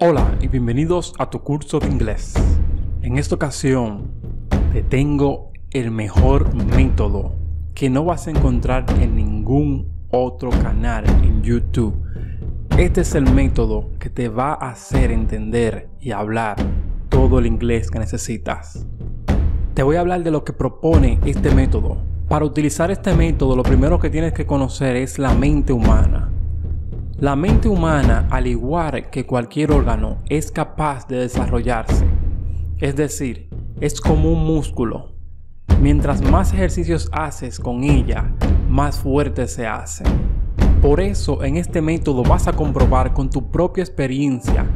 Hola y bienvenidos a tu curso de inglés. En esta ocasión te tengo el mejor método que no vas a encontrar en ningún otro canal en YouTube. Este es el método que te va a hacer entender y hablar todo el inglés que necesitas. Te voy a hablar de lo que propone este método. Para utilizar este método lo primero que tienes que conocer es la mente humana la mente humana, al igual que cualquier órgano, es capaz de desarrollarse. Es decir, es como un músculo. Mientras más ejercicios haces con ella, más fuerte se hace. Por eso en este método vas a comprobar con tu propia experiencia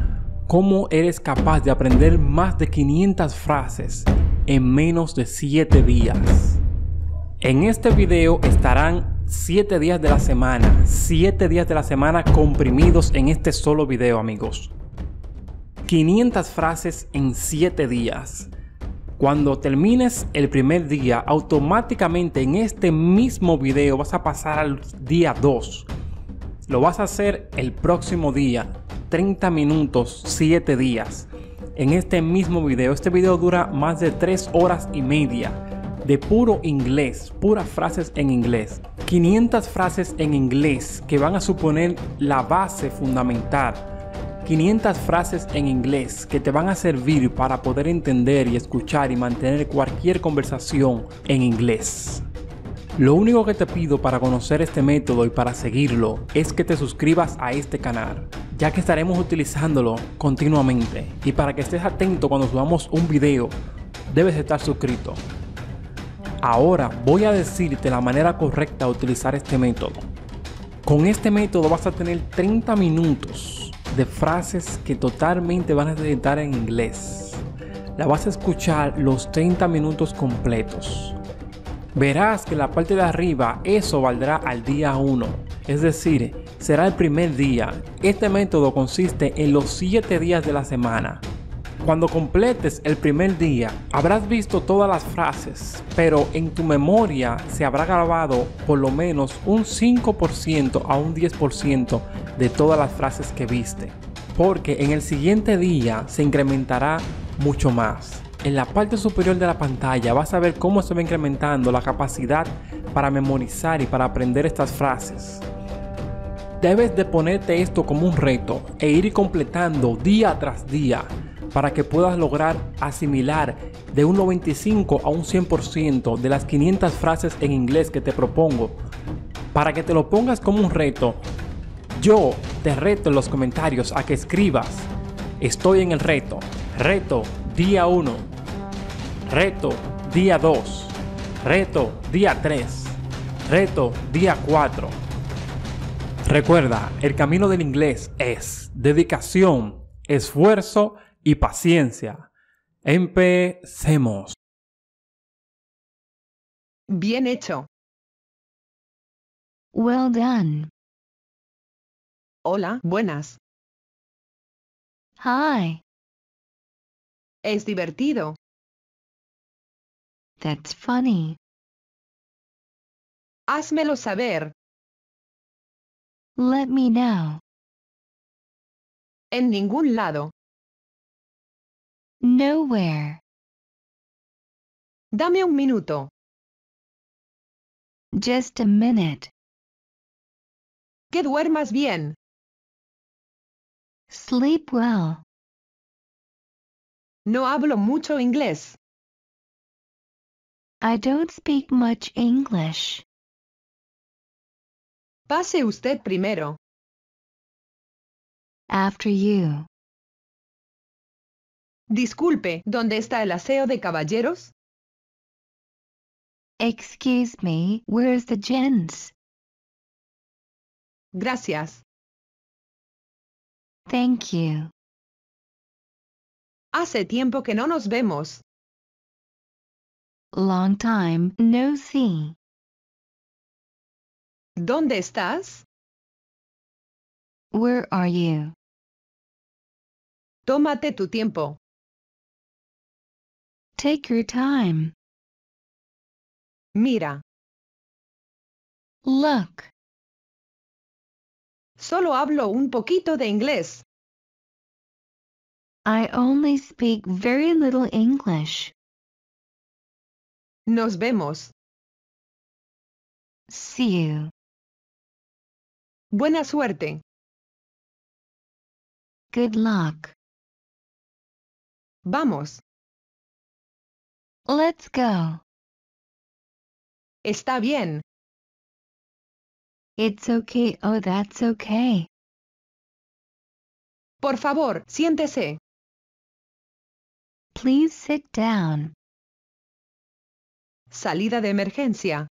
cómo eres capaz de aprender más de 500 frases en menos de 7 días. En este video estarán 7 días de la semana, 7 días de la semana comprimidos en este solo video amigos. 500 frases en 7 días. Cuando termines el primer día, automáticamente en este mismo video vas a pasar al día 2. Lo vas a hacer el próximo día, 30 minutos, 7 días. En este mismo video, este video dura más de 3 horas y media de puro inglés, puras frases en inglés. 500 frases en inglés que van a suponer la base fundamental 500 frases en inglés que te van a servir para poder entender y escuchar y mantener cualquier conversación en inglés. Lo único que te pido para conocer este método y para seguirlo es que te suscribas a este canal, ya que estaremos utilizándolo continuamente. Y para que estés atento cuando subamos un video, debes estar suscrito. Ahora voy a decirte la manera correcta de utilizar este método. Con este método vas a tener 30 minutos de frases que totalmente van a necesitar en inglés. La vas a escuchar los 30 minutos completos. Verás que la parte de arriba eso valdrá al día 1, es decir, será el primer día. Este método consiste en los 7 días de la semana. Cuando completes el primer día, habrás visto todas las frases, pero en tu memoria se habrá grabado por lo menos un 5% a un 10% de todas las frases que viste, porque en el siguiente día se incrementará mucho más. En la parte superior de la pantalla vas a ver cómo se va incrementando la capacidad para memorizar y para aprender estas frases. Debes de ponerte esto como un reto e ir completando día tras día para que puedas lograr asimilar de un 95 a un 100% de las 500 frases en inglés que te propongo. Para que te lo pongas como un reto, yo te reto en los comentarios a que escribas, estoy en el reto, reto día 1, reto día 2, reto día 3, reto día 4. Recuerda, el camino del inglés es dedicación, esfuerzo y paciencia. Empecemos. Bien hecho. Well done. Hola, buenas. Hi. Es divertido. That's funny. Házmelo saber. Let me know. En ningún lado. Nowhere. Dame un minuto. Just a minute. Que duermas bien. Sleep well. No hablo mucho inglés. I don't speak much English. Pase usted primero. After you. Disculpe, ¿dónde está el aseo de caballeros? Excuse me, where's the gents? Gracias. Thank you. Hace tiempo que no nos vemos. Long time no see. ¿Dónde estás? Where are you? Tómate tu tiempo. Take your time. Mira. Look. Solo hablo un poquito de inglés. I only speak very little English. Nos vemos. See you. Buena suerte. Good luck. Vamos. Let's go. Está bien. It's okay. Oh, that's okay. Por favor, siéntese. Please sit down. Salida de emergencia.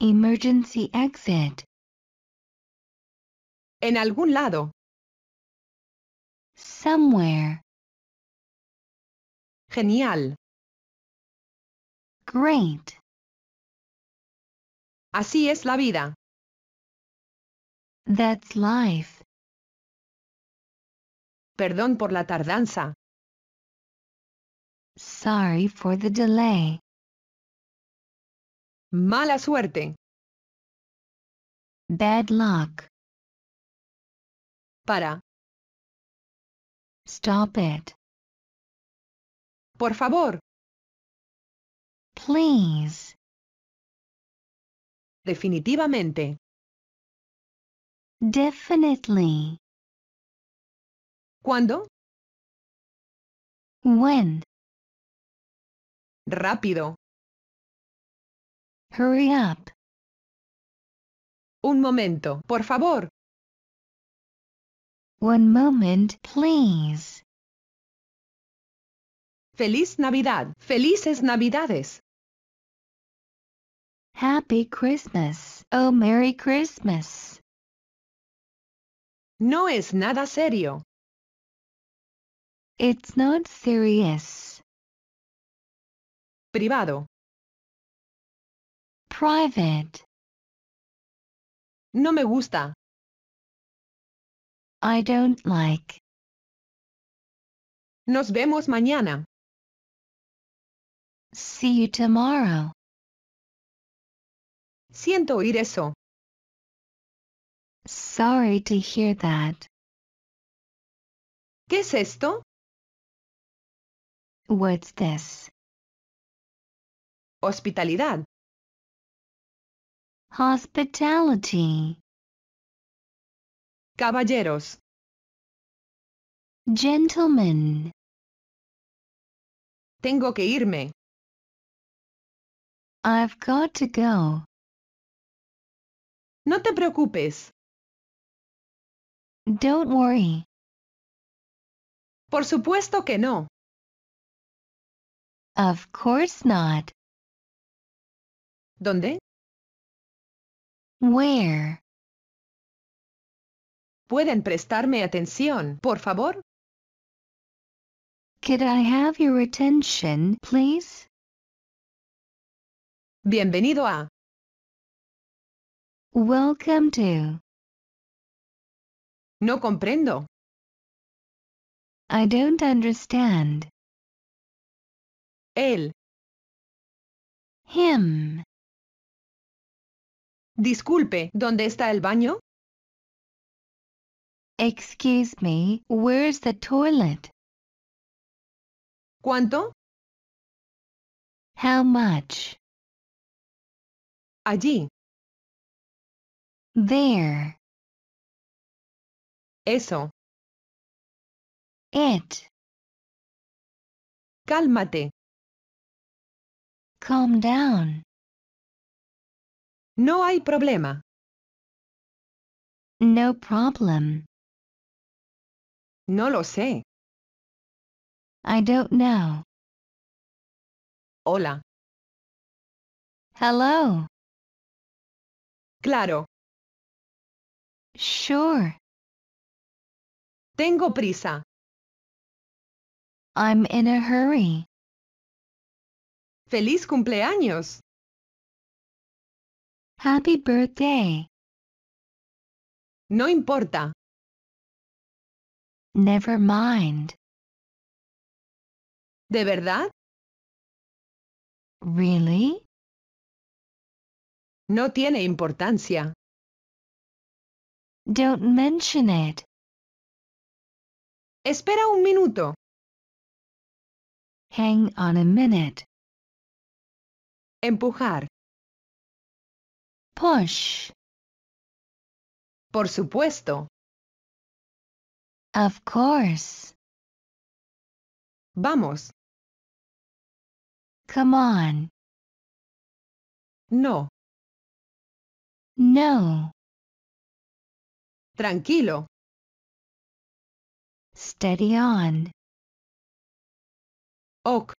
Emergency exit. En algún lado. Somewhere. Genial. Great. Así es la vida. That's life. Perdón por la tardanza. Sorry for the delay. Mala suerte. Bad luck. Para. Stop it. Por favor. Please. Definitivamente. Definitely. ¿Cuándo? When. Rápido. Hurry up. Un momento, por favor. One moment, please. Feliz Navidad. Felices Navidades. Happy Christmas. Oh, Merry Christmas. No es nada serio. It's not serious. Privado. Private. No me gusta. I don't like. Nos vemos mañana. See you tomorrow. Siento oír eso. Sorry to hear that. ¿Qué es esto? What's this? Hospitalidad. Hospitality. Caballeros. Gentlemen. Tengo que irme. I've got to go. No te preocupes. Don't worry. Por supuesto que no. Of course not. ¿Dónde? Where? ¿Pueden prestarme atención, por favor? Could I have your attention, please? Bienvenido a. Welcome to. No comprendo. I don't understand. Él. Him. Disculpe, ¿dónde está el baño? Excuse me, where's the toilet? ¿Cuánto? How much? Allí. There. Eso. It. Cálmate. Calm down. No hay problema. No problem. No lo sé. I don't know. Hola. Hello. Claro. Sure. Tengo prisa. I'm in a hurry. Feliz cumpleaños. Happy birthday. No importa. Never mind. ¿De verdad? Really? No tiene importancia. Don't mention it. Espera un minuto. Hang on a minute. Empujar. Push. Por supuesto. Of course. Vamos. Come on. No. No. Tranquilo. Steady on. Ok.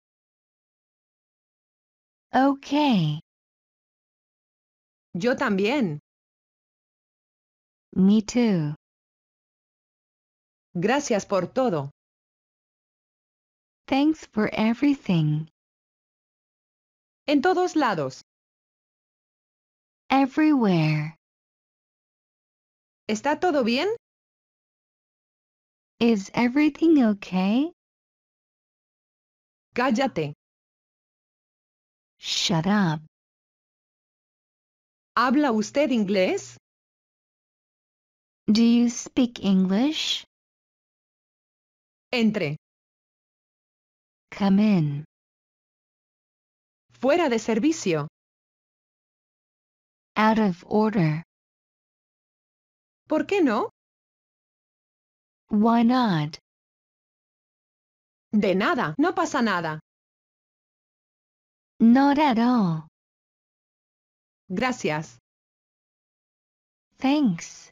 Ok. Yo también. Me too. Gracias por todo. Thanks for everything. En todos lados. Everywhere. ¿Está todo bien? Is everything okay? Cállate. Shut up. ¿Habla usted inglés? Do you speak English? Entre. Come in. Fuera de servicio. out of order. ¿Por qué no? Why not? De nada, no pasa nada. Not at all. Gracias. Thanks.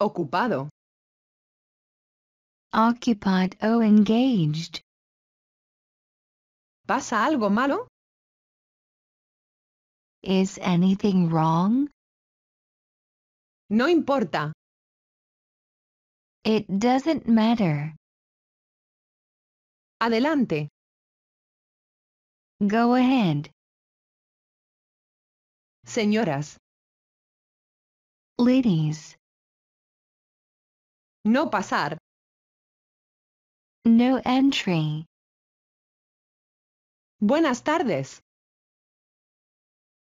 Ocupado. Occupied o oh, engaged. ¿Pasa algo malo? Is anything wrong? No importa. It doesn't matter. Adelante. Go ahead. Señoras. Ladies. No pasar. No entry. Buenas tardes.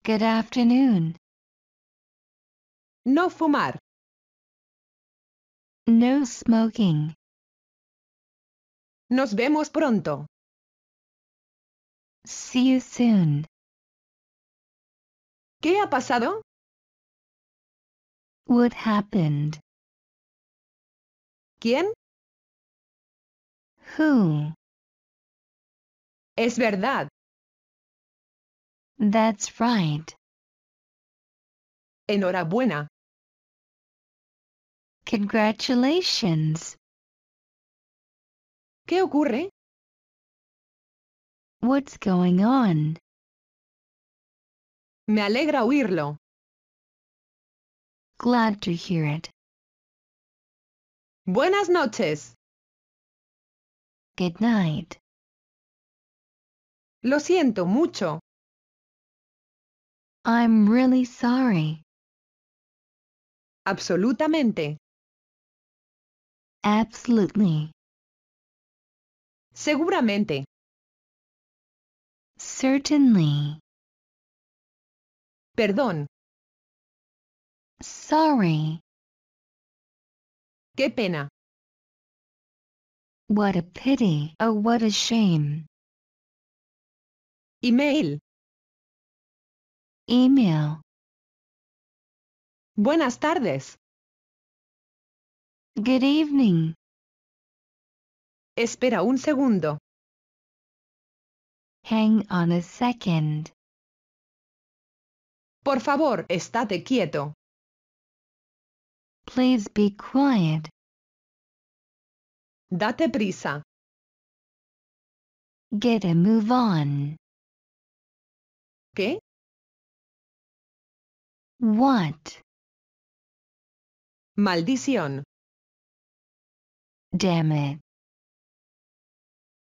Good afternoon. No fumar. No smoking. Nos vemos pronto. See you soon. ¿Qué ha pasado? What happened? ¿Quién? Who? Es verdad. That's right. Enhorabuena. Congratulations. ¿Qué ocurre? What's going on? Me alegra oírlo. Glad to hear it. Buenas noches. Good night. Lo siento mucho. I'm really sorry. Absolutamente. Absolutely. Seguramente. Certainly. Perdón. Sorry. Qué pena. What a pity. Oh, what a shame. Email. Email. Buenas tardes. Good evening. Espera un segundo. Hang on a second. Por favor, estate quieto. Please be quiet. Date prisa. Get a move on. ¿Qué? What? Maldición. Damn it.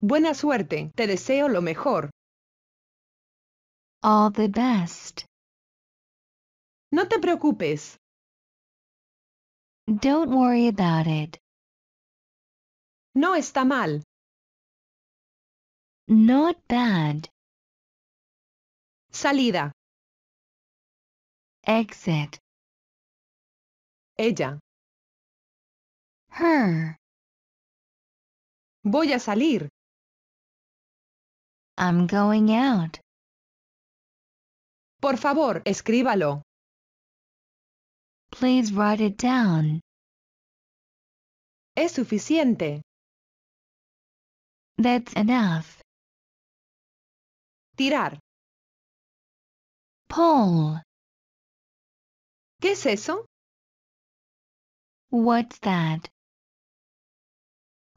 Buena suerte, te deseo lo mejor. All the best. No te preocupes. Don't worry about it. No está mal. Not bad. Salida. Exit. Ella. Her. Voy a salir. I'm going out. Por favor, escríbalo. Please write it down. Es suficiente. That's enough. Tirar. Pull. ¿Qué es eso? What's that?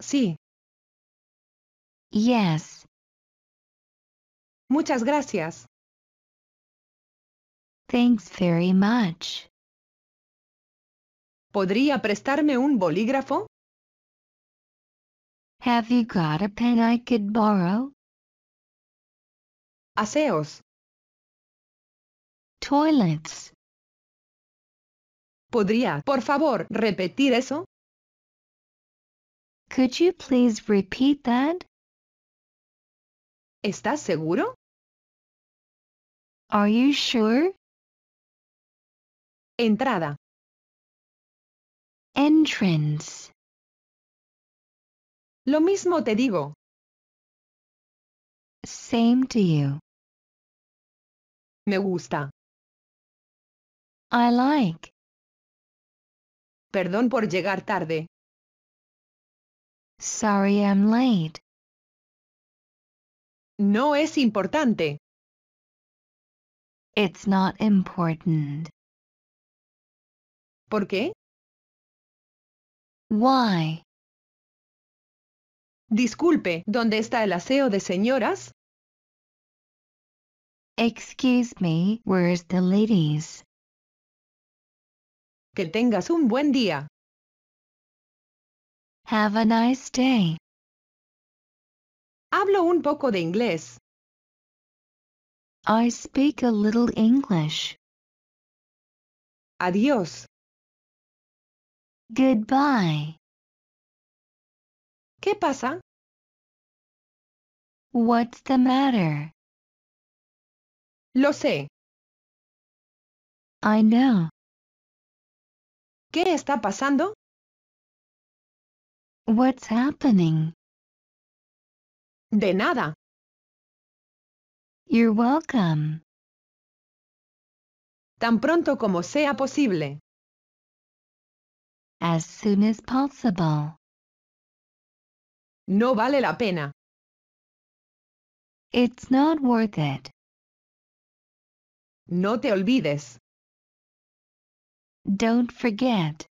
Sí. Yes. Muchas gracias. Thanks very much. ¿Podría prestarme un bolígrafo? Have you got a pen I could borrow? Aseos. Toilets. ¿Podría, por favor, repetir eso? Could you please repeat that? ¿Estás seguro? Are you sure? Entrada. Entrance. Lo mismo te digo. Same to you. Me gusta. I like. Perdón por llegar tarde. Sorry I'm late. No es importante. It's not important. ¿Por qué? Why? Disculpe, ¿dónde está el aseo de señoras? Excuse me, where's the ladies? Que tengas un buen día. Have a nice day. Hablo un poco de inglés. I speak a little English. Adiós. Goodbye. ¿Qué pasa? What's the matter? Lo sé. I know. ¿Qué está pasando? What's happening? De nada. You're welcome. Tan pronto como sea posible. As soon as possible. No vale la pena. It's not worth it. No te olvides. Don't forget.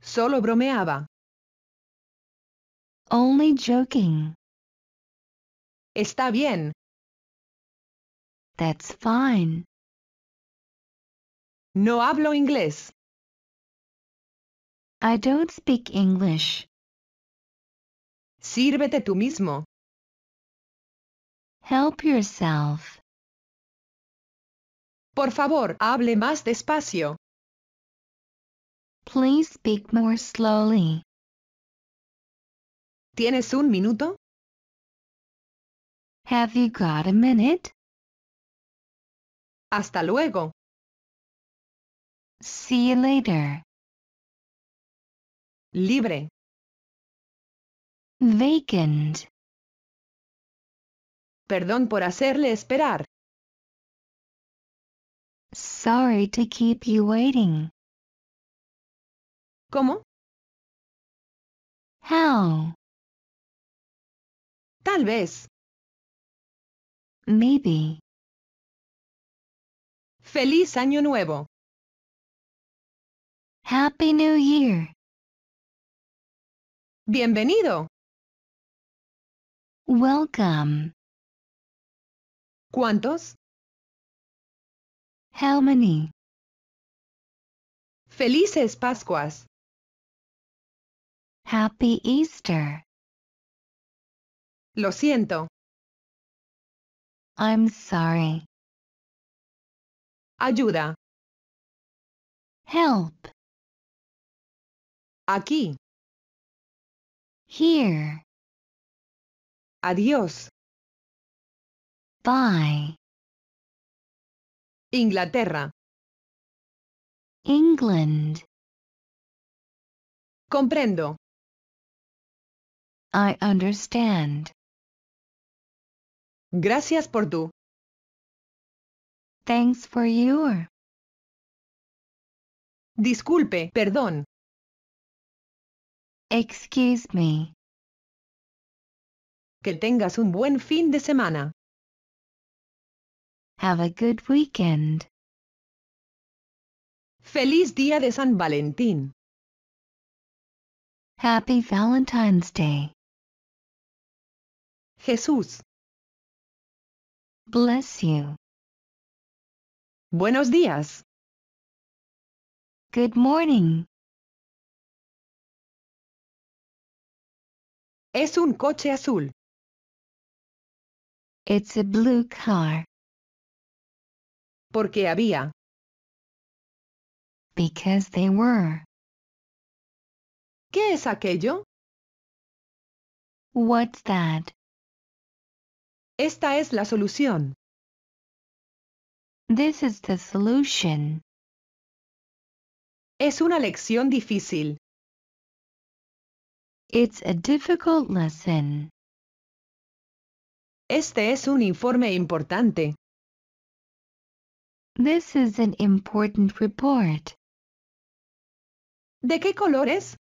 Solo bromeaba. Only joking. Está bien. That's fine. No hablo inglés. I don't speak English. Sírvete tú mismo. Help yourself. Por favor, hable más despacio. Please speak more slowly. ¿Tienes un minuto? Have you got a minute? Hasta luego. See you later. Libre. Vacant. Perdón por hacerle esperar. Sorry to keep you waiting. ¿Cómo? How? Tal vez. Maybe. Feliz Año Nuevo. Happy New Year. Bienvenido. Welcome. ¿Cuántos? Helmany. Felices Pascuas. Happy Easter. Lo siento. I'm sorry. Ayuda. Help. Aquí. Here. Adiós. Bye. Inglaterra. England. Comprendo. I understand. Gracias por tu. Thanks for your. Disculpe, perdón. Excuse me. Que tengas un buen fin de semana. Have a good weekend. Feliz Día de San Valentín. Happy Valentine's Day. Jesús. Bless you. Buenos días. Good morning. Es un coche azul. It's a blue car. Porque había. ¿Qué es aquello? What's that? Esta es la solución. This is the solution. Es una lección difícil. It's a difficult lesson. Este es un informe importante. This is an important report. ¿De qué color es?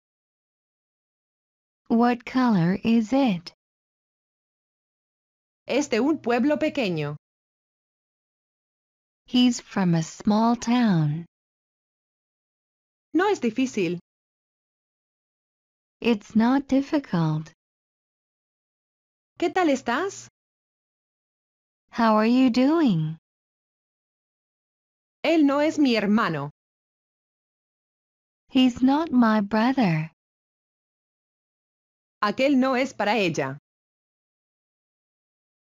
What color is it? Es de un pueblo pequeño. He's from a small town. No es difícil. It's not difficult. ¿Qué tal estás? How are you doing? Él no es mi hermano. He's not my brother. Aquel no es para ella.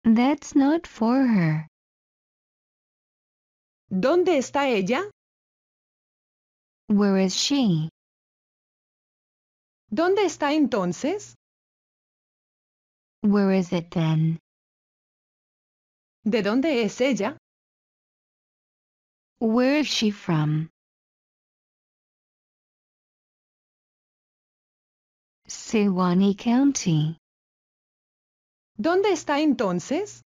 That's not for her. ¿Dónde está ella? Where is she? ¿Dónde está entonces? Where is it then? ¿De dónde es ella? Where is she from? Sewanee County. ¿Dónde está entonces?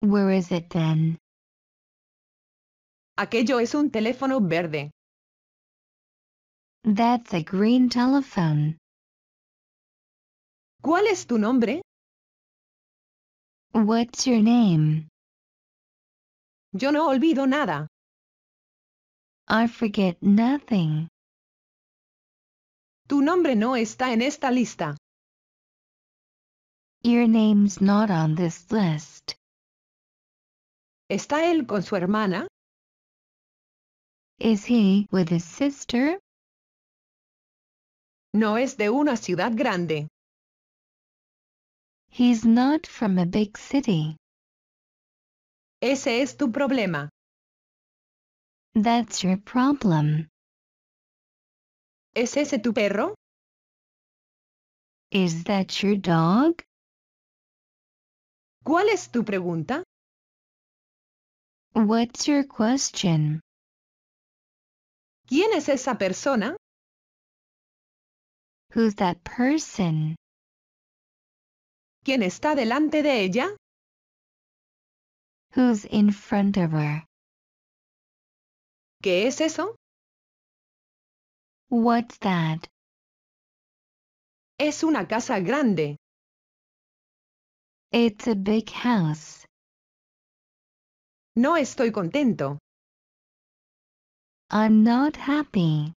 Where is it then? Aquello es un teléfono verde. That's a green telephone. ¿Cuál es tu nombre? What's your name? Yo no olvido nada. I forget nothing. Tu nombre no está en esta lista. Your name's not on this list. ¿Está él con su hermana? Is he with his sister? No es de una ciudad grande. He's not from a big city. Ese es tu problema. That's your problem. ¿Es ese tu perro? Is that your dog? ¿Cuál es tu pregunta? What's your question? ¿Quién es esa persona? Who's that person? ¿Quién está delante de ella? Who's in front of her? ¿Qué es eso? What's that? Es una casa grande. It's a big house. No estoy contento. I'm not happy.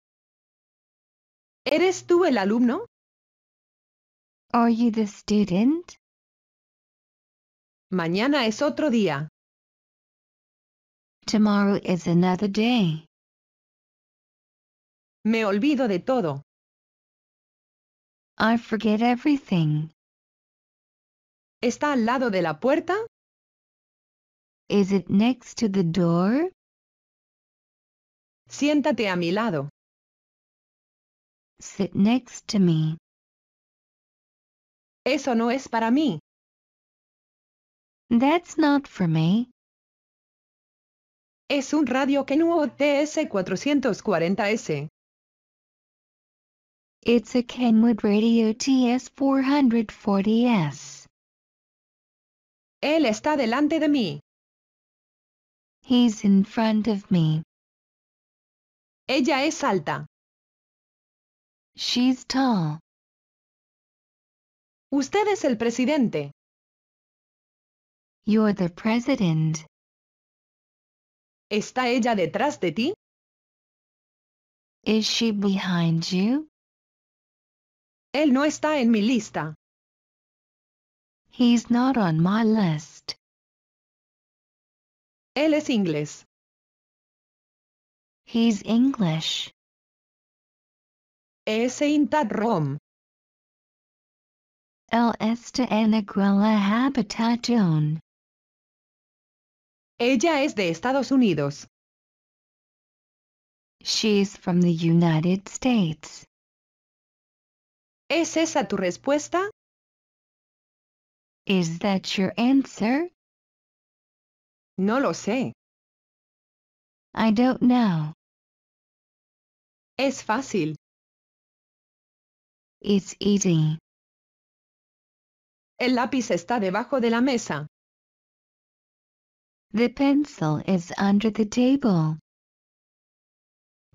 ¿Eres tú el alumno? Are you the student? Mañana es otro día. Tomorrow is another day. Me olvido de todo. I forget everything. ¿Está al lado de la puerta? Is it next to the door? Siéntate a mi lado. Sit next to me. Eso no es para mí. That's not for me. Es un radio Kenwood TS440S. It's a Kenwood Radio TS440S. Él está delante de mí. He's in front of me. Ella es alta. She's tall. Usted es el presidente. You're the president. ¿Está ella detrás de ti? Is she behind you? Él no está en mi lista. He's not on my list. Él es inglés. He's English. Es intat rom. El está en iguala habitación. Ella es de Estados Unidos. She's from the United States. ¿Es esa tu respuesta? Is that your answer? No lo sé. I don't know. Es fácil. It's easy. El lápiz está debajo de la mesa. The pencil is under the table.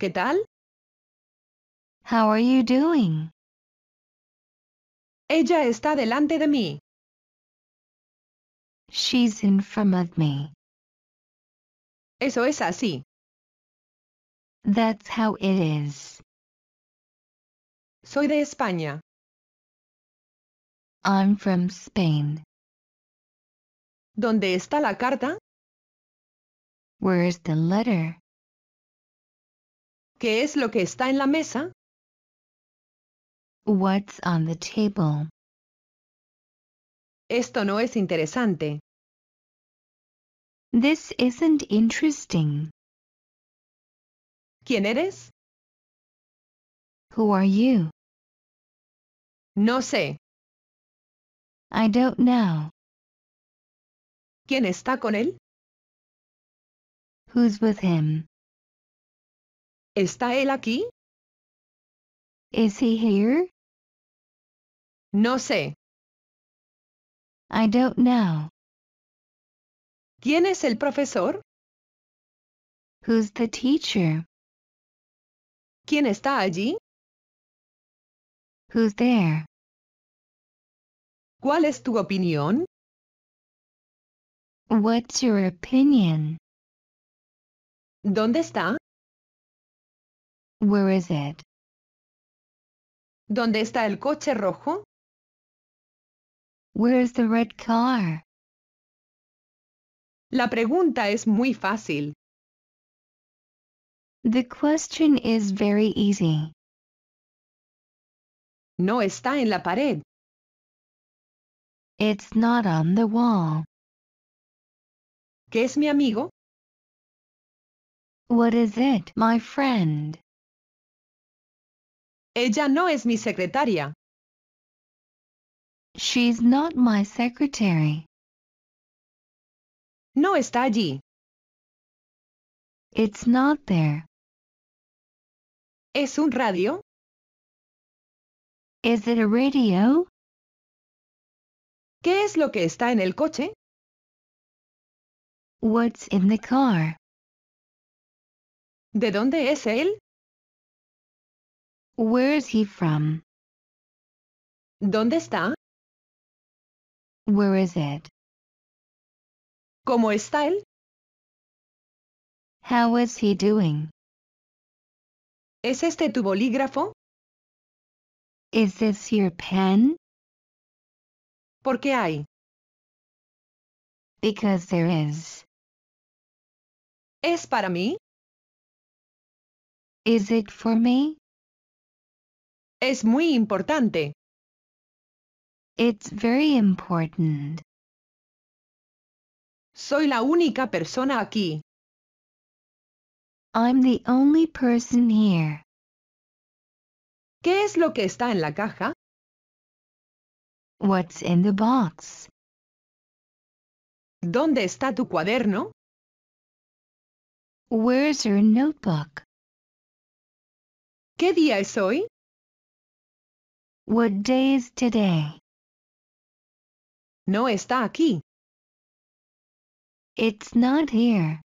¿Qué tal? How are you doing? Ella está delante de mí. She's in front of me. Eso es así. That's how it is. Soy de España. I'm from Spain. ¿Dónde está la carta? Where is the letter? ¿Qué es lo que está en la mesa? What's on the table? Esto no es interesante. This isn't interesting. ¿Quién eres? Who are you? No sé. I don't know. ¿Quién está con él? Who's with him? ¿Está él aquí? Is he here? No sé. I don't know. ¿Quién es el profesor? Who's the teacher? ¿Quién está allí? Who's there? ¿Cuál es tu opinión? What's your opinion? ¿Dónde está? Where is it? ¿Dónde está el coche rojo? Where is the red car? La pregunta es muy fácil. The question is very easy. No está en la pared. It's not on the wall. ¿Qué es mi amigo? What is it, my friend? Ella no es mi secretaria. She's not my secretary. No está allí. It's not there. ¿Es un radio? Is it a radio? ¿Qué es lo que está en el coche? What's in the car? ¿De dónde es él? Where is he from? ¿Dónde está? Where is it? ¿Cómo está él? How is he doing? ¿Es este tu bolígrafo? Is this your pen? ¿Por qué hay? Because there is. ¿Es para mí? Is it for me? Es muy importante. It's very important. Soy la única persona aquí. I'm the only person here. ¿Qué es lo que está en la caja? What's in the box? ¿Dónde está tu cuaderno? Where's your notebook? ¿Qué día es hoy? What day is today? No está aquí. It's not here.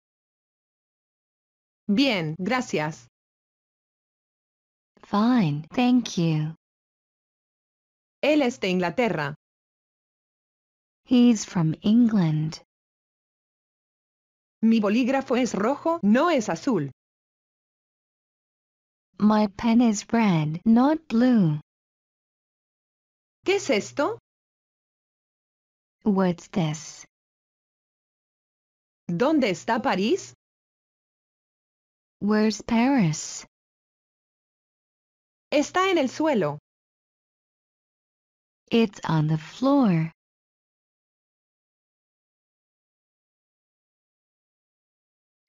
Bien, gracias. Fine, thank you. Él es de Inglaterra. He's from England. Mi bolígrafo es rojo, no es azul. My pen is red, not blue. ¿Qué es esto? What's this? ¿Dónde está París? Where's Paris? Está en el suelo. It's on the floor.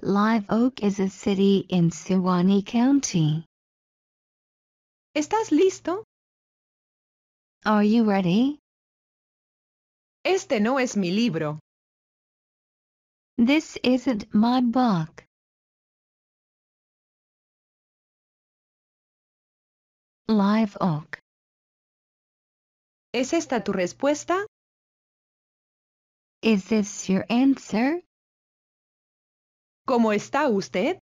Live Oak is a city in Suwannee County. ¿Estás listo? Are you ready? Este no es mi libro. This isn't my book. Live oak. ¿Es esta tu respuesta? Is this your answer? ¿Cómo está usted?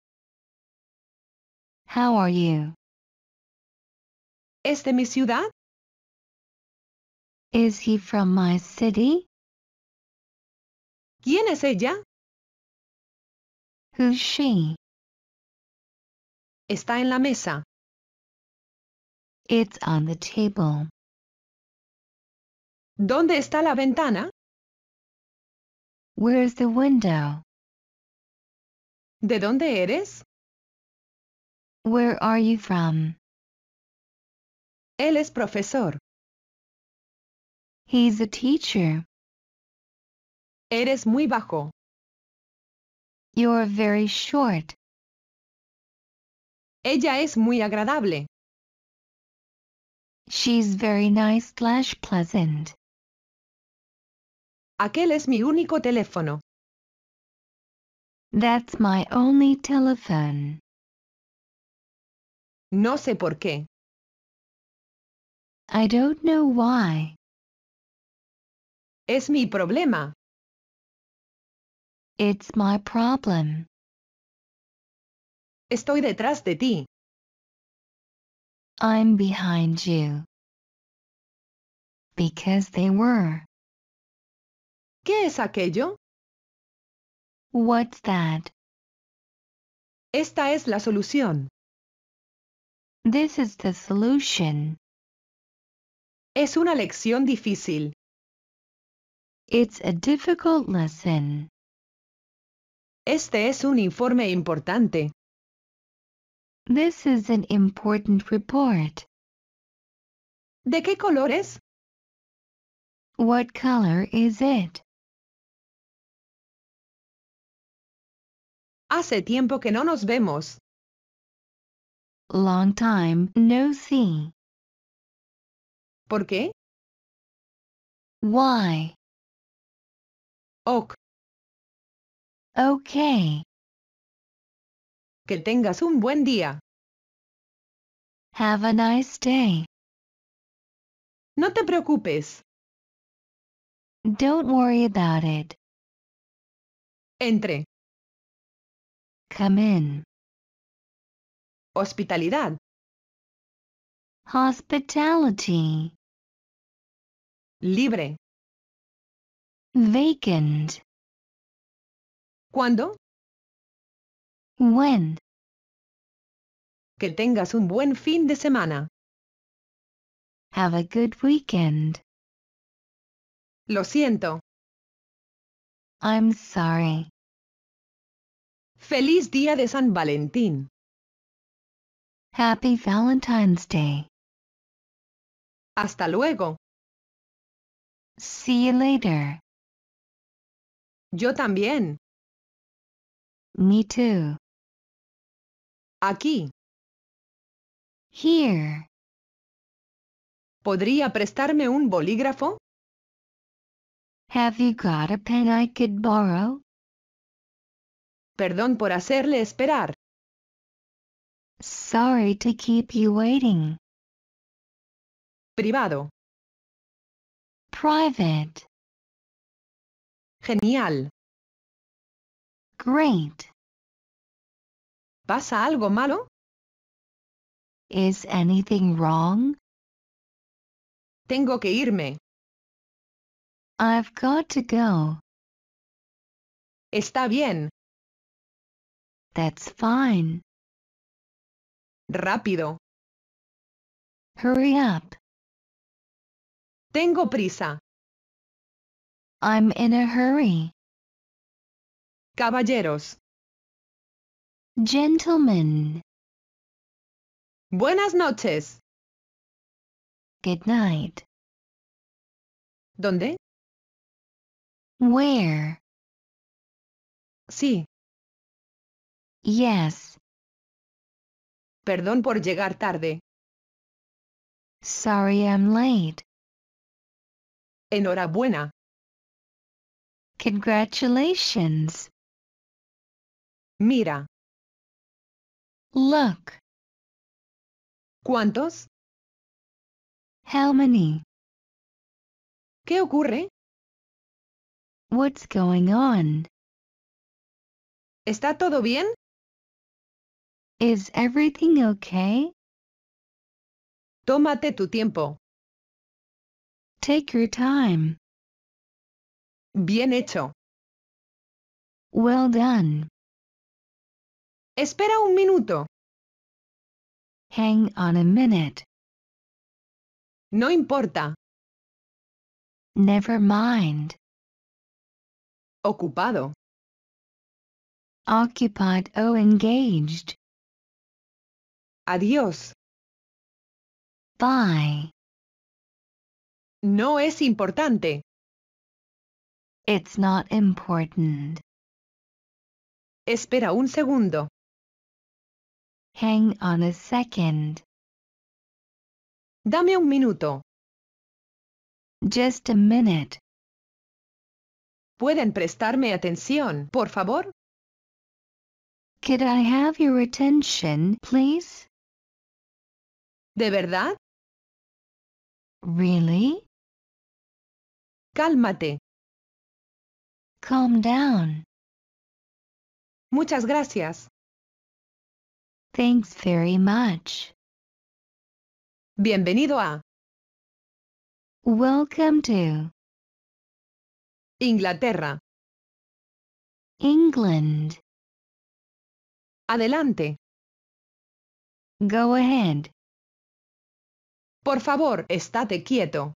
How are you? ¿Es de mi ciudad? Is he from my city? ¿Quién es ella? Who's she? Está en la mesa. It's on the table. ¿Dónde está la ventana? Where's the window? ¿De dónde eres? Where are you from? Él es profesor. He's a teacher. Eres muy bajo. You're very short. Ella es muy agradable. She's very nice slash pleasant. Aquel es mi único teléfono. That's my only telephone. No sé por qué. I don't know why. Es mi problema. It's my problem. Estoy detrás de ti. I'm behind you. Because they were. ¿Qué es aquello? What's that? Esta es la solución. This is the solution. Es una lección difícil. It's a difficult lesson. Este es un informe importante. This is an important report. ¿De qué color es? What color is it? Hace tiempo que no nos vemos. Long time no see. ¿Por qué? Why? Ok. Okay. Que tengas un buen día. Have a nice day. No te preocupes. Don't worry about it. Entre. Come in. Hospitalidad. Hospitality. Libre. Vacant. ¿Cuándo? When. Que tengas un buen fin de semana. Have a good weekend. Lo siento. I'm sorry. Feliz día de San Valentín. Happy Valentine's Day. Hasta luego. See you later. Yo también. Me too. Aquí. Here. ¿Podría prestarme un bolígrafo? Have you got a pen I could borrow? Perdón por hacerle esperar. Sorry to keep you waiting. Privado. Private. Genial. Great. ¿Pasa algo malo? Is anything wrong? Tengo que irme. I've got to go. Está bien. That's fine. Rápido. Hurry up. Tengo prisa. I'm in a hurry. Caballeros. Gentlemen. Buenas noches. Good night. ¿Dónde? Where? Sí. Yes. Perdón por llegar tarde. Sorry I'm late. Enhorabuena. Congratulations. Mira. Look. ¿Cuántos? How many? ¿Qué ocurre? What's going on? ¿Está todo bien? Is everything okay? Tómate tu tiempo. Take your time. Bien hecho. Well done. Espera un minuto. Hang on a minute. No importa. Never mind. Ocupado. Occupied o oh, engaged. Adiós. Bye. No es importante. It's not important. Espera un segundo. Hang on a second. Dame un minuto. Just a minute. ¿Pueden prestarme atención, por favor? Could I have your attention, please? ¿De verdad? Really? Cálmate. Calm down. Muchas gracias. Thanks very much. Bienvenido a. Welcome to. Inglaterra. England. Adelante. Go ahead. Por favor, estate quieto.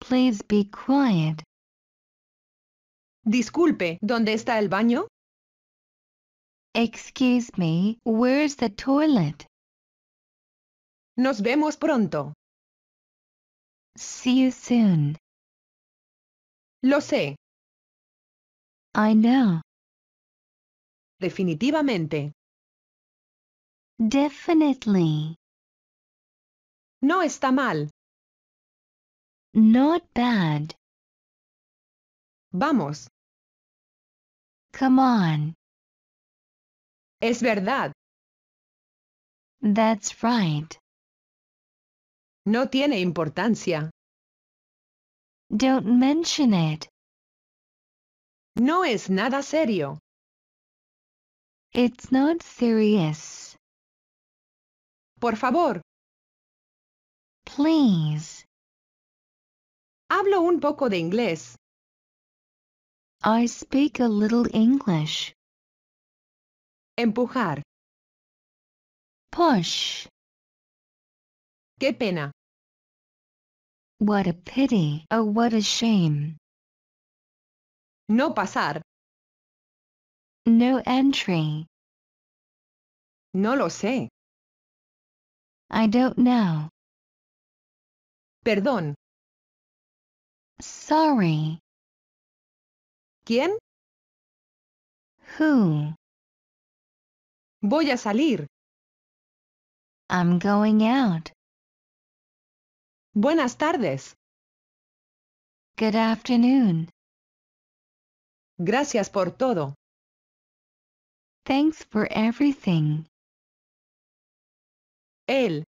Please be quiet. Disculpe, ¿dónde está el baño? Excuse me, where's the toilet? Nos vemos pronto. See you soon. Lo sé. I know. Definitivamente. Definitely. No está mal. Not bad. Vamos. Come on. Es verdad. That's right. No tiene importancia. Don't mention it. No es nada serio. It's not serious. Por favor. Please. Hablo un poco de inglés. I speak a little English. Empujar. Push. Qué pena. What a pity. Oh, what a shame. No pasar. No entry. No lo sé. I don't know. Perdón. Sorry. ¿Quién? Who? Voy a salir. I'm going out. Buenas tardes. Good afternoon. Gracias por todo. Thanks for everything. Él.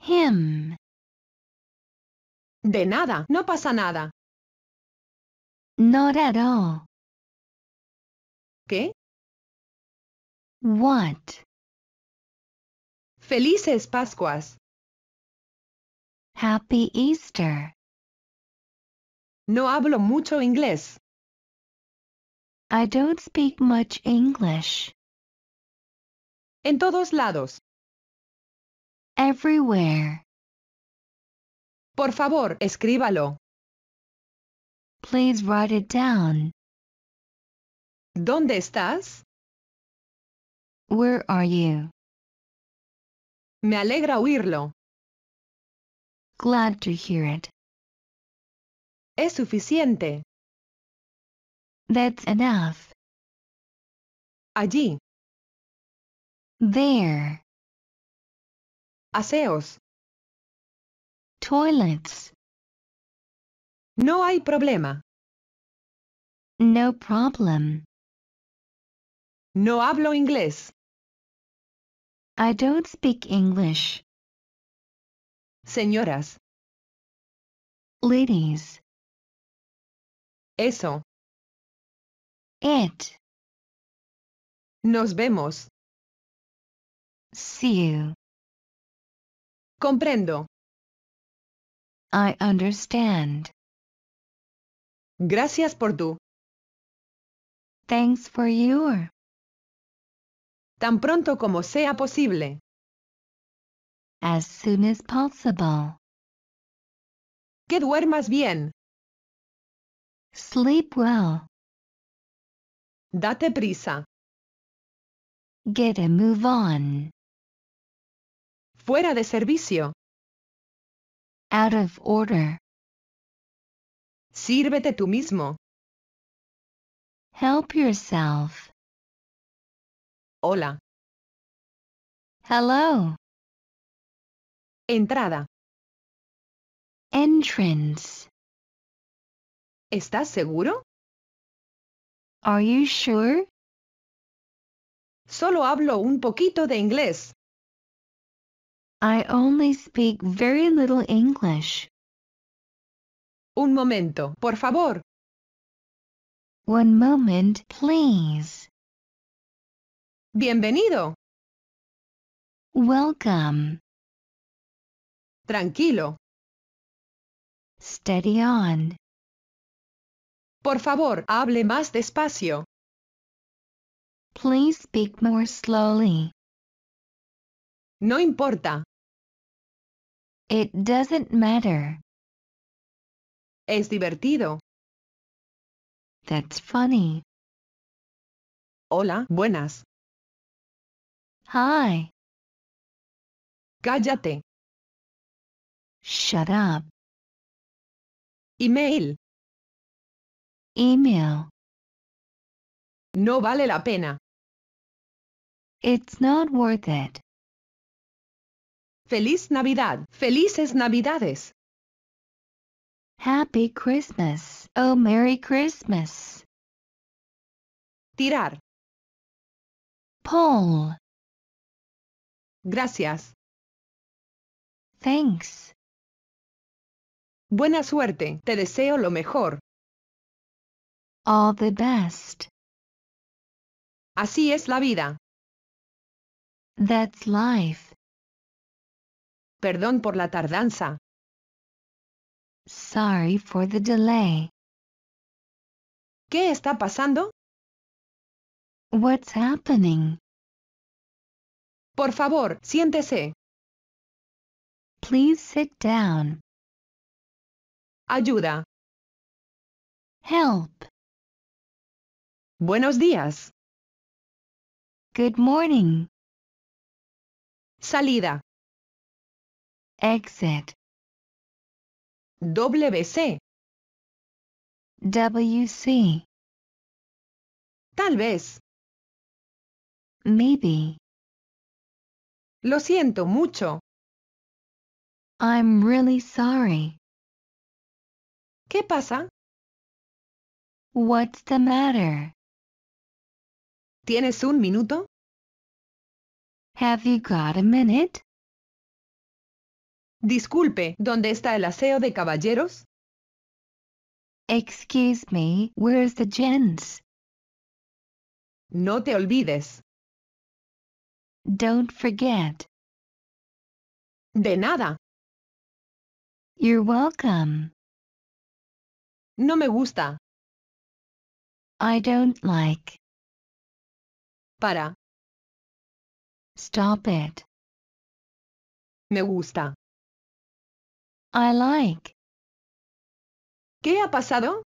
Him. De nada, no pasa nada. Not at all. ¿Qué? What? Felices Pascuas. Happy Easter. No hablo mucho inglés. I don't speak much English. En todos lados. Everywhere. Por favor, escríbalo. Please write it down. ¿Dónde estás? Where are you? Me alegra oírlo. Glad to hear it. Es suficiente. That's enough. Allí. There. Aseos. Toilets. No hay problema. No problem. No hablo inglés. I don't speak English. Señoras. Ladies. Eso. It. Nos vemos. See you. Comprendo. I understand. Gracias por tu. Thanks for your. Tan pronto como sea posible. As soon as possible. Que duermas bien. Sleep well. Date prisa. Get a move on. Fuera de servicio. out of order. Sírvete tú mismo. Help yourself. Hola. Hello. Entrada. Entrance. ¿Estás seguro? Are you sure? Solo hablo un poquito de inglés. I only speak very little English. Un momento, por favor. One moment, please. Bienvenido. Welcome. Tranquilo. Steady on. Por favor, hable más despacio. Please speak more slowly. No importa. It doesn't matter. Es divertido. That's funny. Hola, buenas. Hi. Cállate. Shut up. Email. Email. No vale la pena. It's not worth it. Feliz Navidad. Felices Navidades. Happy Christmas. Oh, Merry Christmas. Tirar. Paul. Gracias. Thanks. Buena suerte. Te deseo lo mejor. All the best. Así es la vida. That's life. Perdón por la tardanza. Sorry for the delay. ¿Qué está pasando? What's happening? Por favor, siéntese. Please sit down. Ayuda. Help. Buenos días. Good morning. Salida exit WC WC Tal vez Maybe Lo siento mucho I'm really sorry ¿Qué pasa? What's the matter? ¿Tienes un minuto? Have you got a minute? Disculpe, ¿dónde está el aseo de caballeros? Excuse me, where's the gents? No te olvides. Don't forget. De nada. You're welcome. No me gusta. I don't like. Para. Stop it. Me gusta. I like. ¿Qué ha pasado?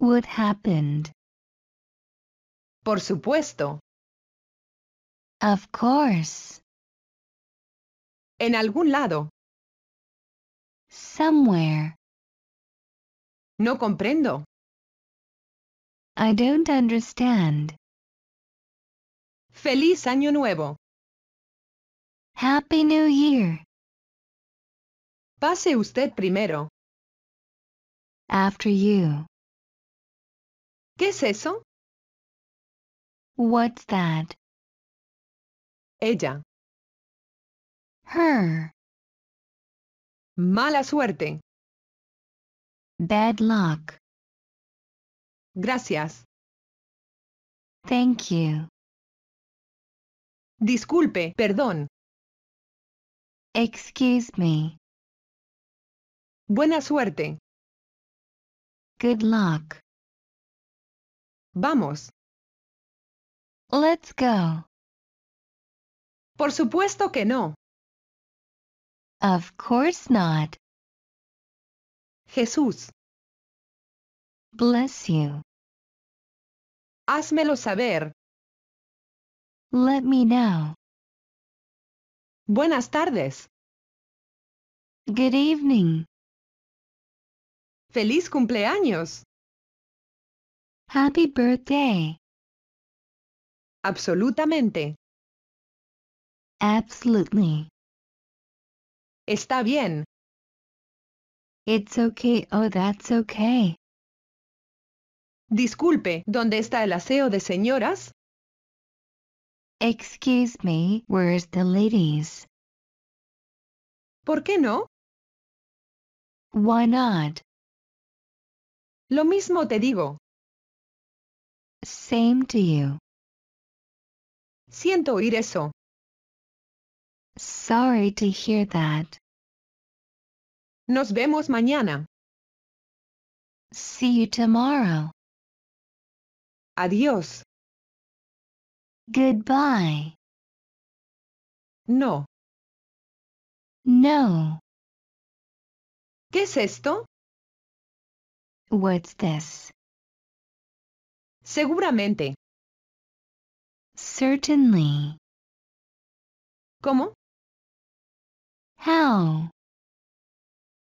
What happened? Por supuesto. Of course. En algún lado. Somewhere. No comprendo. I don't understand. Feliz Año Nuevo. Happy New Year. Pase usted primero. After you. ¿Qué es eso? What's that? Ella. Her. Mala suerte. Bad luck. Gracias. Thank you. Disculpe, perdón. Excuse me. Buena suerte. Good luck. Vamos. Let's go. Por supuesto que no. Of course not. Jesús. Bless you. Házmelo saber. Let me know. Buenas tardes. Good evening. ¡Feliz cumpleaños! Happy birthday. Absolutamente. Absolutely. Está bien. It's okay, oh that's okay. Disculpe, ¿dónde está el aseo de señoras? Excuse me, where's the ladies? ¿Por qué no? Why not? Lo mismo te digo. Same to you. Siento oír eso. Sorry to hear that. Nos vemos mañana. See you tomorrow. Adiós. Goodbye. No. No. ¿Qué es esto? What's this? Seguramente. Certainly. ¿Cómo? How?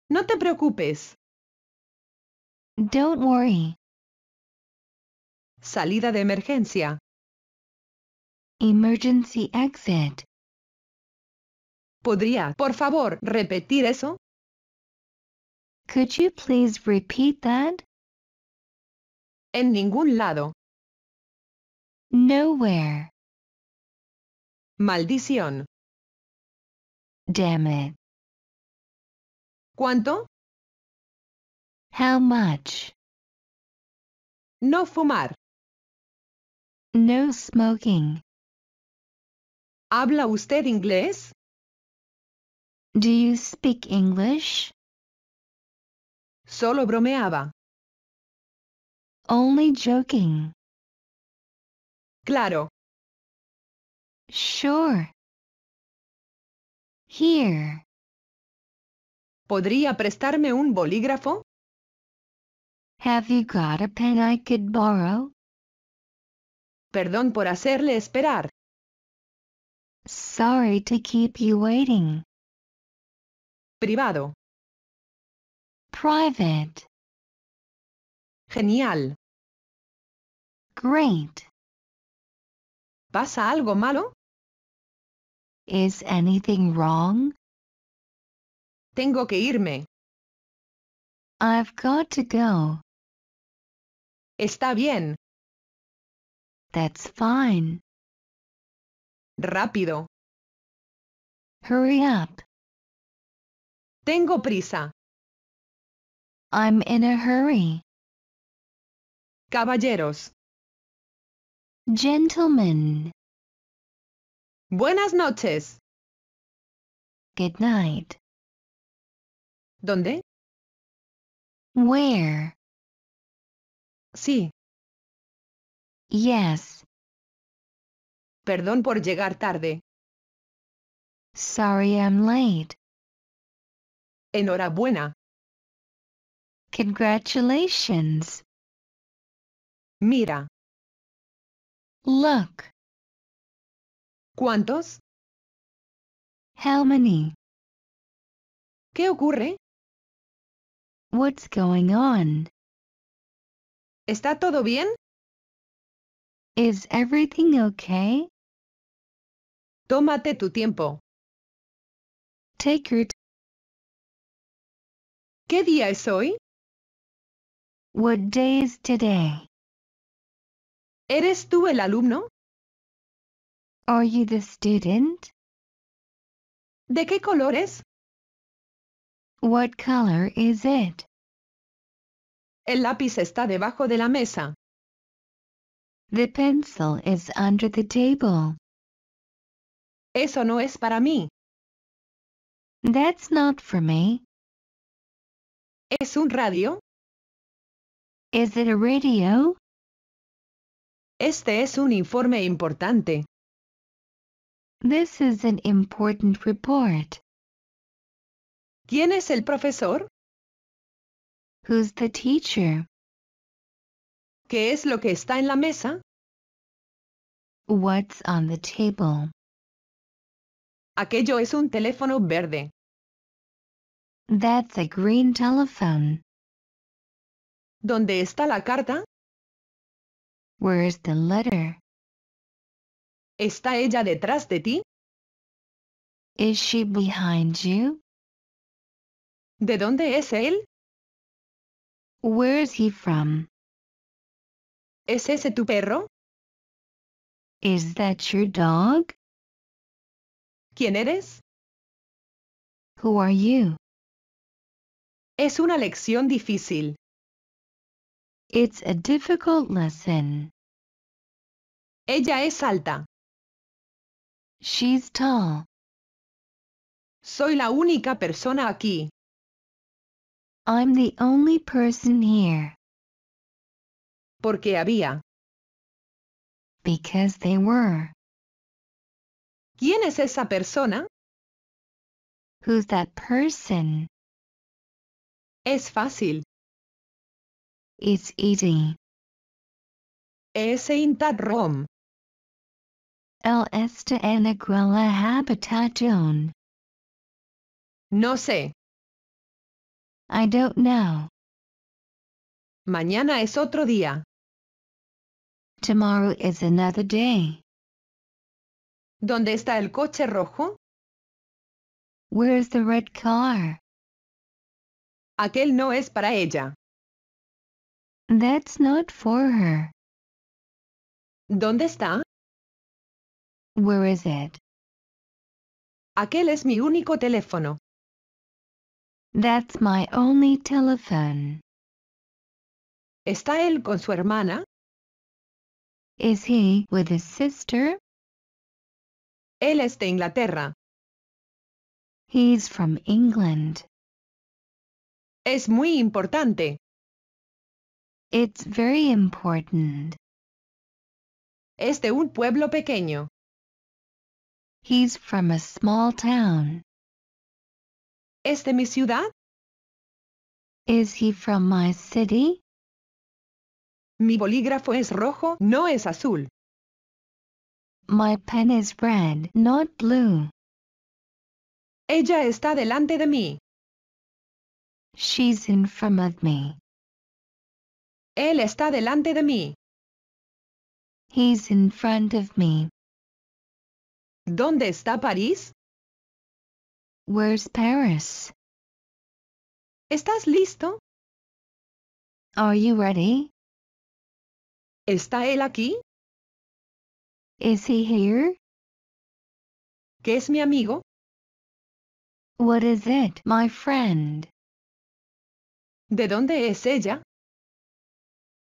No te preocupes. Don't worry. Salida de emergencia. Emergency exit. ¿Podría, por favor, repetir eso? Could you please repeat that? En ningún lado. Nowhere. Maldición. Damn it. ¿Cuánto? How much? No fumar. No smoking. ¿Habla usted inglés? Do you speak English? Solo bromeaba. Only joking. Claro. Sure. Here. ¿Podría prestarme un bolígrafo? Have you got a pen I could borrow? Perdón por hacerle esperar. Sorry to keep you waiting. Privado. Private. Genial. Great. ¿Pasa algo malo? Is anything wrong? Tengo que irme. I've got to go. Está bien. That's fine. Rápido. Hurry up. Tengo prisa. I'm in a hurry. Caballeros. Gentlemen. Buenas noches. Good night. ¿Dónde? Where? Sí. Yes. Perdón por llegar tarde. Sorry I'm late. Enhorabuena. Congratulations. Mira. Look. ¿Cuántos? How many? ¿Qué ocurre? What's going on? ¿Está todo bien? Is everything okay? Tómate tu tiempo. Take your t- ¿Qué día es hoy? What day is today? ¿Eres tú el alumno? Are you the student? ¿De qué color es? What color is it? El lápiz está debajo de la mesa. The pencil is under the table. Eso no es para mí. That's not for me. ¿Es un radio? Is it a radio? Este es un informe importante. This is an important report. ¿Quién es el profesor? Who's the teacher? ¿Qué es lo que está en la mesa? What's on the table? Aquello es un teléfono verde. That's a green telephone. ¿Dónde está la carta? the letter? ¿Está ella detrás de ti? ¿De dónde es él? ¿Es ese tu perro? Is that your ¿Quién eres? Who are Es una lección difícil. It's a difficult lesson. Ella es alta. She's tall. Soy la única persona aquí. I'm the only person here. Porque había. Because they were. ¿Quién es esa persona? Who's that person? Es fácil. It's easy. Es intadrom. El esta en aquella habitación. No sé. I don't know. Mañana es otro día. Tomorrow is another day. ¿Dónde está el coche rojo? Where's the red car? Aquel no es para ella. That's not for her. ¿Dónde está? Where is it? Aquel es mi único teléfono. That's my only telephone. ¿Está él con su hermana? Is he with his sister? Él es de Inglaterra. He's from England. Es muy importante. It's very important. Es de un pueblo pequeño. He's from a small town. ¿Es de mi ciudad? Is he from my city? Mi bolígrafo es rojo, no es azul. My pen is red, not blue. Ella está delante de mí. She's in front of me. Él está delante de mí. He's in front of me. ¿Dónde está París? Where's Paris? ¿Estás listo? Are you ready? ¿Está él aquí? Is he here? ¿Qué es mi amigo? What is it, my friend? ¿De dónde es ella?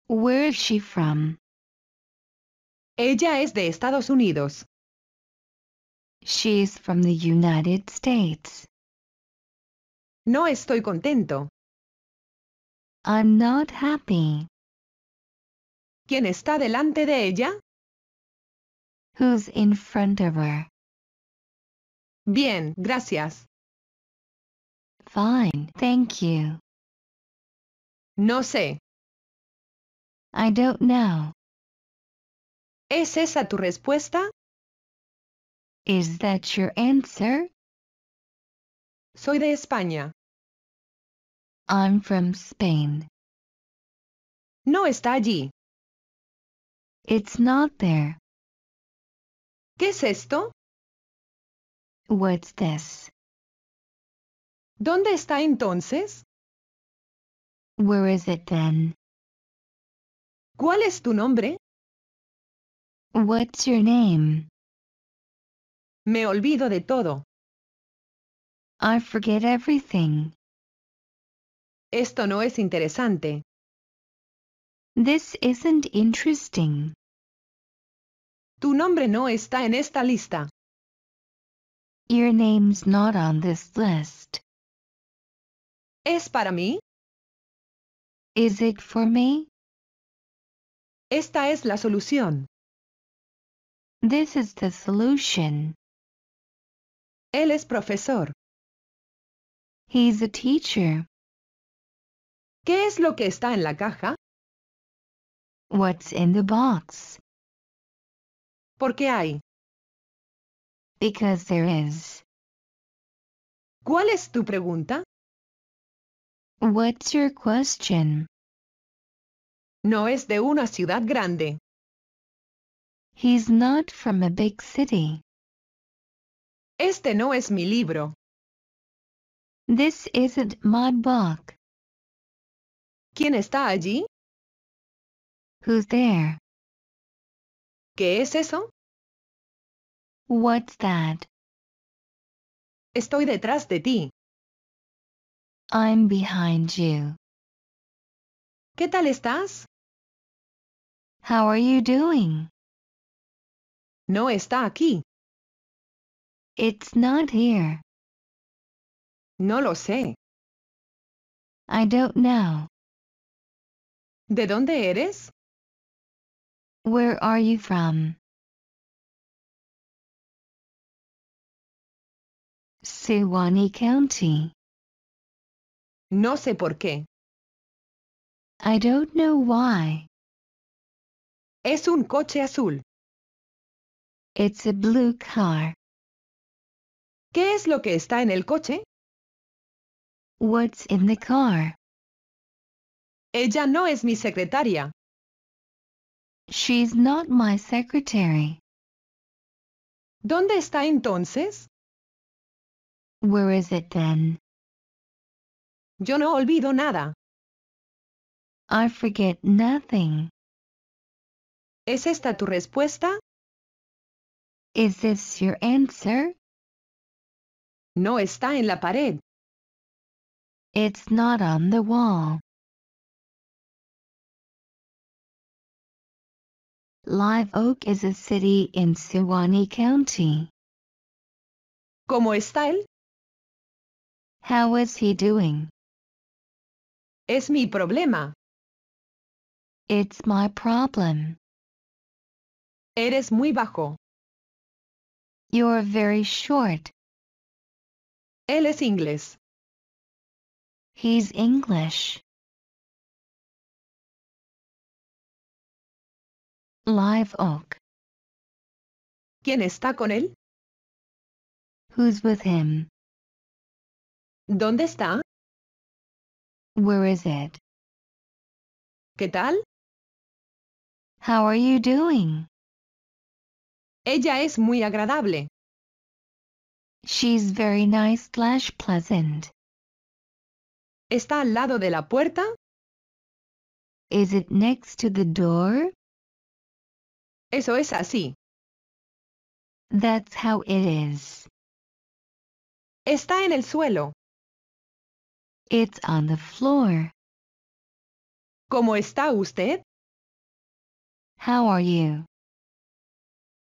Where is she from? Ella es de Estados Unidos. She's from the United States. No estoy contento. I'm not happy. ¿Quién está delante de ella? Who's in front of her? Bien, gracias. Fine, thank you. No sé. I don't know. ¿Es esa tu respuesta? Is that your answer? Soy de España. I'm from Spain. No está allí. It's not there. ¿Qué es esto? What's this? ¿Dónde está entonces? Where is it then? ¿Cuál es tu nombre? What's your name? Me olvido de todo. I forget everything. Esto no es interesante. This isn't interesting. Tu nombre no está en esta lista. Your name's not on this list. ¿Es para mí? Is it for me? Esta es la solución. This is the solution. Él es profesor. He's a teacher. ¿Qué es lo que está en la caja? What's in the box? ¿Por qué hay? Because there is. ¿Cuál es tu pregunta? What's your question? No es de una ciudad grande. He's not from a big city. Este no es mi libro. This isn't my book. ¿Quién está allí? Who's there? ¿Qué es eso? What's that? Estoy detrás de ti. I'm behind you. ¿Qué tal estás? How are you doing? No está aquí. It's not here. No lo sé. I don't know. ¿De dónde eres? Where are you from? Sewanee County. No sé por qué. I don't know why. Es un coche azul. It's a blue car. ¿Qué es lo que está en el coche? What's in the car? Ella no es mi secretaria. She's not my secretary. ¿Dónde está entonces? Where is it then? Yo no olvido nada. I forget nothing. ¿Es esta tu respuesta? Is this your answer? No está en la pared. It's not on the wall. Live Oak is a city in Suwannee County. ¿Cómo está él? How is he doing? Es mi problema. It's my problem. Eres muy bajo. You're very short. Él es inglés. He's English. Live oak. ¿Quién está con él? Who's with him? ¿Dónde está? Where is it? ¿Qué tal? How are you doing? Ella es muy agradable. She's very nice slash pleasant. ¿Está al lado de la puerta? Is it next to the door? Eso es así. That's how it is. Está en el suelo. It's on the floor. ¿Cómo está usted? How are you?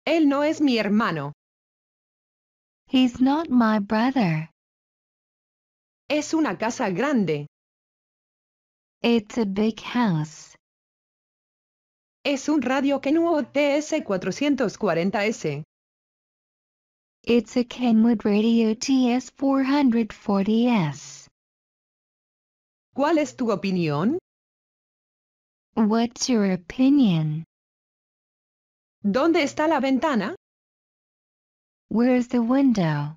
Él no es mi hermano. He's not my brother. Es una casa grande. It's a big house. Es un radio Kenwood TS440S. It's a Kenwood radio TS440S. ¿Cuál es tu opinión? What's your opinion? ¿Dónde está la ventana? Where's the window?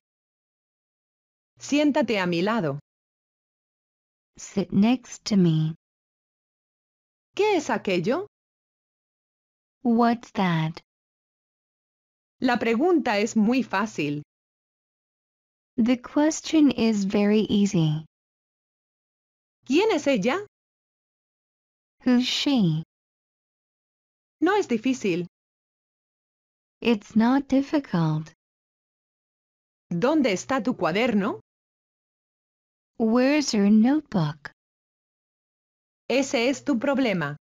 Siéntate a mi lado. Sit next to me. ¿Qué es aquello? What's that? La pregunta es muy fácil. The question is very easy. ¿Quién es ella? Who's she? No es difícil. It's not difficult. ¿Dónde está tu cuaderno? Where's your notebook? Ese es tu problema.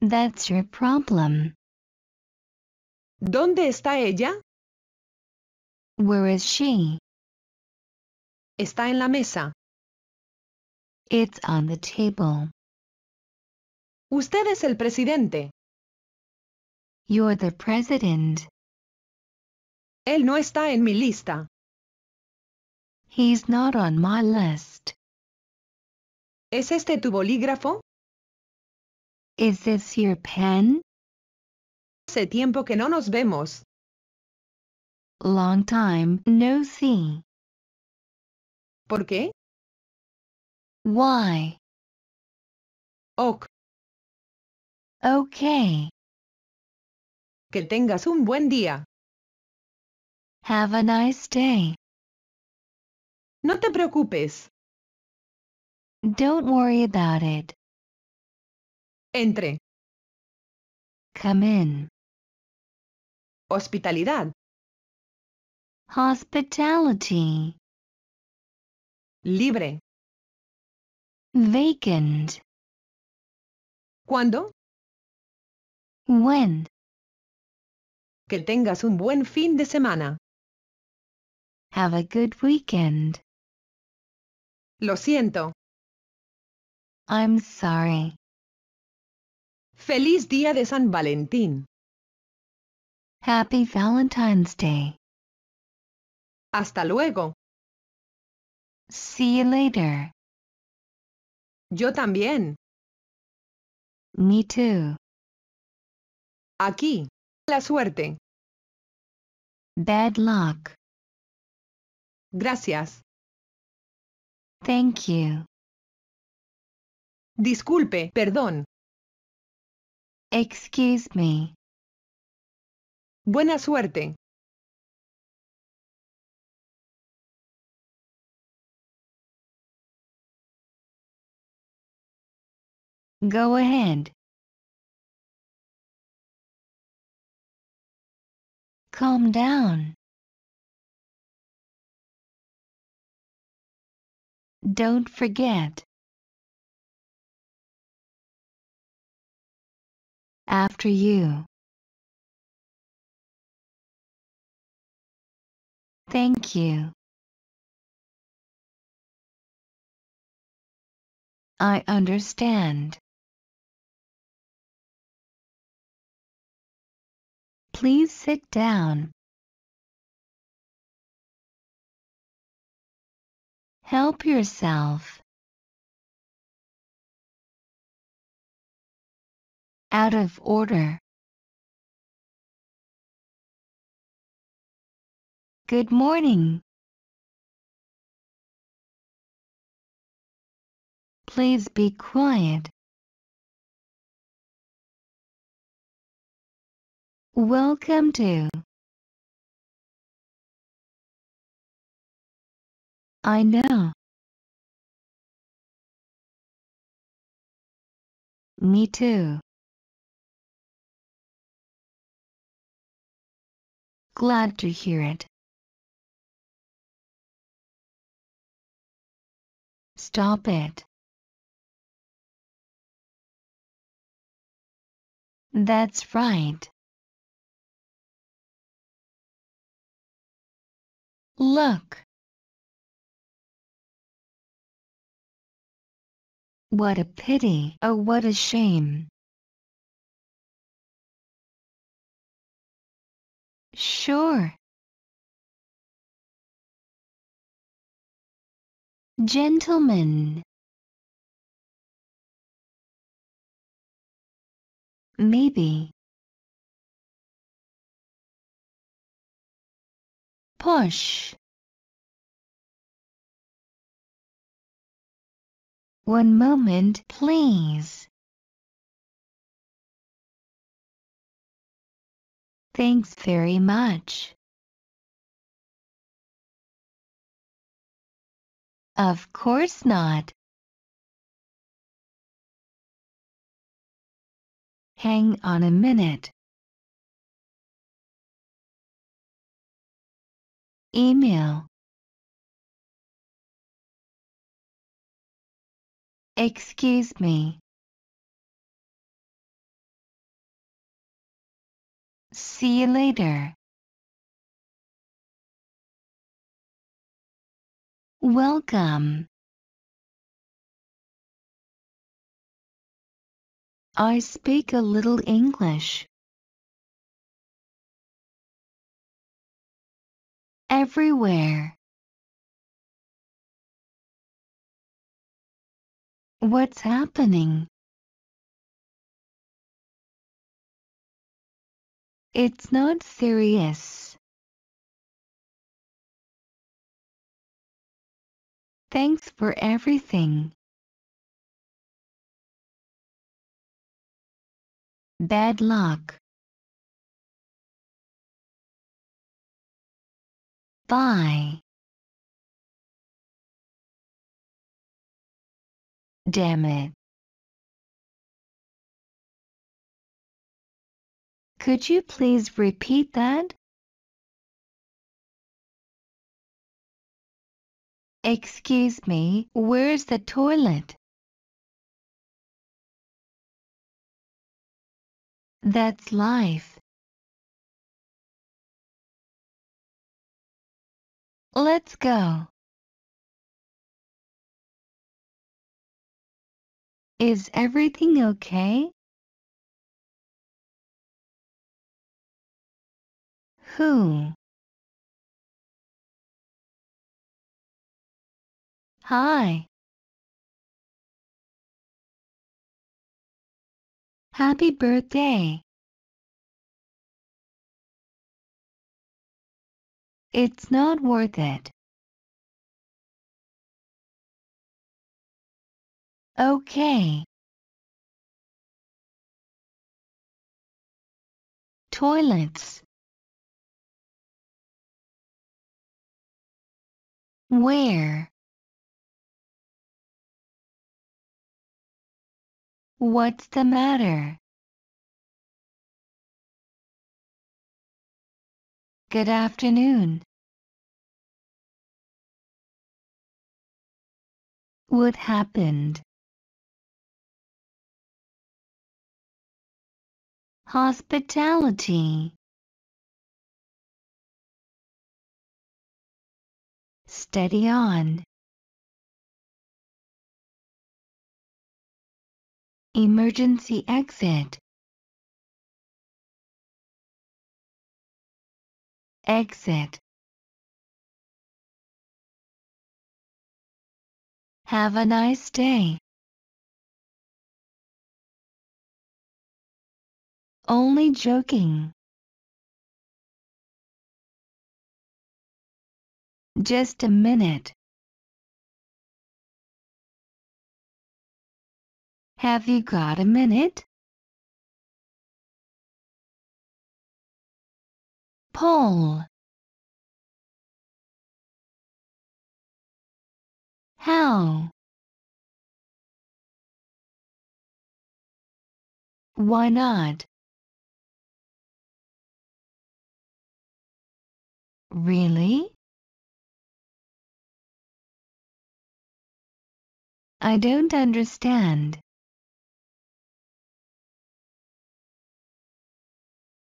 That's your problem. ¿Dónde está ella? Where is she? Está en la mesa. It's on the table. Usted es el presidente. You're the president. Él no está en mi lista. He's not on my list. ¿Es este tu bolígrafo? Is this your pen? Hace tiempo que no nos vemos. Long time no see. ¿Por qué? Why? Ok. Okay. Que tengas un buen día. Have a nice day. No te preocupes. Don't worry about it. Entre. Come in. Hospitalidad. Hospitality. Libre. Vacant. ¿Cuándo? When. Que tengas un buen fin de semana. Have a good weekend. Lo siento. I'm sorry. Feliz día de San Valentín. Happy Valentine's Day. Hasta luego. See you later. Yo también. Me too. Aquí. mala suerte. Bad luck. Gracias. Thank you. Disculpe, perdón. Excuse me. Buena suerte. Go ahead. calm down. Don't forget. After you. Thank you. I understand. please sit down? Help yourself. Out of order. Good morning. Please be quiet. Welcome to. I know. Me too. Glad to hear it. Stop it. That's right. Look. What a pity, oh what a shame. Sure. Gentlemen. Maybe. push One moment, please. Thanks very much. Of course not. Hang on a minute. email excuse me see you later welcome I speak a little English. everywhere. What's happening? It's not serious. Thanks for everything. Bad luck. by damn it could you please repeat that Excuse me, where's the toilet? That's life. Let's go. Is everything okay? Who? Hi. Happy birthday. It's not worth it. Okay. Toilets. Where? What's the matter? Good afternoon. What happened? Hospitality. Steady on. Emergency exit. Exit. Have a nice day. Only joking. Just a minute. Have you got a minute? Paul. How Why not? Really? I don't understand.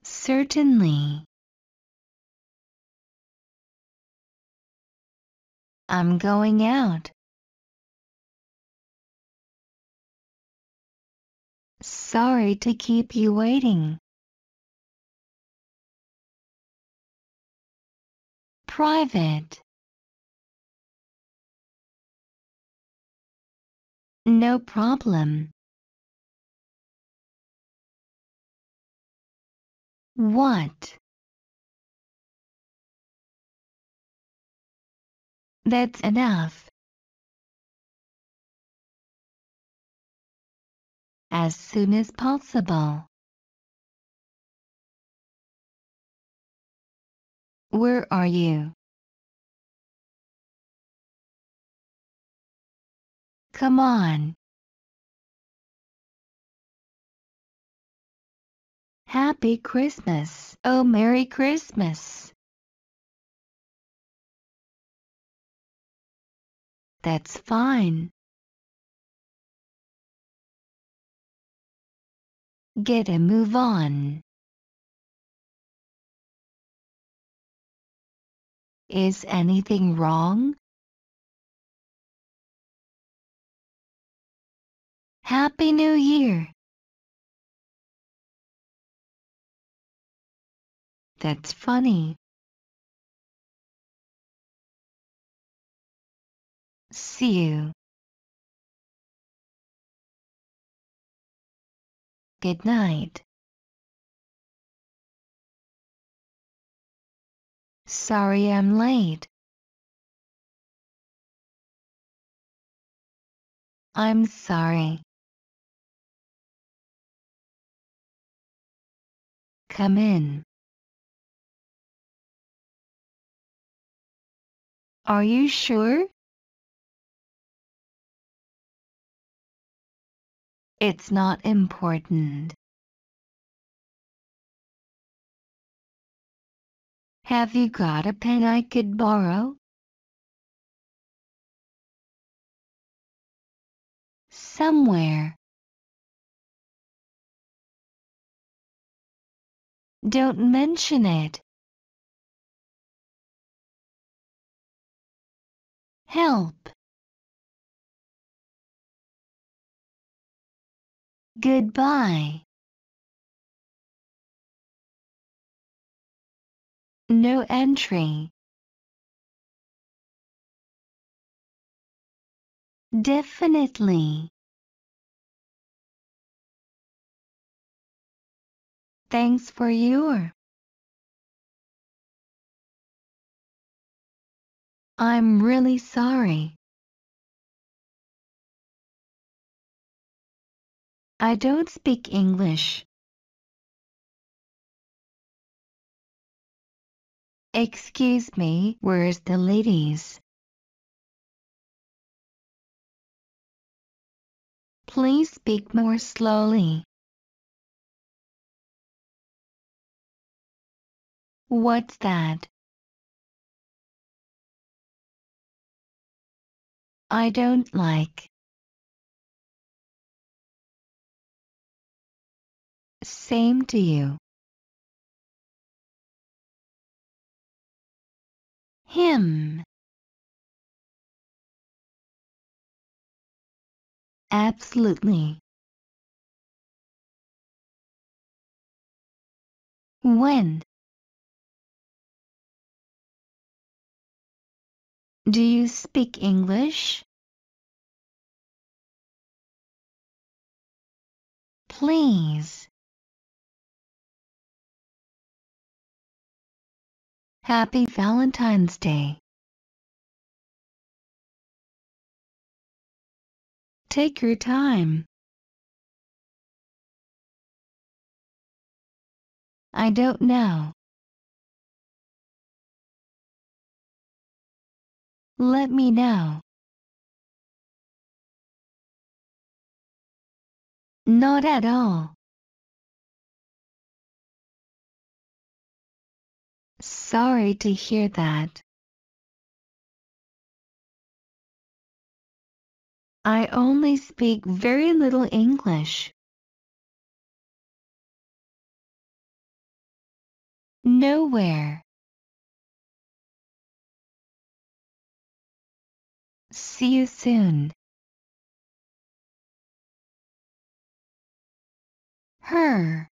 Certainly. I'm going out. Sorry to keep you waiting. Private. No problem. What? That's enough. As soon as possible. Where are you? Come on. Happy Christmas. Oh, Merry Christmas. That's fine. Get a move on. Is anything wrong? Happy New Year! That's funny. See you. Good night. Sorry I'm late. I'm sorry. Come in. Are you sure? It's not important. Have you got a pen I could borrow? Somewhere. Don't mention it. Help. Goodbye. No entry. Definitely. Thanks for your. I'm really sorry. I don't speak English. Excuse me, where's the ladies? Please speak more slowly. What's that? I don't like. Same to you. Him. Absolutely. When? Do you speak English? Please. Happy Valentine's Day. Take your time. I don't know. Let me know. Not at all. Sorry to hear that. I only speak very little English. Nowhere. See you soon. Her.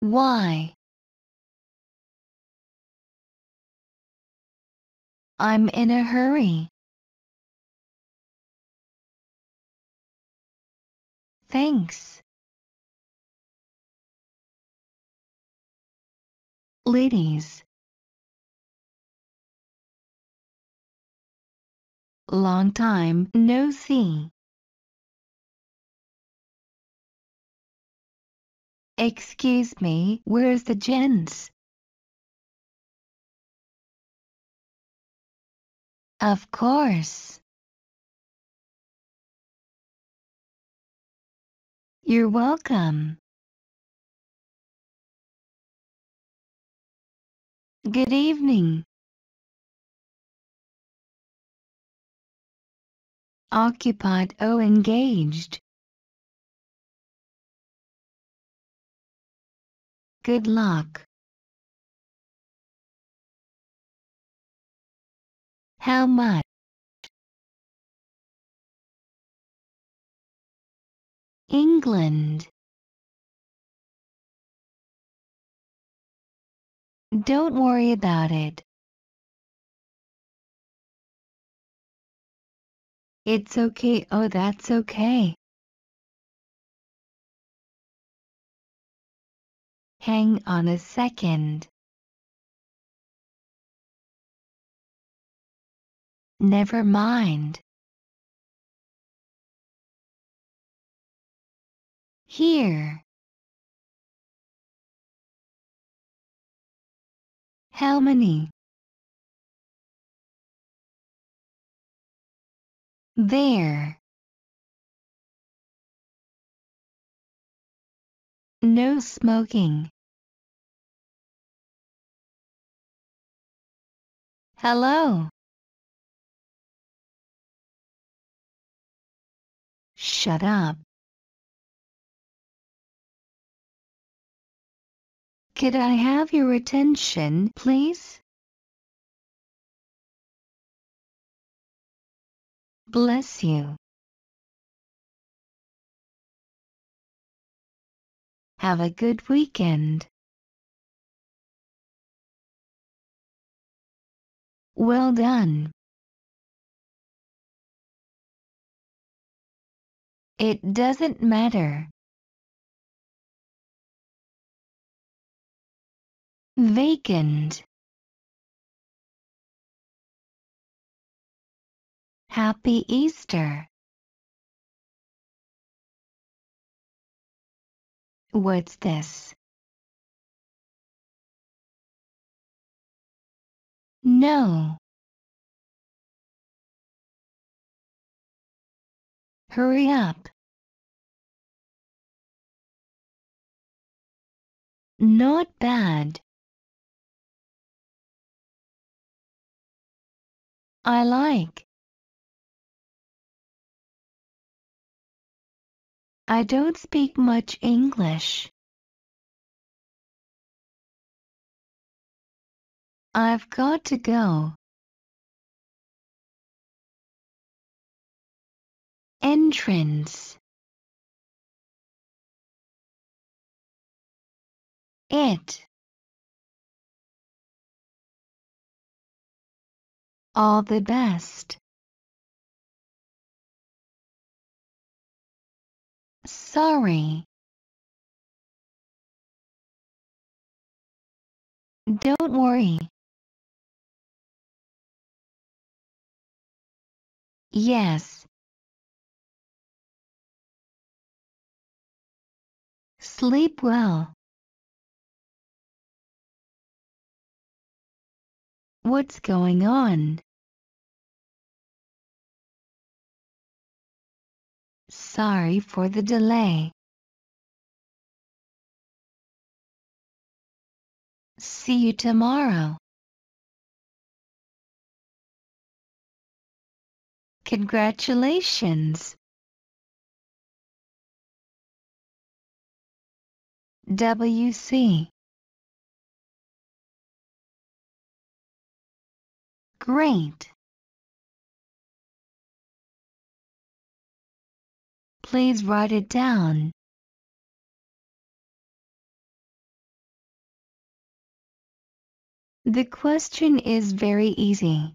Why? I'm in a hurry. Thanks. Ladies. Long time no see. Excuse me, where's the gents? Of course. You're welcome. Good evening. Occupied Oh, engaged. Good luck. How much? England. Don't worry about it. It's okay. Oh, that's okay. Hang on a second. Never mind. Here. How many? There. No smoking. Hello. Shut up. Could I have your attention, please? Bless you. Have a good weekend. Well done. It doesn't matter. Vacant. Happy Easter. What's this? No. Hurry up. Not bad. I like. I don't speak much English. I've got to go. Entrance It All the best. sorry. Don't worry. Yes. Sleep well. What's going on? Sorry for the delay. See you tomorrow. Congratulations. WC. Great. please write it down. The question is very easy.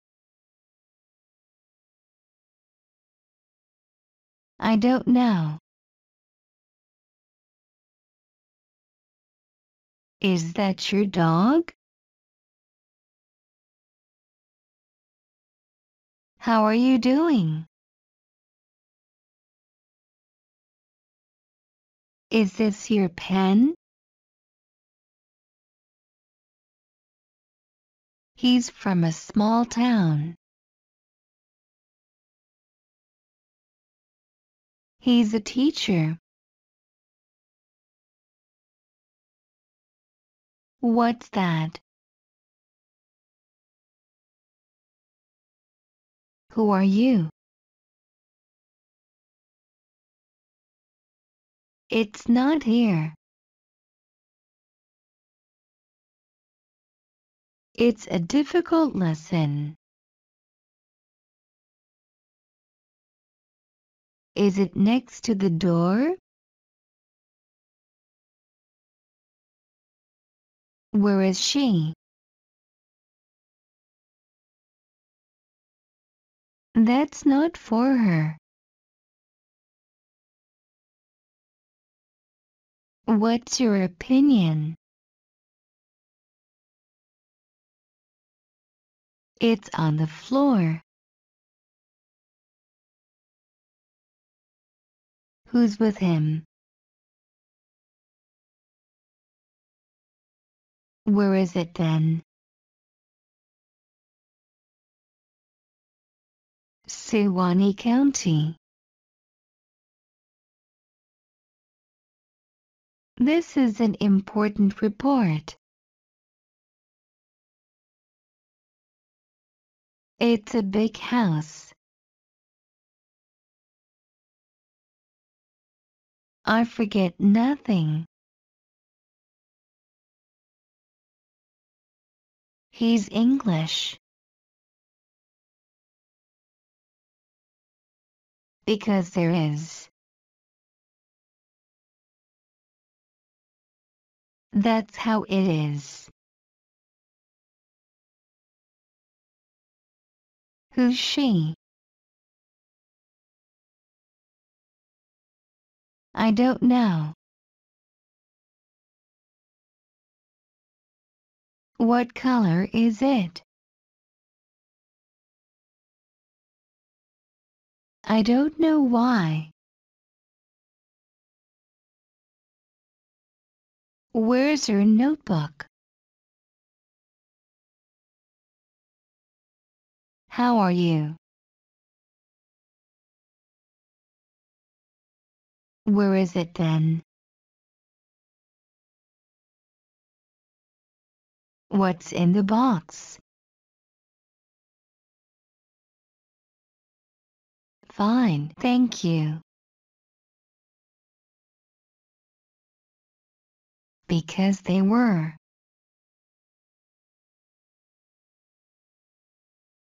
I don't know. Is that your dog? How are you doing? Is this your pen? He's from a small town. He's a teacher. What's that? Who are you? It's not here. It's a difficult lesson. Is it next to the door? Where is she? That's not for her. What's your opinion? It's on the floor. Who's with him? Where is it then? Sewanee County. This is an important report. It's a big house. I forget nothing. He's English. Because there is. That's how it is. Who's she? I don't know. What color is it? I don't know why. where's your notebook? How are you? Where is it then? What's in the box? Fine, thank you. because they were.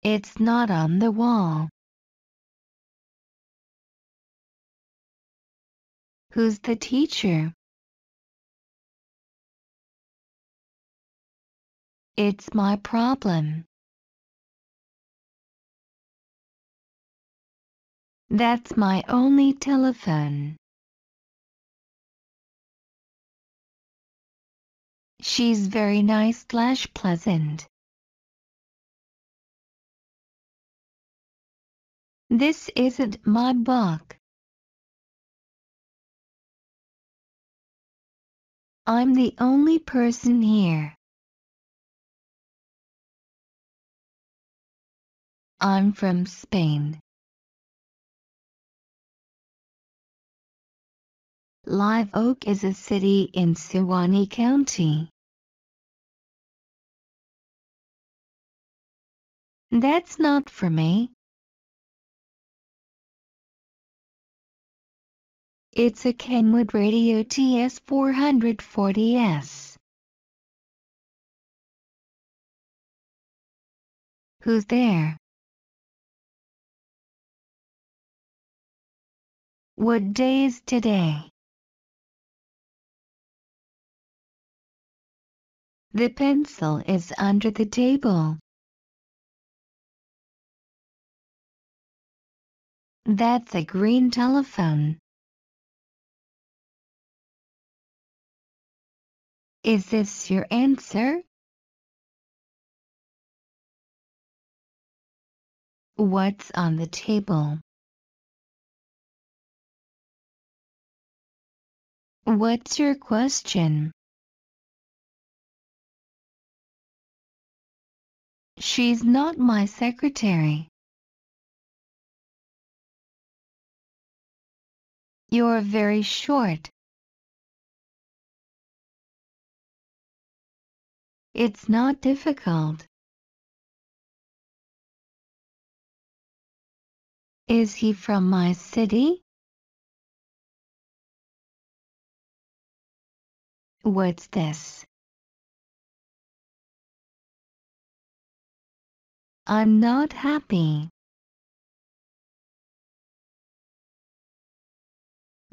It's not on the wall. Who's the teacher? It's my problem. That's my only telephone. She's very nice slash pleasant. This isn't my book. I'm the only person here. I'm from Spain. Live Oak is a city in Suwannee County. That's not for me. It's a Kenwood Radio TS440S. Who's there? What day is today? The pencil is under the table. That's a green telephone. Is this your answer? What's on the table? What's your question? She's not my secretary. You're very short. It's not difficult. Is he from my city? What's this? I'm not happy.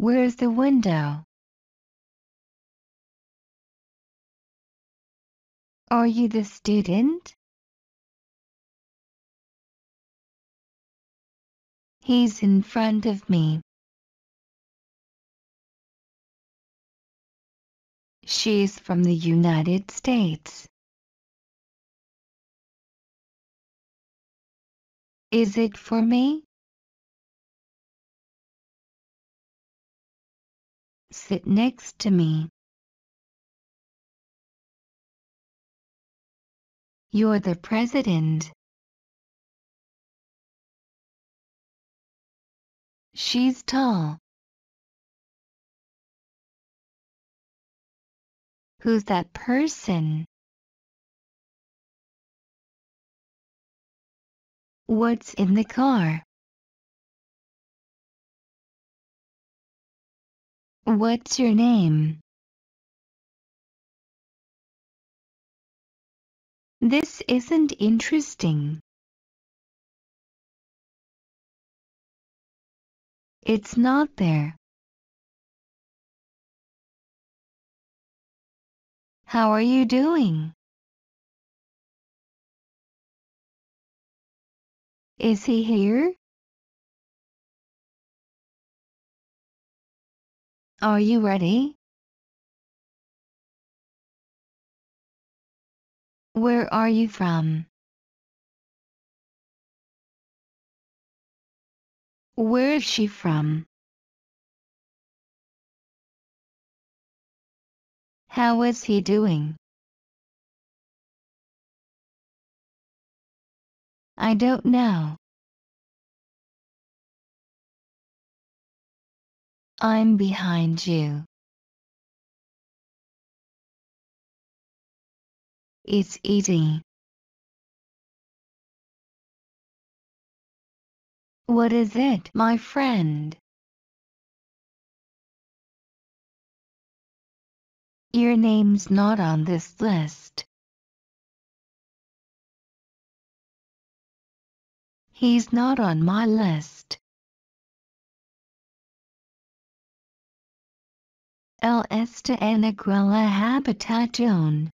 where is the window? Are you the student? He's in front of me. She's from the United States. Is it for me? Sit next to me. You're the president. She's tall. Who's that person? What's in the car? What's your name? This isn't interesting. It's not there. How are you doing? Is he here? Are you ready? Where are you from? Where is she from? How is he doing? I don't know. I'm behind you. It's easy. What is it, my friend? Your name's not on this list. He's not on my list. L. esta en aquella habitación.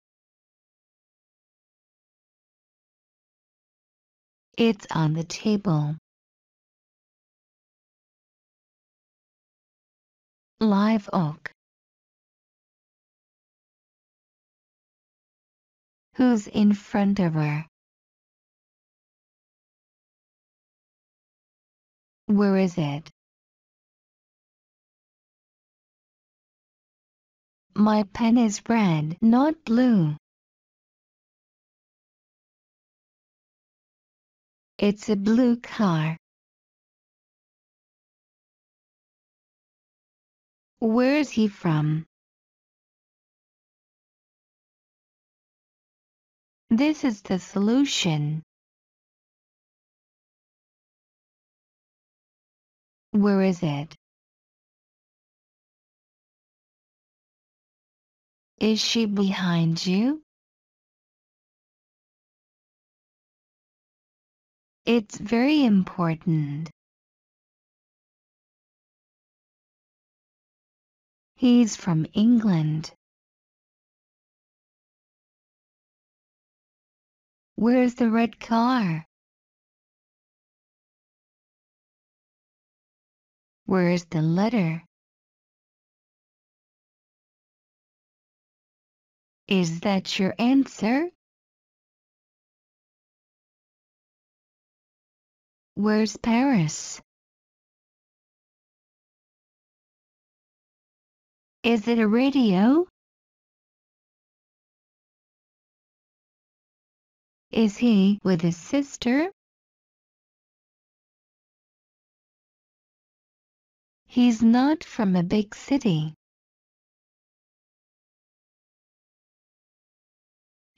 It's on the table. Live oak. Who's in front of her? Where is it? My pen is red, not blue. It's a blue car. Where's he from? This is the solution. Where is it? Is she behind you? It's very important. He's from England. Where's the red car? Where's the letter? Is that your answer? Where's Paris? Is it a radio? Is he with his sister? He's not from a big city.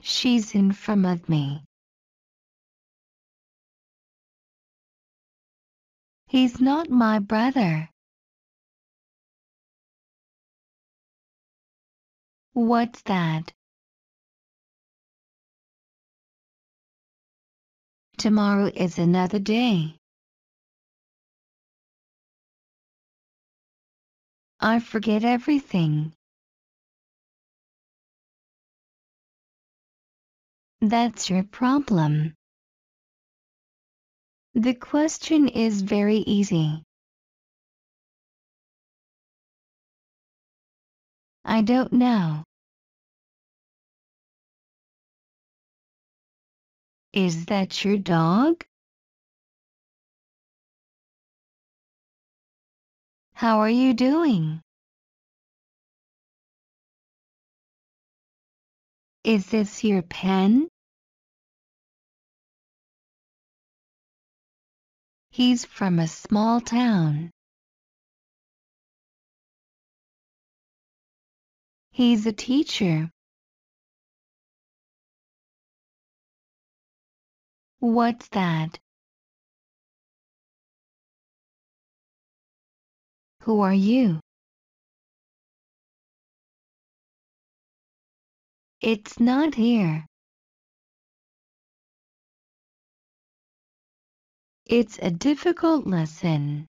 She's in front of me. He's not my brother. What's that? Tomorrow is another day. I forget everything. That's your problem. The question is very easy. I don't know. Is that your dog? How are you doing? Is this your pen? He's from a small town. He's a teacher. What's that? Who are you? It's not here. It's a difficult lesson.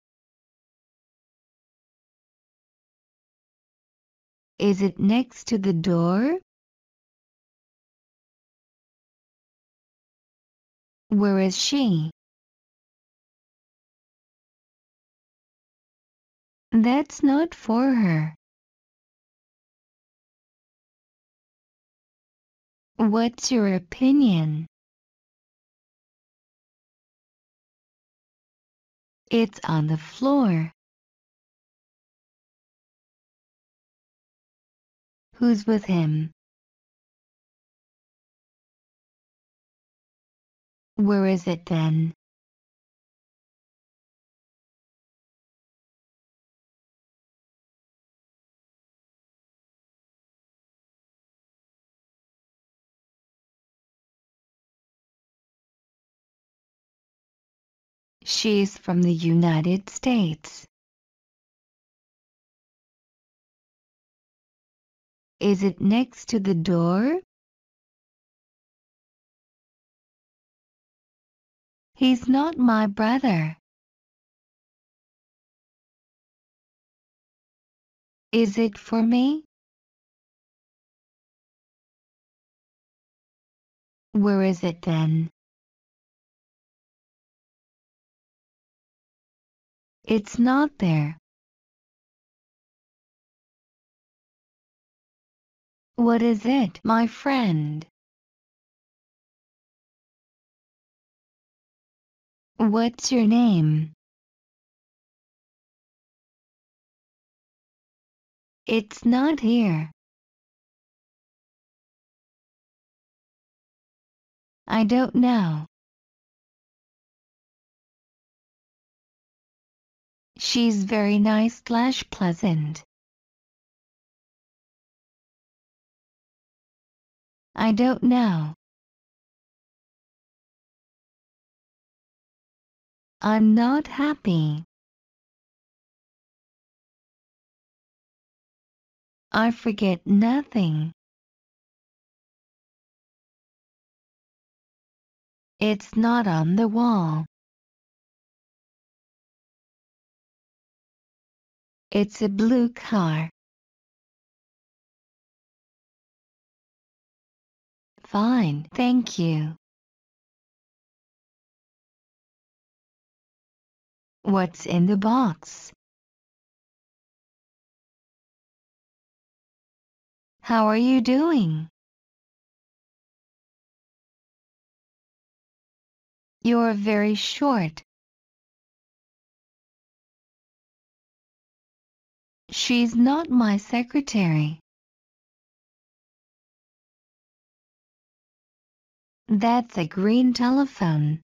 Is it next to the door? Where is she? That's not for her. What's your opinion? It's on the floor. Who's with him? Where is it then? She's from the United States. Is it next to the door? He's not my brother. Is it for me? Where is it then? It's not there. What is it, my friend? What's your name? It's not here. I don't know. She's very nice slash pleasant. I don't know. I'm not happy. I forget nothing. It's not on the wall. It's a blue car. Fine, thank you. What's in the box? How are you doing? You're very short. She's not my secretary. That's a green telephone.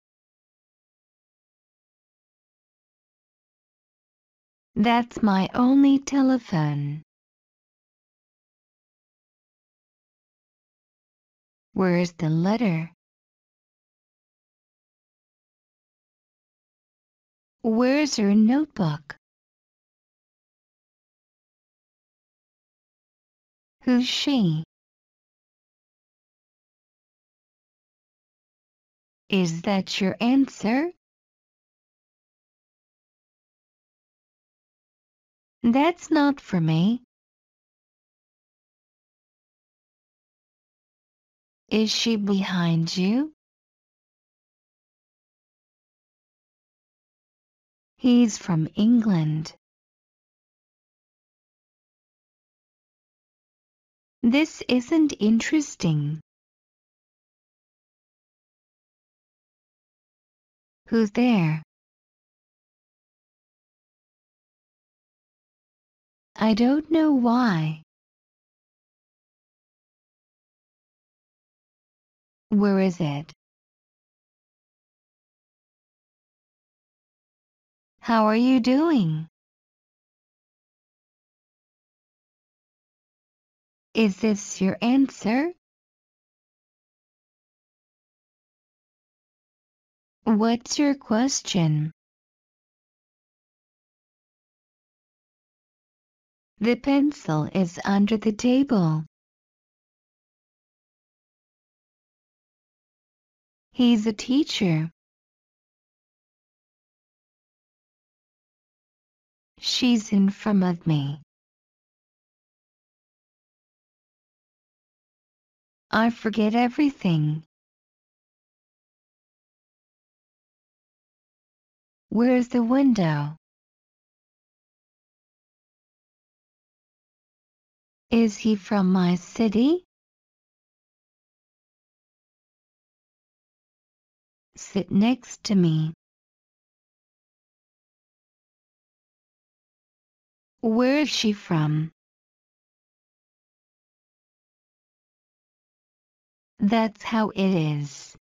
That's my only telephone. Where's the letter? Where's her notebook? Who's she? Is that your answer? That's not for me. Is she behind you? He's from England. This isn't interesting. Who's there? I don't know why. Where is it? How are you doing? Is this your answer? What's your question? The pencil is under the table. He's a teacher. She's in front of me. I forget everything. Where's the window? Is he from my city? Sit next to me. Where is she from? That's how it is.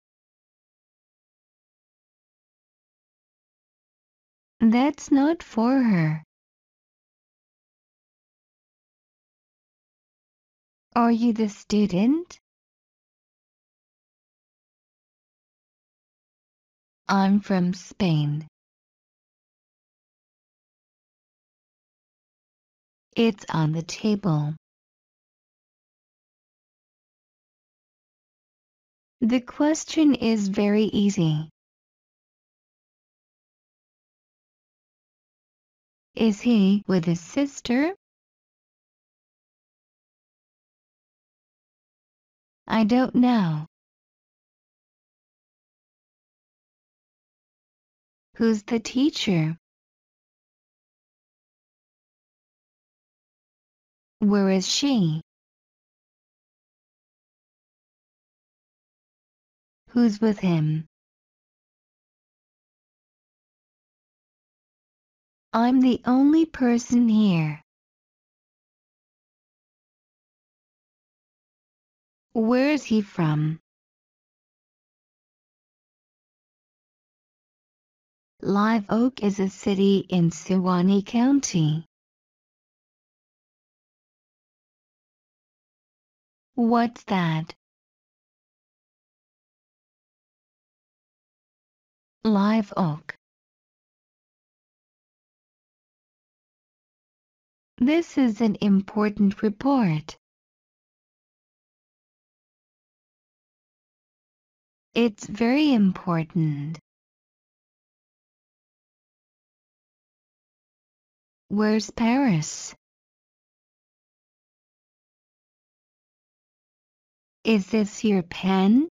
That's not for her. Are you the student? I'm from Spain. It's on the table. The question is very easy. Is he with his sister? I don't know. Who's the teacher? Where is she? who's with him? I'm the only person here. Where's he from? Live Oak is a city in Suwannee County. What's that? live oak. This is an important report. It's very important. Where's Paris? Is this your pen?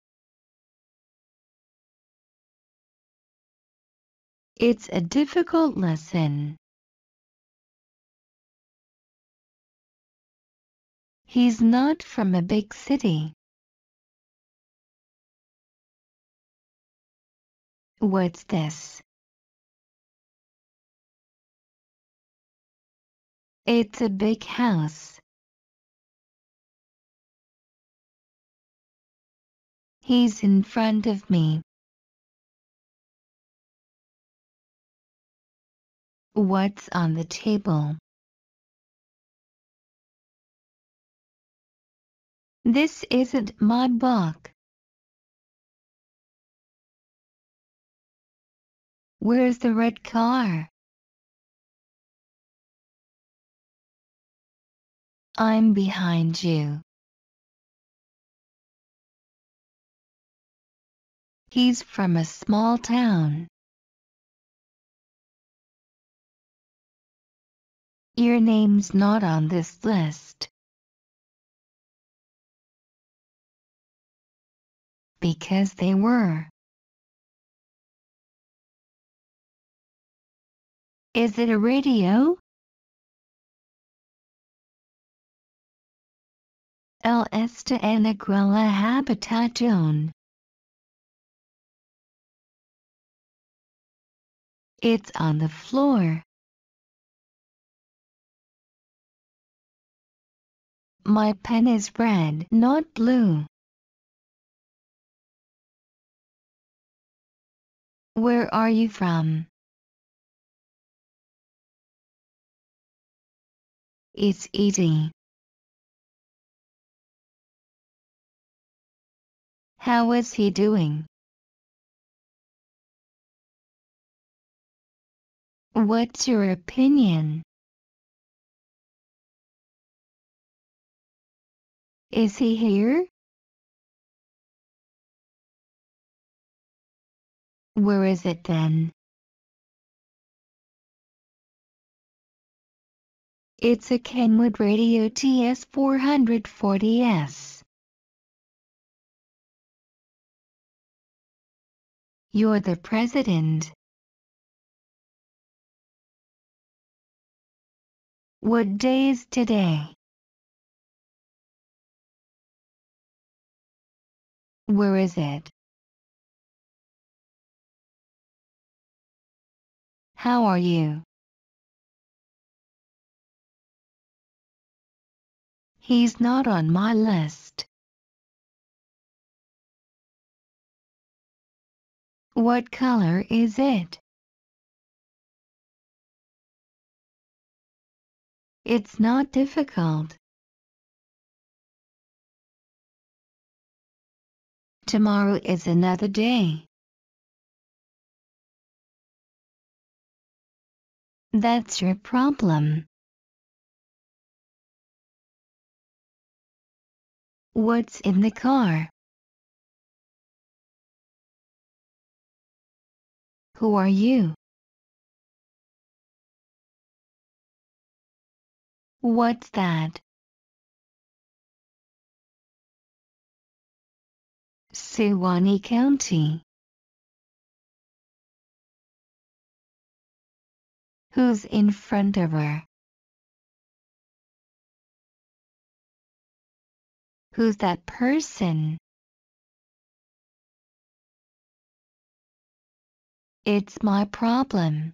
It's a difficult lesson. He's not from a big city. What's this? It's a big house. He's in front of me. What's on the table? This isn't my book. Where's the red car? I'm behind you. He's from a small town. Your name's not on this list. Because they were. Is it a radio? El Esta en Aguila Habitación. It's on the floor. My pen is red, not blue. Where are you from? It's easy. How is he doing? What's your opinion? Is he here? Where is it then? It's a Kenwood Radio TS440S. You're the president. What day is today? Where is it? How are you? He's not on my list. What color is it? It's not difficult. Tomorrow is another day. That's your problem. What's in the car? Who are you? What's that? Sewanee County. Who's in front of her? Who's that person? It's my problem.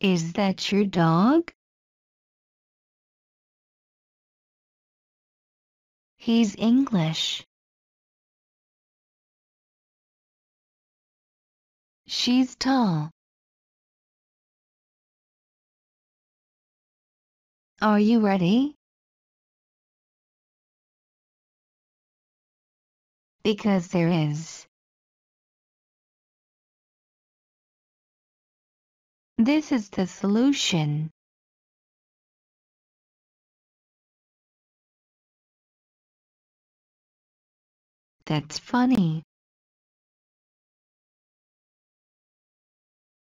Is that your dog? He's English. She's tall. Are you ready? Because there is. This is the solution. That's funny.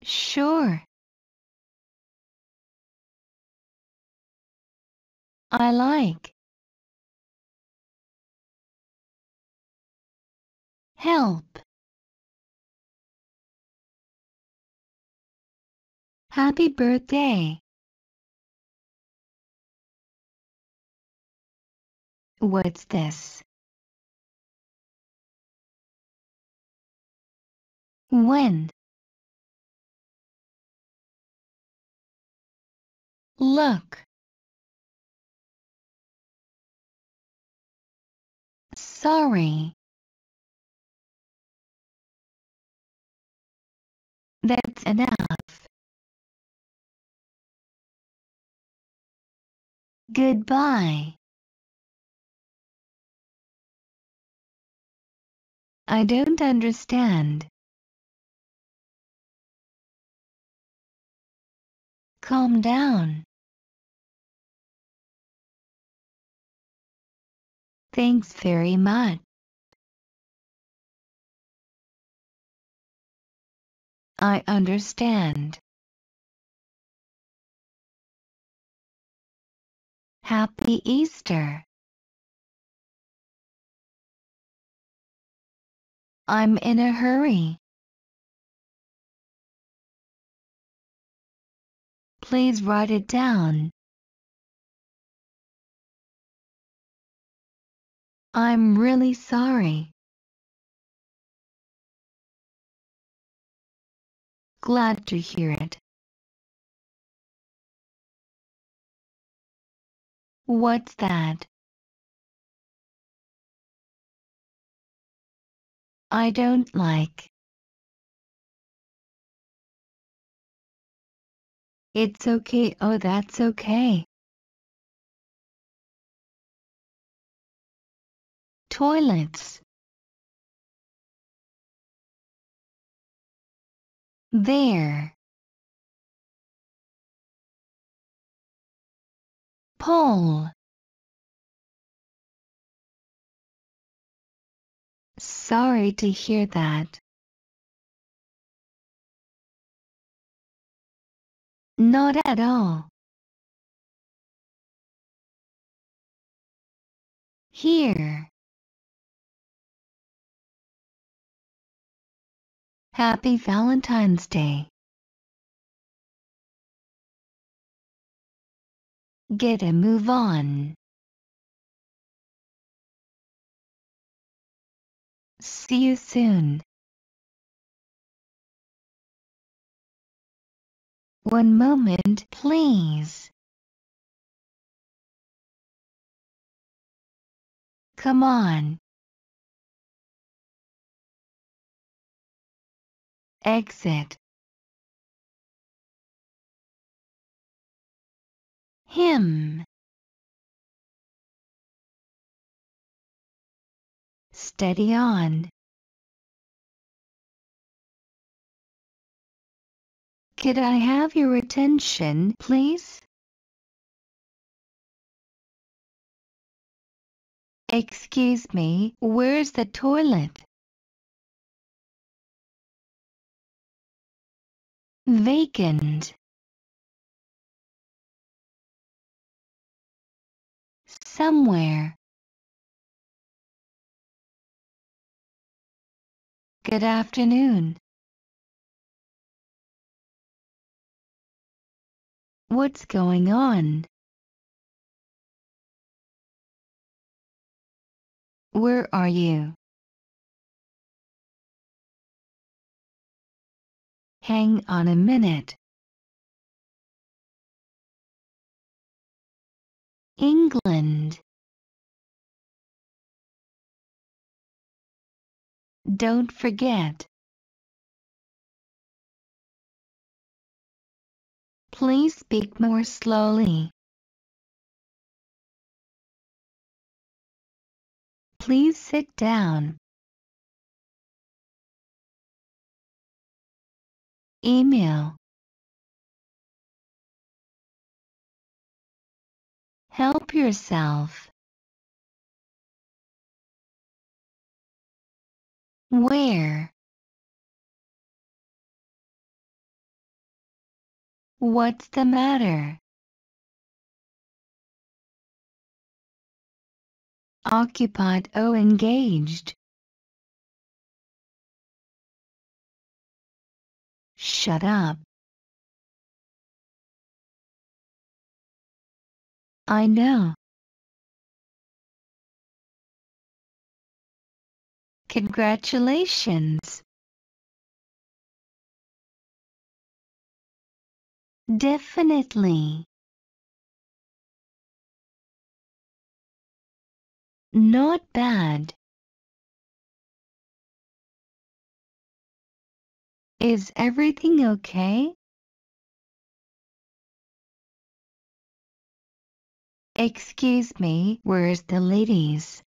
Sure. I like. Help. Happy birthday. What's this? when look sorry that's enough goodbye I don't understand. calm down. Thanks very much. I understand. Happy Easter. I'm in a hurry. Please write it down. I'm really sorry. Glad to hear it. What's that? I don't like. It's okay, oh that's okay. Toilets There Pole Sorry to hear that. Not at all. Here. Happy Valentine's Day. Get a move on. See you soon. One moment, please. Come on. Exit. Him. Steady on. Could I have your attention, please? Excuse me, where's the toilet? Vacant. Somewhere. Good afternoon. what's going on? Where are you? Hang on a minute. England. Don't forget. Please speak more slowly. Please sit down. Email. Help yourself. Where? What's the matter? Occupied or oh, engaged. Shut up. I know. Congratulations. Definitely. Not bad. Is everything okay? Excuse me, where's the ladies?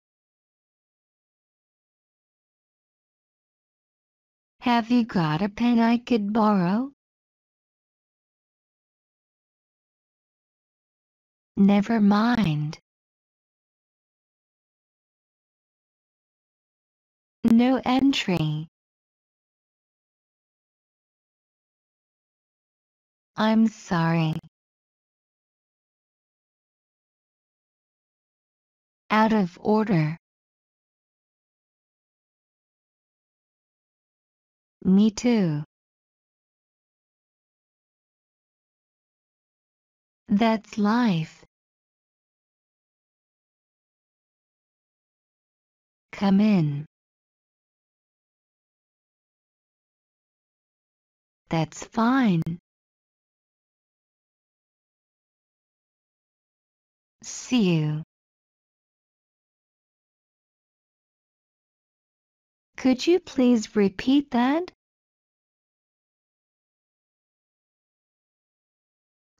Have you got a pen I could borrow? Never mind. No entry. I'm sorry. Out of order. Me too. That's life. Come in. That's fine. See you. Could you please repeat that?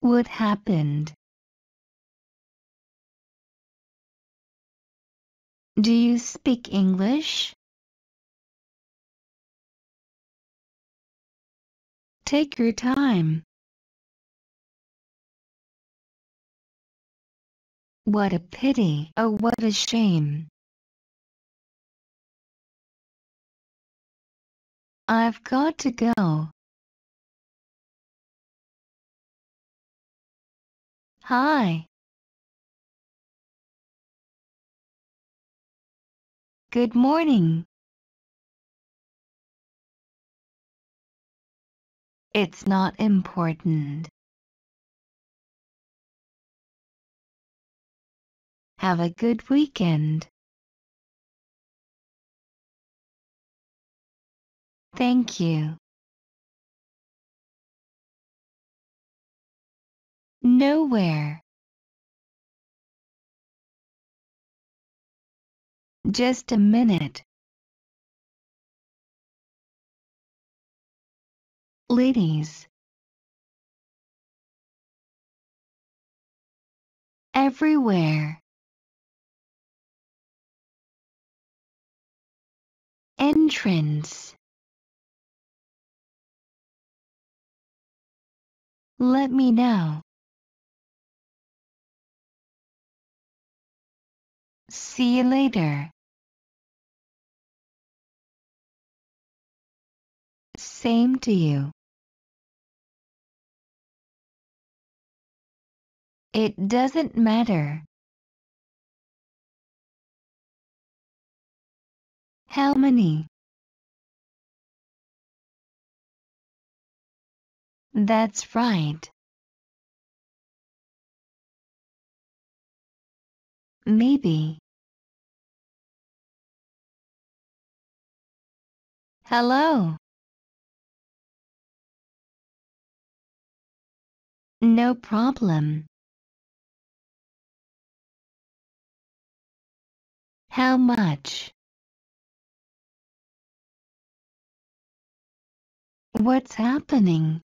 What happened? Do you speak English? Take your time. What a pity, oh what a shame. I've got to go. Hi. good morning. It's not important. Have a good weekend. Thank you. Nowhere. Just a minute. Ladies. Everywhere. Entrance. Let me know. See you later. same to you. It doesn't matter. How many? That's right. Maybe. Hello. No problem. How much? What's happening?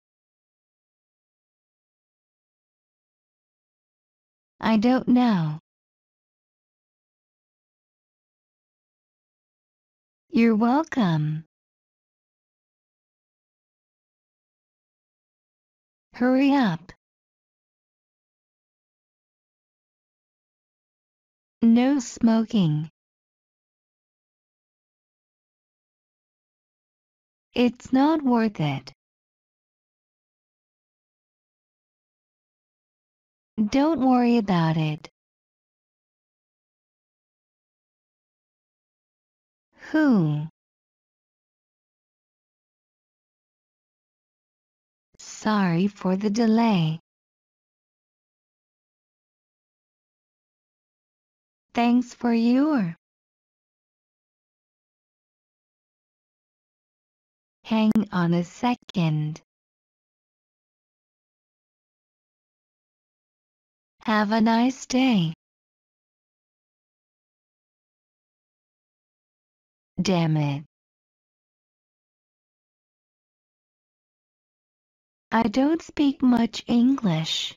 I don't know. You're welcome. Hurry up. No smoking. It's not worth it. Don't worry about it. Who? Sorry for the delay. thanks for your Hang on a second. Have a nice day. Damn it. I don't speak much English.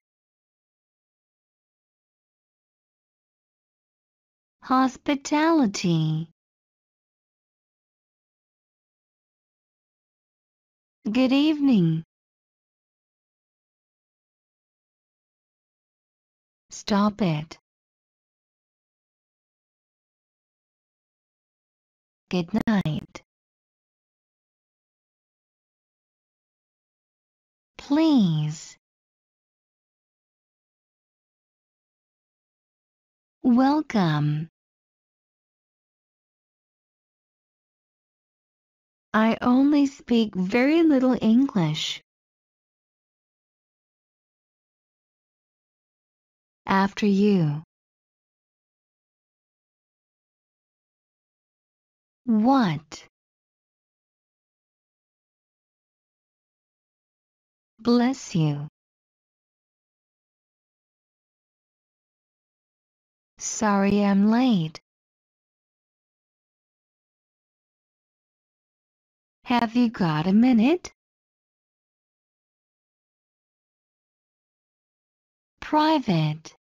Hospitality. Good evening. Stop it. Good night. Please. Welcome. I only speak very little English. After you. What? Bless you. Sorry I'm late. Have you got a minute? Private.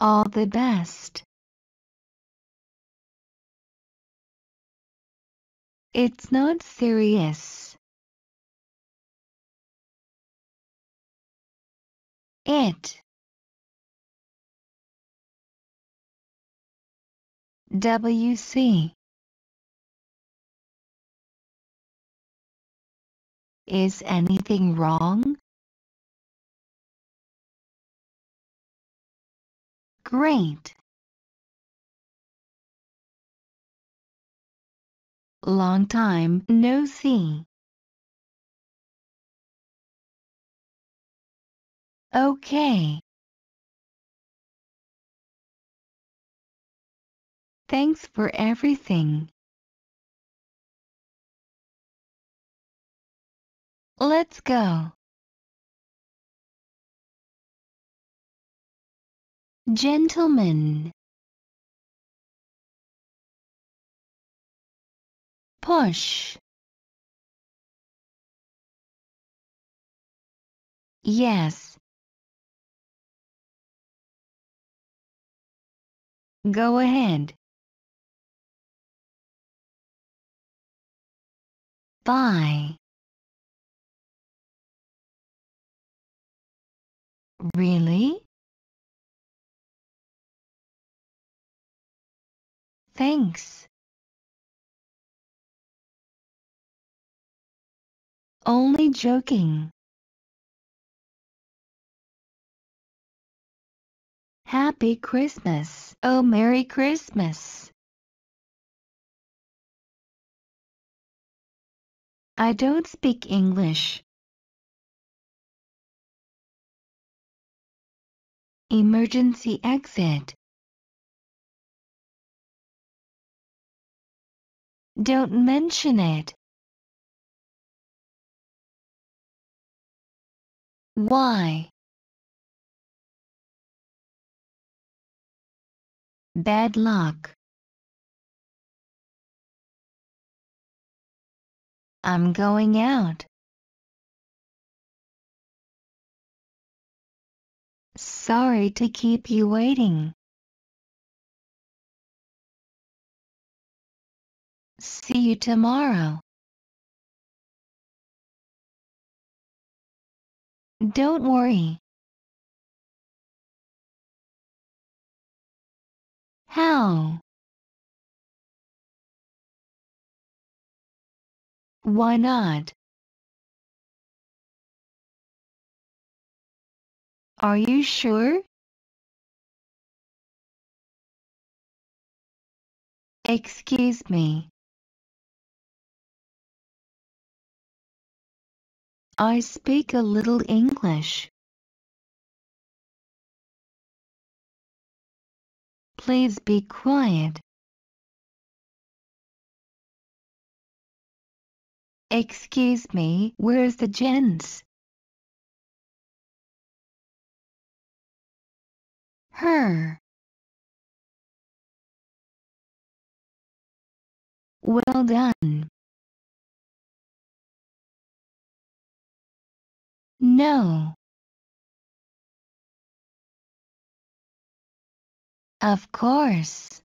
All the best. It's not serious. It. WC Is anything wrong? Great. Long time no see. Okay. Thanks for everything. Let's go. Gentlemen. Push. Yes. Go ahead. by Really? Thanks. Only joking. Happy Christmas. Oh, Merry Christmas. I don't speak English. Emergency exit. Don't mention it. Why? Bad luck. I'm going out. Sorry to keep you waiting. See you tomorrow. Don't worry. How? Why not? Are you sure? Excuse me. I speak a little English. Please be quiet. Excuse me, where's the gents? Her. Well done. No. Of course.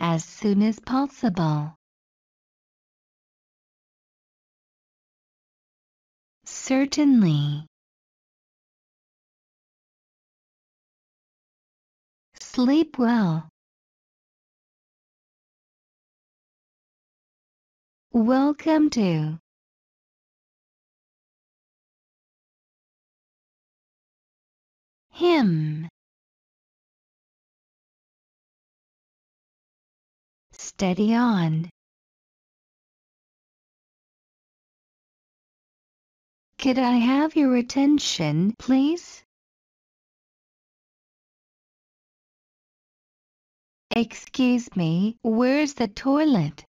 as soon as possible. Certainly. Sleep well. Welcome to him. steady on. Could I have your attention, please? Excuse me, where's the toilet?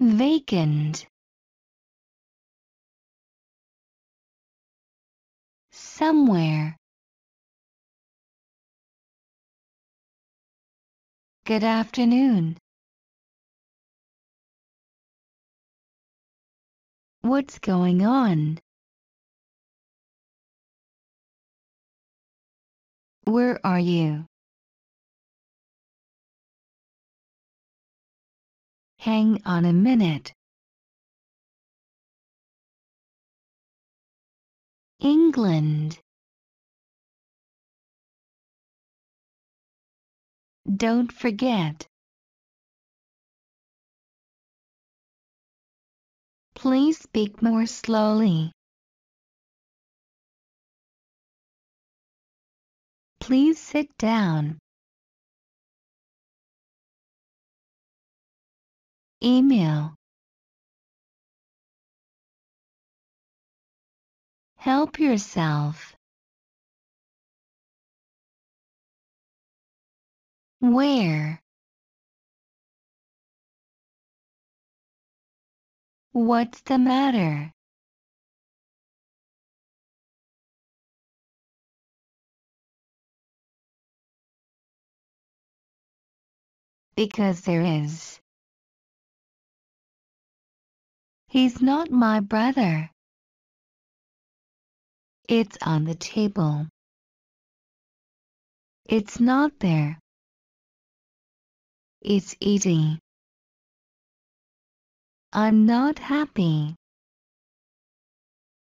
Vacant. Somewhere. Good afternoon. What's going on? Where are you? Hang on a minute. England don't forget. Please speak more slowly. Please sit down. Email. Help yourself. Where? What's the matter? Because there is. He's not my brother. It's on the table. It's not there. It's easy. I'm not happy.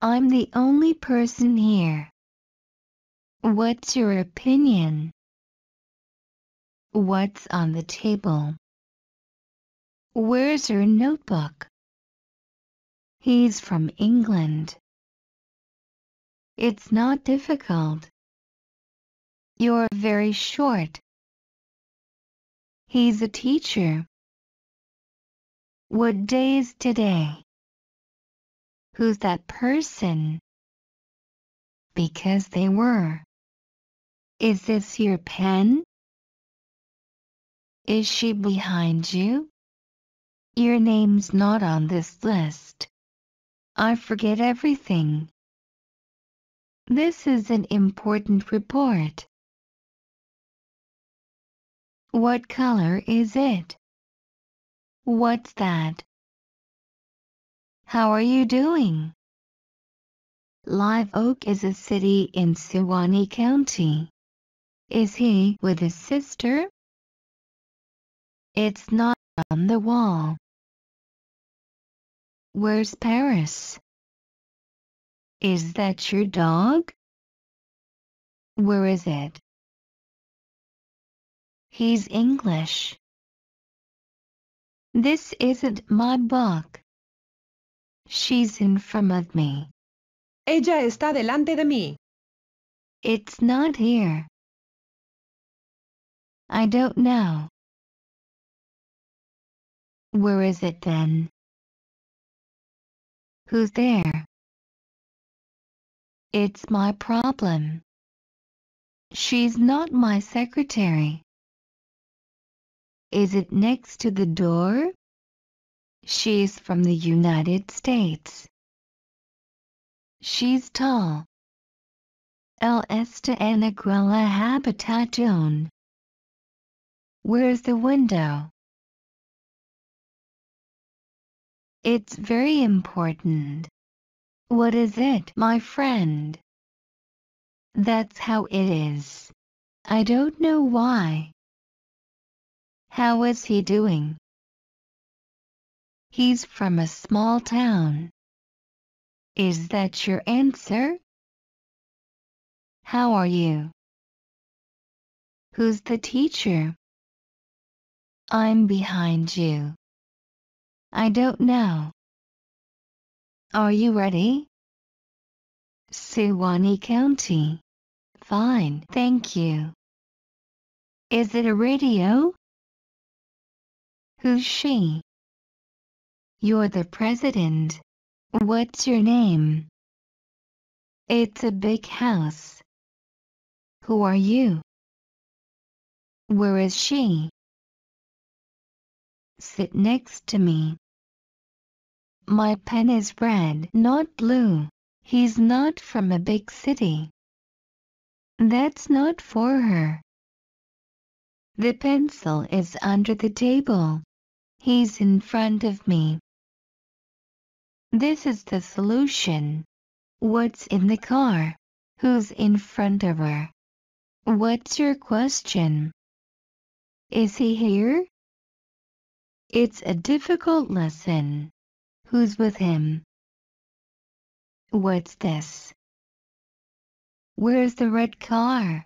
I'm the only person here. What's your opinion? What's on the table? Where's your notebook? He's from England. It's not difficult. You're very short. He's a teacher. What day is today? Who's that person? Because they were. Is this your pen? Is she behind you? Your name's not on this list. I forget everything. This is an important report. What color is it? What's that? How are you doing? Live Oak is a city in Suwannee County. Is he with his sister? It's not on the wall. Where's Paris? Is that your dog? Where is it? He's English. This isn't my book. She's in front of me. Ella está delante de mí. It's not here. I don't know. Where is it then? Who's there? It's my problem. She's not my secretary. Is it next to the door? She's from the United States. She's tall. El esta en aquella habitación. Where's the window? It's very important. What is it, my friend? That's how it is. I don't know why. How is he doing? He's from a small town. Is that your answer? How are you? Who's the teacher? I'm behind you. I don't know. Are you ready? Suwannee County. Fine, thank you. Is it a radio? Who's she? You're the president. What's your name? It's a big house. Who are you? Where is she? Sit next to me. My pen is red, not blue. He's not from a big city. That's not for her. The pencil is under the table. He's in front of me. This is the solution. What's in the car? Who's in front of her? What's your question? Is he here? It's a difficult lesson. Who's with him? What's this? Where's the red car?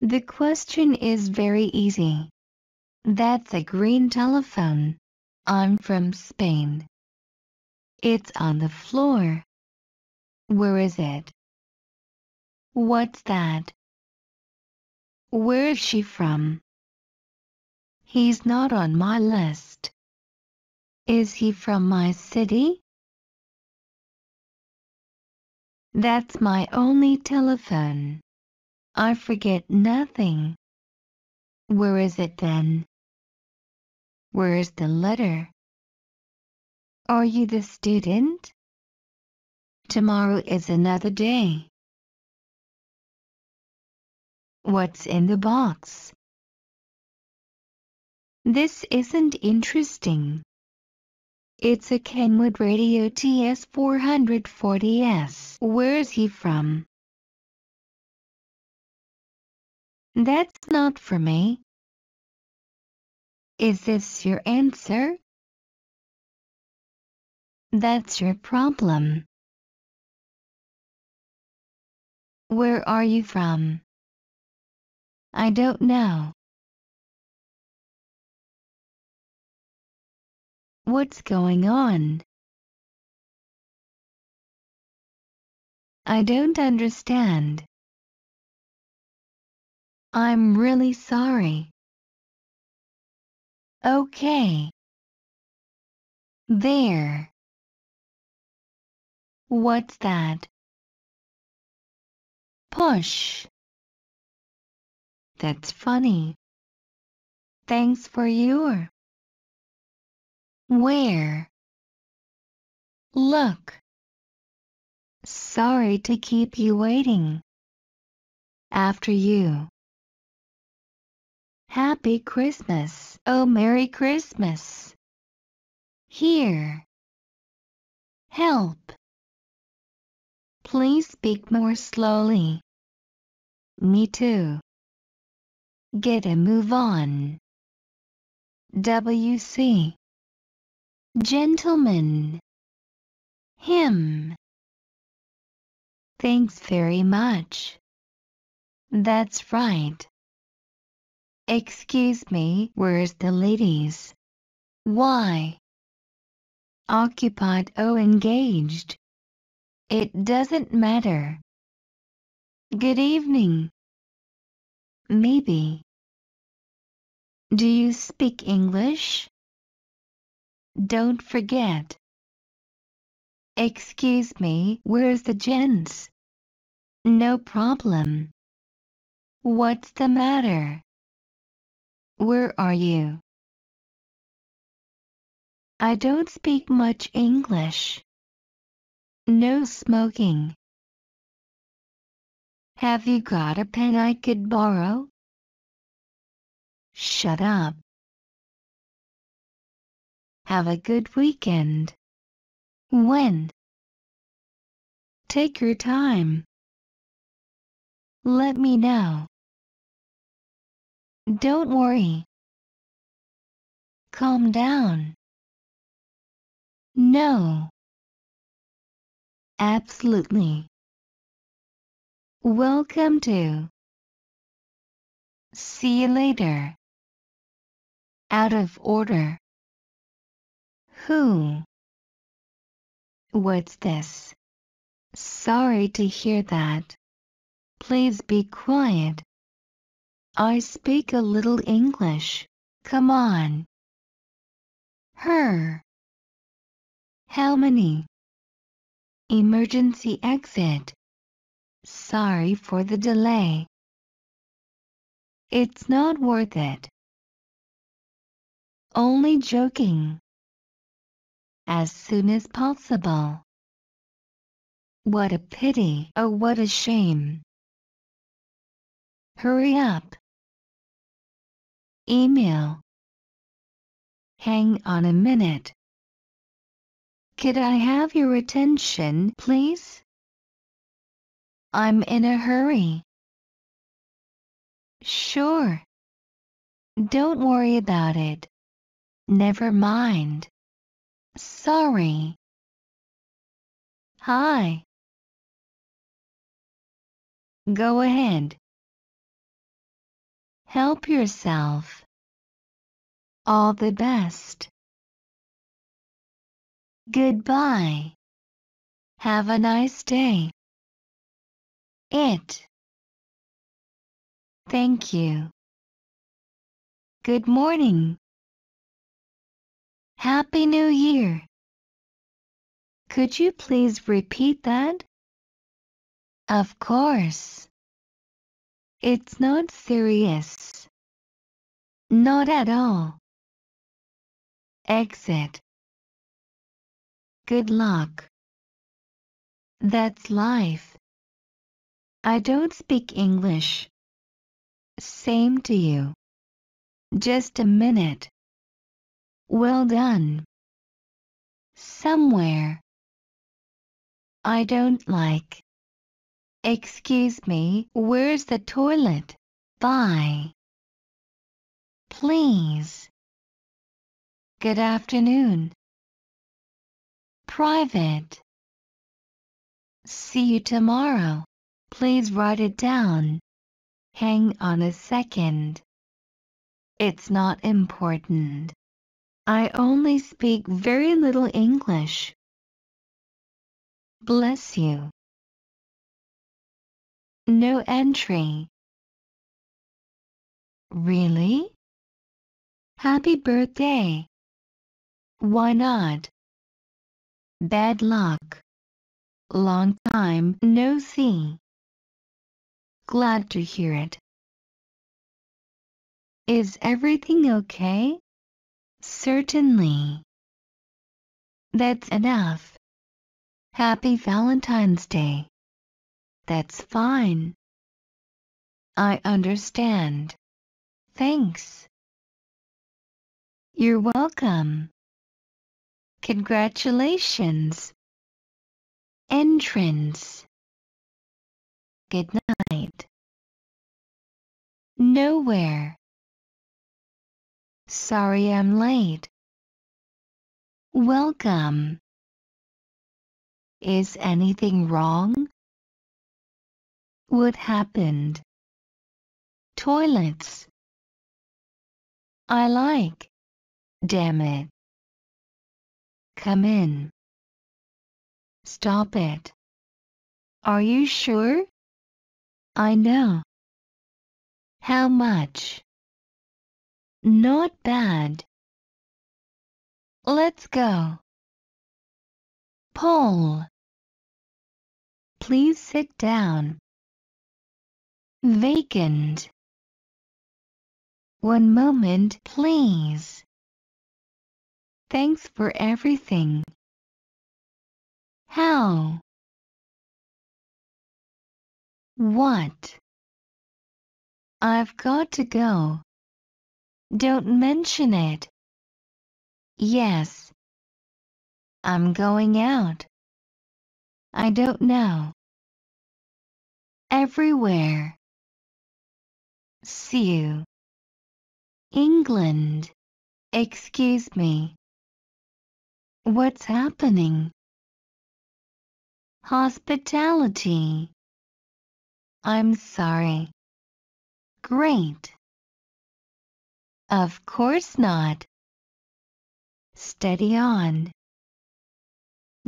The question is very easy. That's a green telephone. I'm from Spain. It's on the floor. Where is it? What's that? Where is she from? He's not on my list. Is he from my city? That's my only telephone. I forget nothing. Where is it then? Where is the letter? Are you the student? Tomorrow is another day. What's in the box? This isn't interesting. It's a Kenwood Radio TS440S. Where's he from? That's not for me. Is this your answer? That's your problem. Where are you from? I don't know. What's going on? I don't understand. I'm really sorry. Okay. There. What's that? Push. That's funny. Thanks for your. Where? Look. Sorry to keep you waiting. After you. Happy Christmas, oh Merry Christmas. Here. Help. Please speak more slowly. Me too. Get a move on. WC. Gentleman. Him. Thanks very much. That's right. Excuse me, where's the ladies? Why? Occupied or oh, engaged? It doesn't matter. Good evening. Maybe. Do you speak English? Don't forget. Excuse me, where's the gents? No problem. What's the matter? Where are you? I don't speak much English. No smoking. Have you got a pen I could borrow? Shut up. Have a good weekend. When? Take your time. Let me know. Don't worry. Calm down. No. Absolutely. Welcome to. See you later. Out of order. Who? What's this? Sorry to hear that. Please be quiet. I speak a little English. Come on. Her. How many? Emergency exit. Sorry for the delay. It's not worth it. Only joking. As soon as possible. What a pity, oh what a shame. Hurry up. Email. Hang on a minute. Could I have your attention, please? I'm in a hurry. Sure. Don't worry about it. Never mind. Sorry. Hi. Go ahead. Help yourself. All the best. Goodbye. Have a nice day. It. Thank you. Good morning. Happy New Year. Could you please repeat that? Of course. It's not serious. Not at all. Exit. Good luck. That's life. I don't speak English. Same to you. Just a minute. Well done. Somewhere. I don't like. Excuse me, where's the toilet? Bye. Please. Good afternoon. Private. See you tomorrow. Please write it down. Hang on a second. It's not important. I only speak very little English. Bless you. No entry. Really? Happy birthday. Why not? Bad luck. Long time no see. Glad to hear it. Is everything okay? Certainly. That's enough. Happy Valentine's Day. That's fine. I understand. Thanks. You're welcome. Congratulations. Entrance. Good night. Nowhere. Sorry I'm late. Welcome. Is anything wrong? What happened? Toilets. I like. Damn it. Come in. Stop it. Are you sure? I know. How much? Not bad. Let's go. Paul. Please sit down vacant. One moment, please. Thanks for everything. How? What? I've got to go. Don't mention it. Yes. I'm going out. I don't know. Everywhere. See you. England. Excuse me. What's happening? Hospitality. I'm sorry. Great. Of course not. Steady on.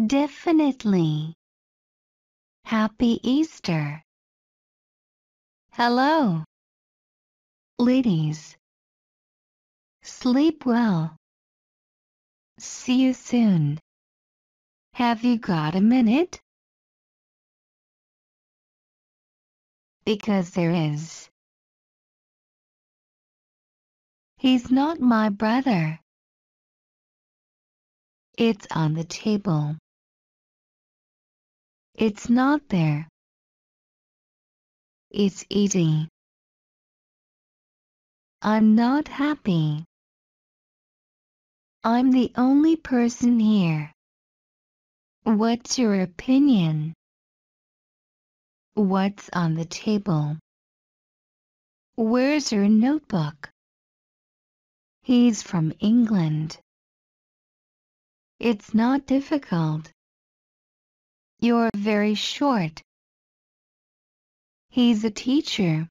Definitely. Happy Easter. Hello. Ladies, sleep well. See you soon. Have you got a minute? Because there is. He's not my brother. It's on the table. It's not there. It's eating. I'm not happy. I'm the only person here. What's your opinion? What's on the table? Where's your notebook? He's from England. It's not difficult. You're very short. He's a teacher.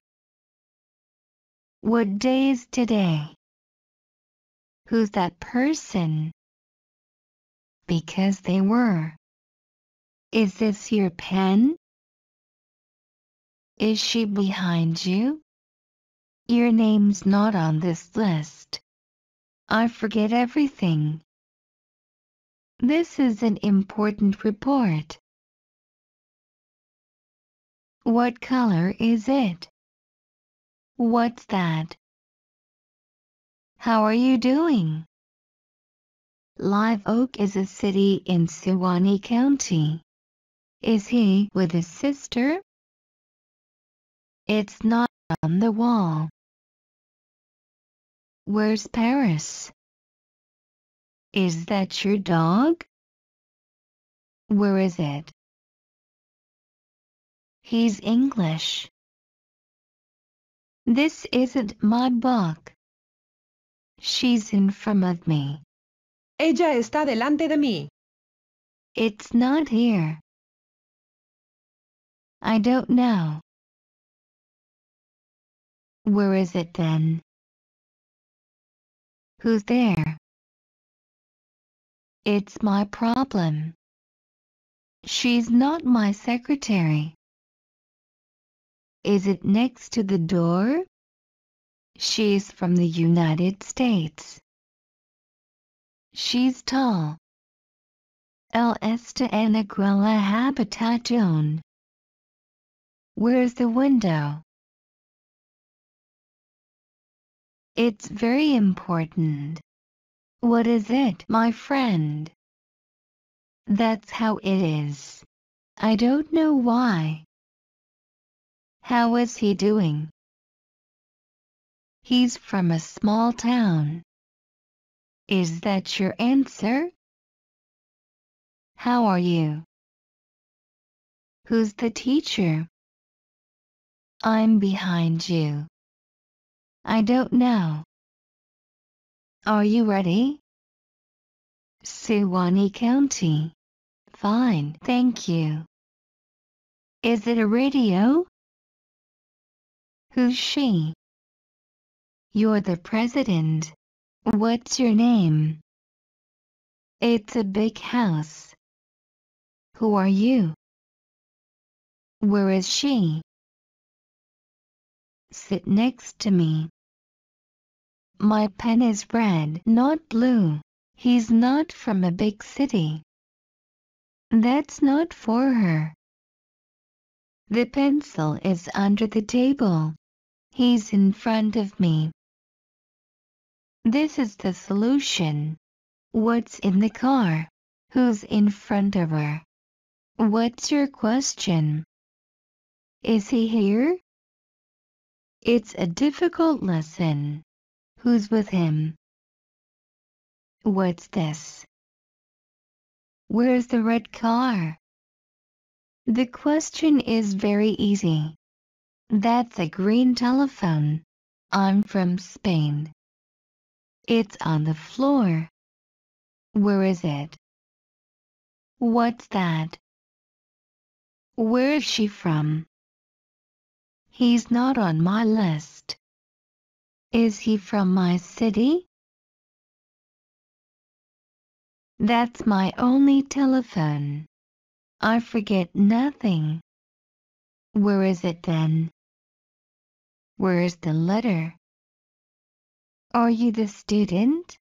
What day is today? Who's that person? Because they were. Is this your pen? Is she behind you? Your name's not on this list. I forget everything. This is an important report. What color is it? What's that? How are you doing? Live Oak is a city in Suwannee County. Is he with his sister? It's not on the wall. Where's Paris? Is that your dog? Where is it? He's English. This isn't my book. She's in front of me. Ella está delante de mí. It's not here. I don't know. Where is it then? Who's there? It's my problem. She's not my secretary. Is it next to the door? She's from the United States. She's tall. El esta en aquella habitación. Where's the window? It's very important. What is it, my friend? That's how it is. I don't know why. How is he doing? He's from a small town. Is that your answer? How are you? Who's the teacher? I'm behind you. I don't know. Are you ready? Suwannee County. Fine, thank you. Is it a radio? Who's she? You're the president. What's your name? It's a big house. Who are you? Where is she? Sit next to me. My pen is red, not blue. He's not from a big city. That's not for her. The pencil is under the table. He's in front of me. This is the solution. What's in the car? Who's in front of her? What's your question? Is he here? It's a difficult lesson. Who's with him? What's this? Where's the red car? The question is very easy. That's a green telephone. I'm from Spain. It's on the floor. Where is it? What's that? Where is she from? He's not on my list. Is he from my city? That's my only telephone. I forget nothing. Where is it then? Where is the letter? Are you the student?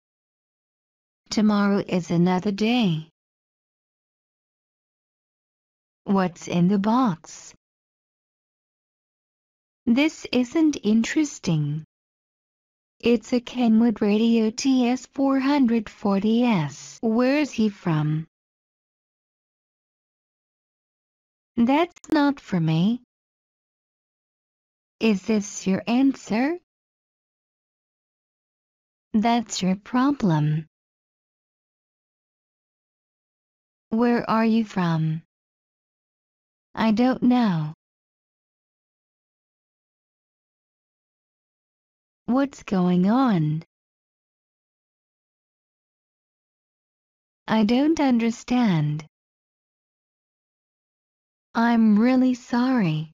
Tomorrow is another day. What's in the box? This isn't interesting. It's a Kenwood Radio TS440S. Where is he from? That's not for me. Is this your answer? That's your problem. Where are you from? I don't know. What's going on? I don't understand. I'm really sorry.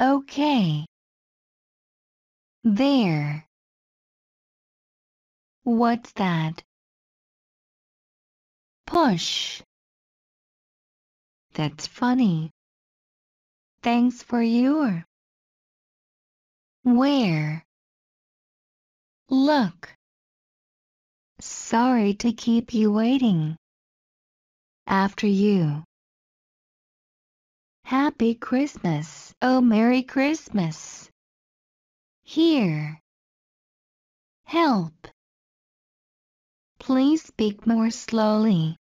Okay. There. What's that? Push. That's funny. Thanks for your. Where? Look. Sorry to keep you waiting. After you. Happy Christmas. Oh Merry Christmas. Here. Help. Please speak more slowly.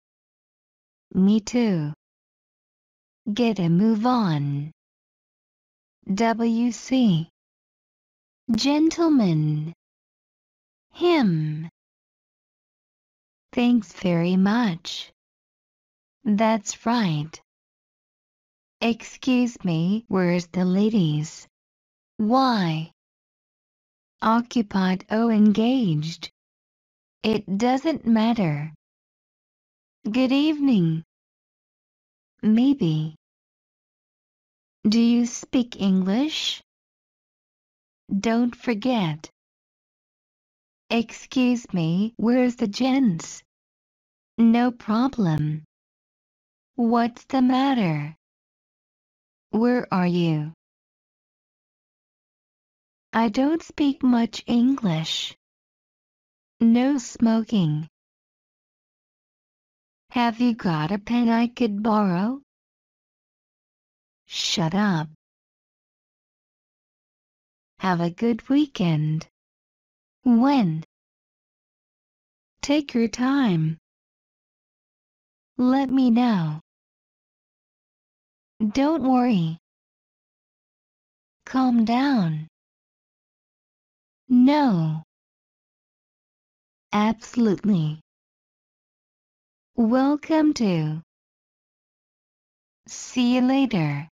Me too. Get a move on. WC. Gentlemen. Him. Thanks very much. That's right. Excuse me, where's the ladies? Why? Occupied or oh, engaged? It doesn't matter. Good evening. Maybe. Do you speak English? Don't forget. Excuse me, where's the gents? No problem. What's the matter? Where are you? I don't speak much English. No smoking. Have you got a pen I could borrow? Shut up. Have a good weekend. When? Take your time. Let me know. Don't worry. Calm down. No. Absolutely. Welcome to. See you later.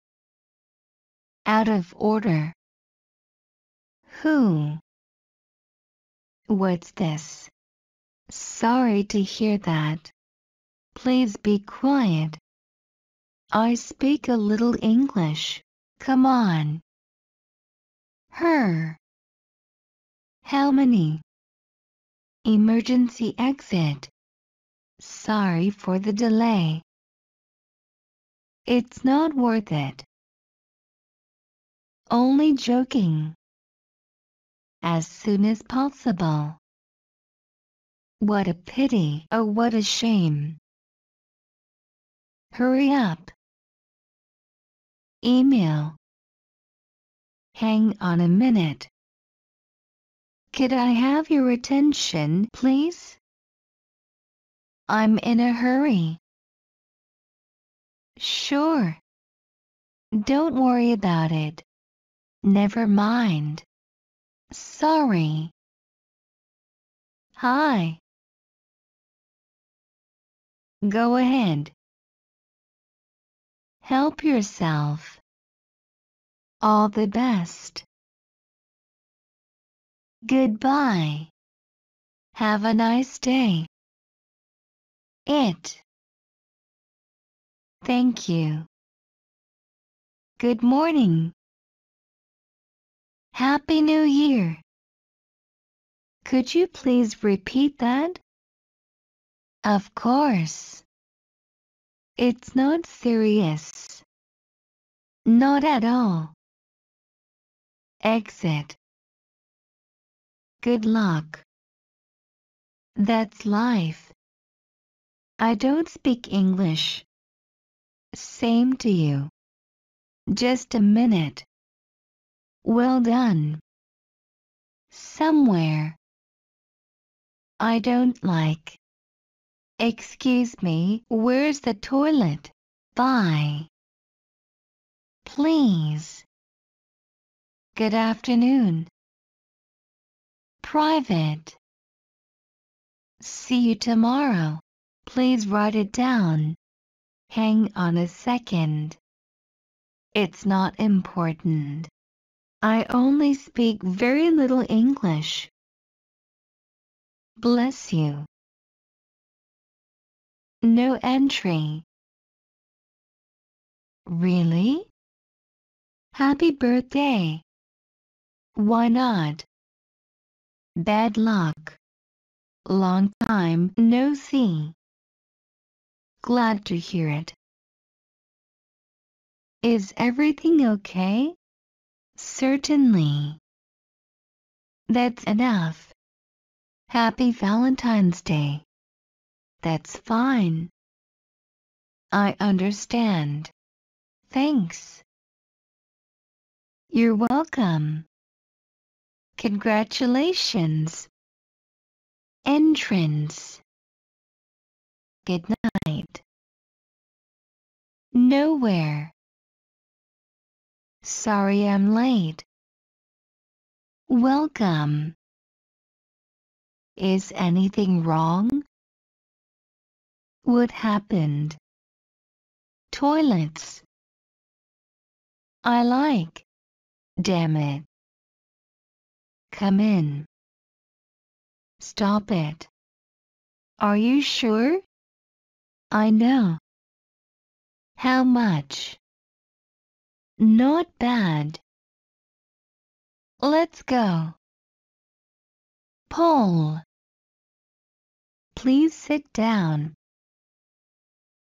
Out of order. Who? What's this? Sorry to hear that. Please be quiet. I speak a little English. Come on. Her. How many? Emergency exit. Sorry for the delay. It's not worth it. Only joking. As soon as possible. What a pity, oh what a shame. Hurry up. Email. Hang on a minute. Could I have your attention, please? I'm in a hurry. Sure. Don't worry about it. Never mind. Sorry. Hi. Go ahead. Help yourself. All the best. Goodbye. Have a nice day. It. Thank you. Good morning. Happy New Year. Could you please repeat that? Of course. It's not serious. Not at all. Exit. Good luck. That's life. I don't speak English. Same to you. Just a minute. Well done. Somewhere. I don't like. Excuse me, where's the toilet? Bye. Please. Good afternoon. Private. See you tomorrow. Please write it down. Hang on a second. It's not important. I only speak very little English. Bless you. No entry. Really? Happy birthday. Why not? Bad luck. Long time no see. Glad to hear it. Is everything okay? Certainly. That's enough. Happy Valentine's Day. That's fine. I understand. Thanks. You're welcome. Congratulations. Entrance. Good night. Nowhere. Sorry I'm late. Welcome. Is anything wrong? What happened? Toilets. I like. Damn it. Come in. Stop it. Are you sure? I know. How much? Not bad. Let's go. Paul. Please sit down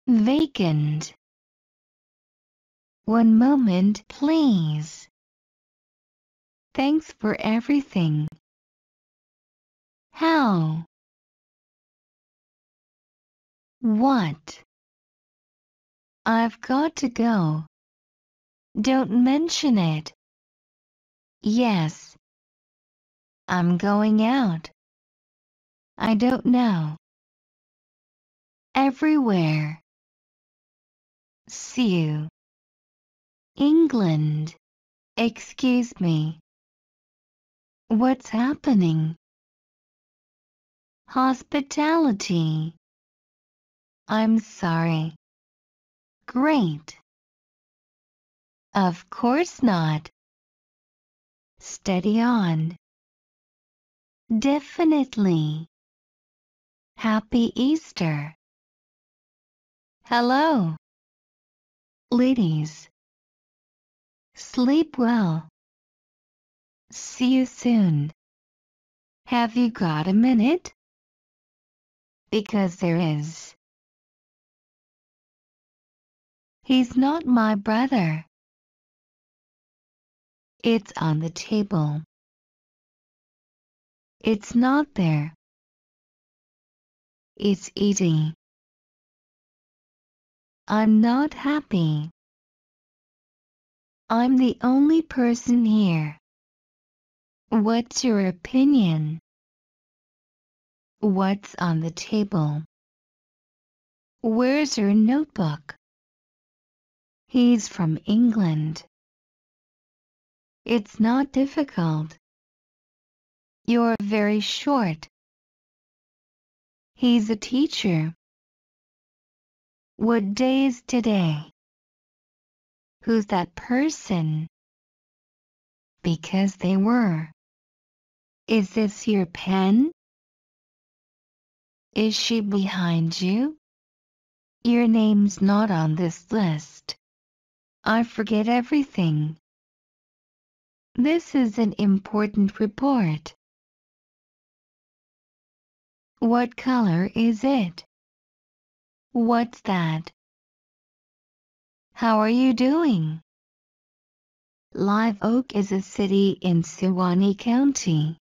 vacant. One moment, please. Thanks for everything. How? What? I've got to go. Don't mention it. Yes. I'm going out. I don't know. Everywhere. See you. England. Excuse me. What's happening? Hospitality. I'm sorry. Great. Of course not. Steady on. Definitely. Happy Easter. Hello. Ladies, sleep well. See you soon. Have you got a minute? Because there is. He's not my brother. It's on the table. It's not there. It's eating. I'm not happy. I'm the only person here. What's your opinion? What's on the table? Where's your notebook? He's from England. It's not difficult. You're very short. He's a teacher. What day is today? Who's that person? Because they were. Is this your pen? Is she behind you? Your name's not on this list. I forget everything. This is an important report. What color is it? What's that? How are you doing? Live Oak is a city in Suwannee County.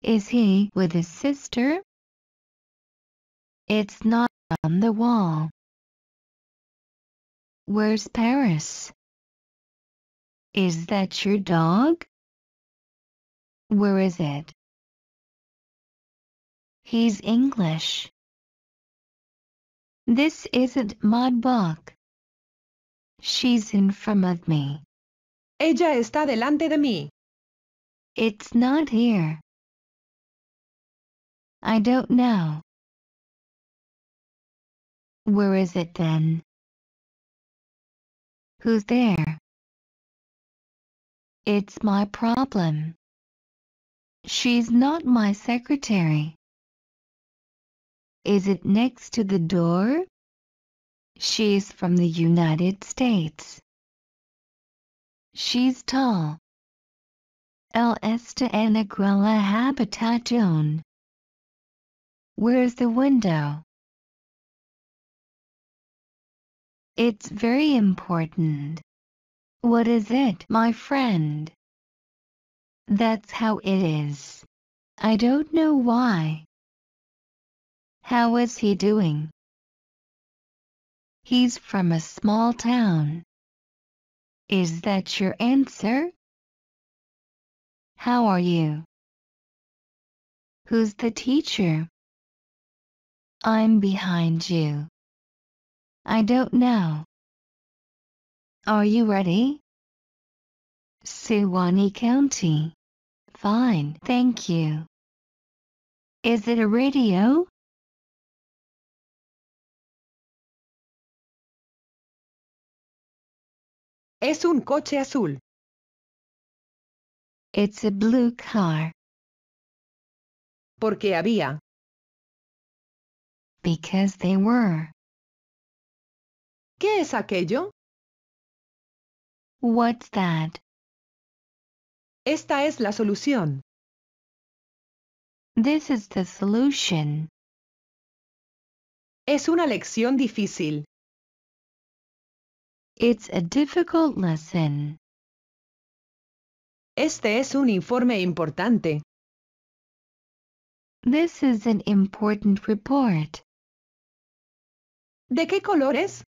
Is he with his sister? It's not on the wall. Where's Paris? Is that your dog? Where is it? He's English. This isn't book. She's in front of me. Ella está delante de mí. It's not here. I don't know. Where is it then? Who's there? It's my problem. She's not my secretary. Is it next to the door? She's from the United States. She's tall. El esta en aquella habitación. Where's the window? It's very important. What is it, my friend? That's how it is. I don't know why. How is he doing? He's from a small town. Is that your answer? How are you? Who's the teacher? I'm behind you. I don't know. Are you ready? Suwannee County. Fine, thank you. Is it a radio? Es un coche azul. It's a blue car. Porque había. Because they were. ¿Qué es aquello? What's that? Esta es la solución. This is the solution. Es una lección difícil. It's a difficult lesson. Este es un informe importante. This is an important report. ¿De qué color es?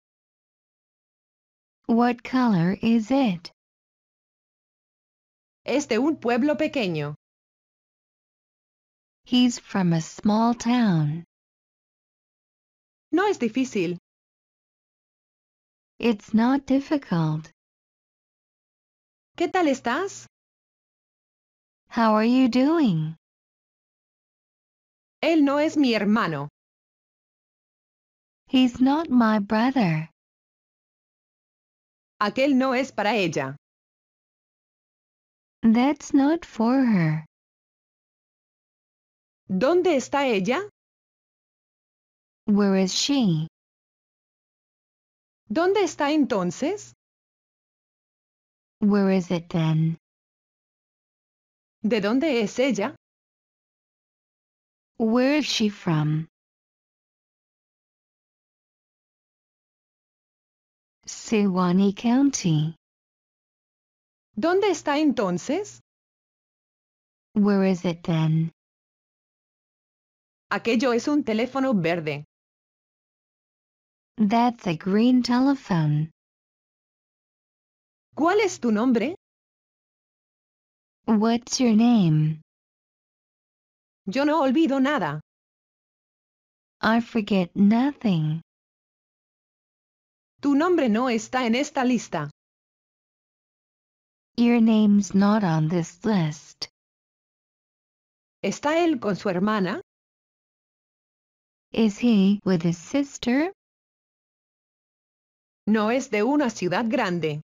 What color is it? Es de un pueblo pequeño. He's from a small town. No es difícil. It's not difficult. ¿Qué tal estás? How are you doing? Él no es mi hermano. He's not my brother. Aquel no es para ella. That's not for her. ¿Dónde está ella? Where is she? ¿Dónde está entonces? Where is it then? ¿De dónde es ella? Where is she from? Sewanee County. ¿Dónde está entonces? Where is it then? Aquello es un teléfono verde. That's a green telephone. ¿Cuál es tu nombre? What's your name? Yo no olvido nada. I forget nothing. Tu nombre no está en esta lista. Your name's not on this list. ¿Está él con su hermana? Is he with his sister? No es de una ciudad grande.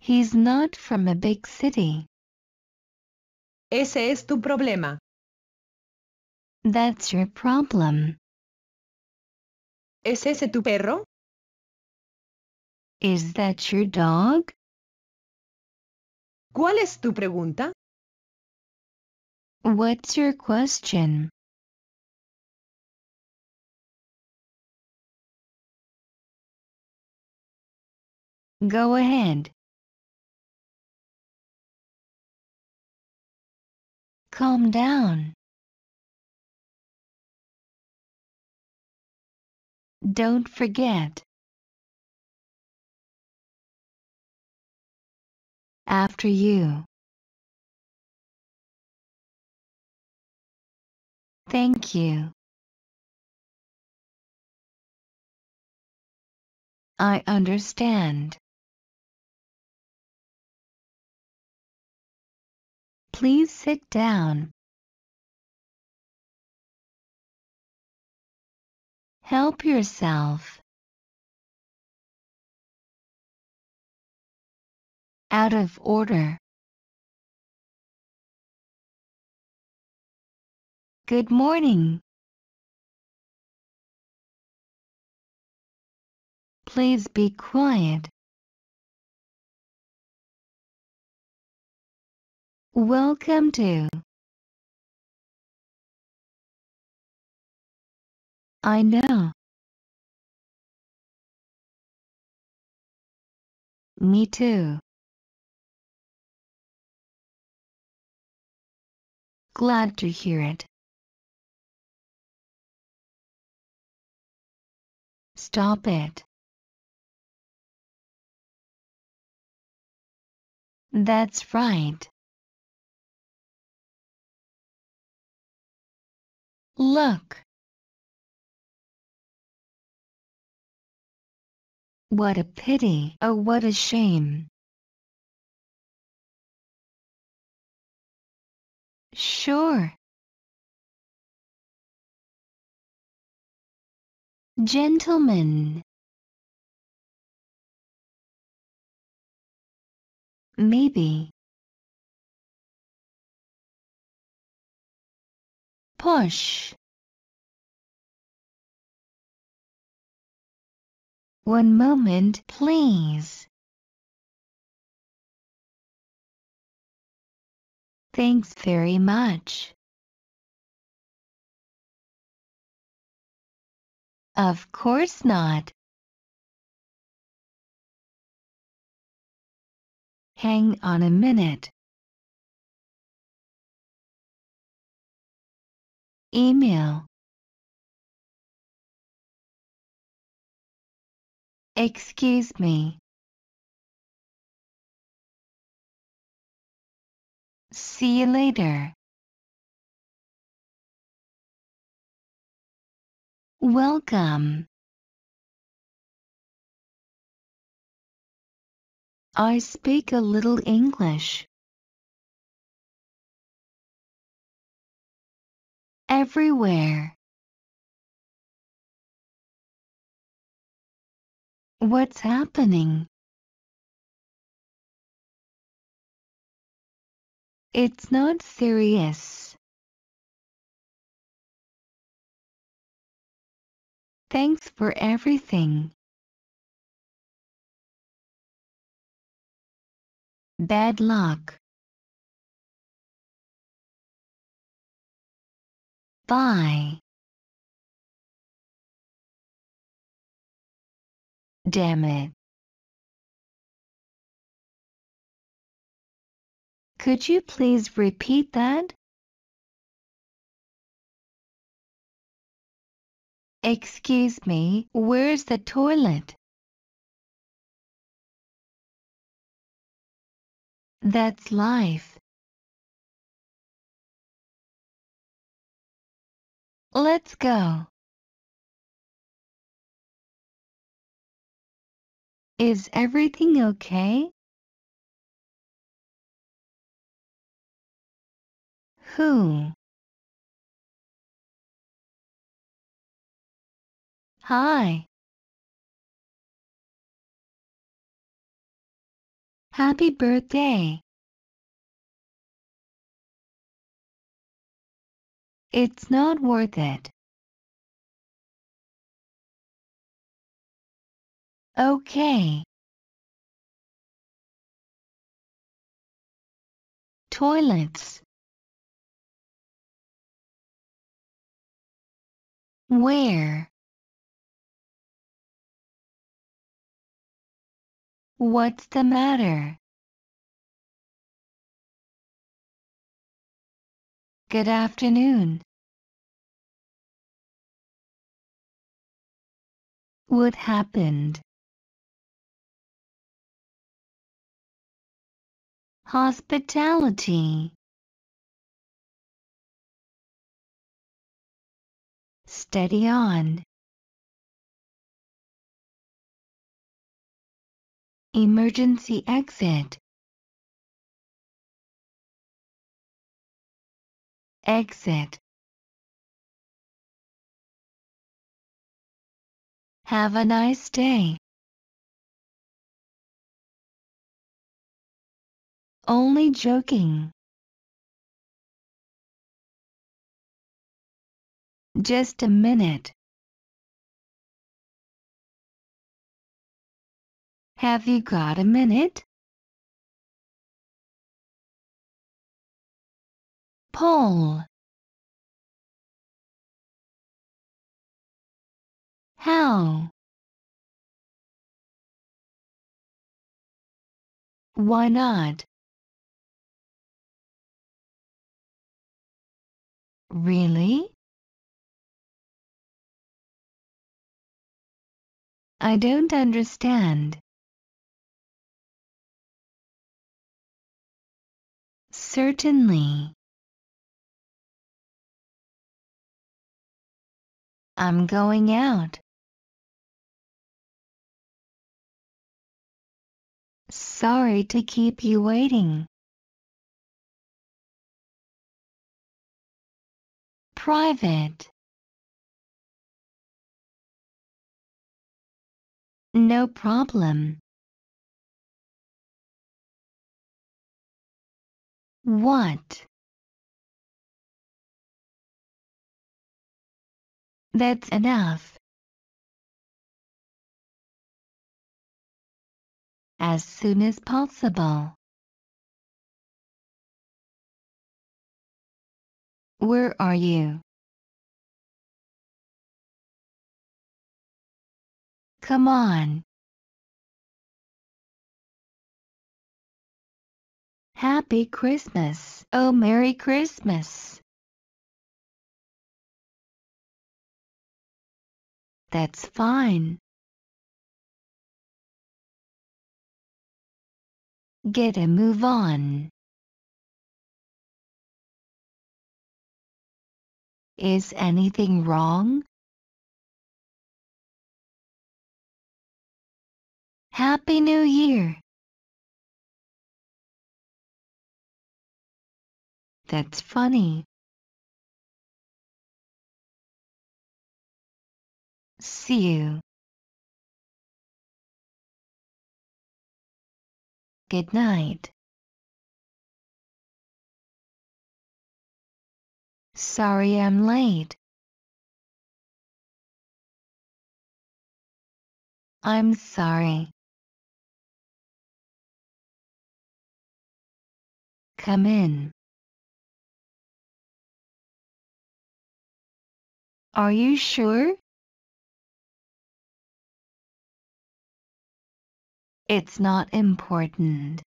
He's not from a big city. Ese es tu problema. That's your problem. ¿Es ese tu perro? Is that your dog? ¿Cuál es tu pregunta? What's your question? Go ahead. Calm down. Don't forget. After you. Thank you. I understand. Please sit down. Help yourself. Out of order. Good morning. Please be quiet. Welcome to. I know. Me too. Glad to hear it. Stop it. That's right. Look. What a pity, oh what a shame. Sure. Gentlemen. Maybe. push. One moment, please. Thanks very much. Of course not. Hang on a minute. email Excuse me. See you later. Welcome. I speak a little English. everywhere. What's happening? It's not serious. Thanks for everything. Bad luck. by damn it could you please repeat that excuse me where's the toilet that's life Let's go. Is everything okay? Who? Hi. Happy birthday. It's not worth it. Okay. Toilets. Where? What's the matter? Good afternoon. What happened? Hospitality Steady on Emergency exit Exit Have a nice day. Only joking. Just a minute. Have you got a minute? Paul. How? Why not? Really? I don't understand. Certainly. I'm going out. Sorry to keep you waiting. Private. No problem. What? That's enough. as soon as possible. Where are you? Come on. Happy Christmas. Oh, Merry Christmas. That's fine. Get a move on. Is anything wrong? Happy New Year! That's funny. See you. Good night. Sorry I'm late. I'm sorry. Come in. Are you sure? It's not important.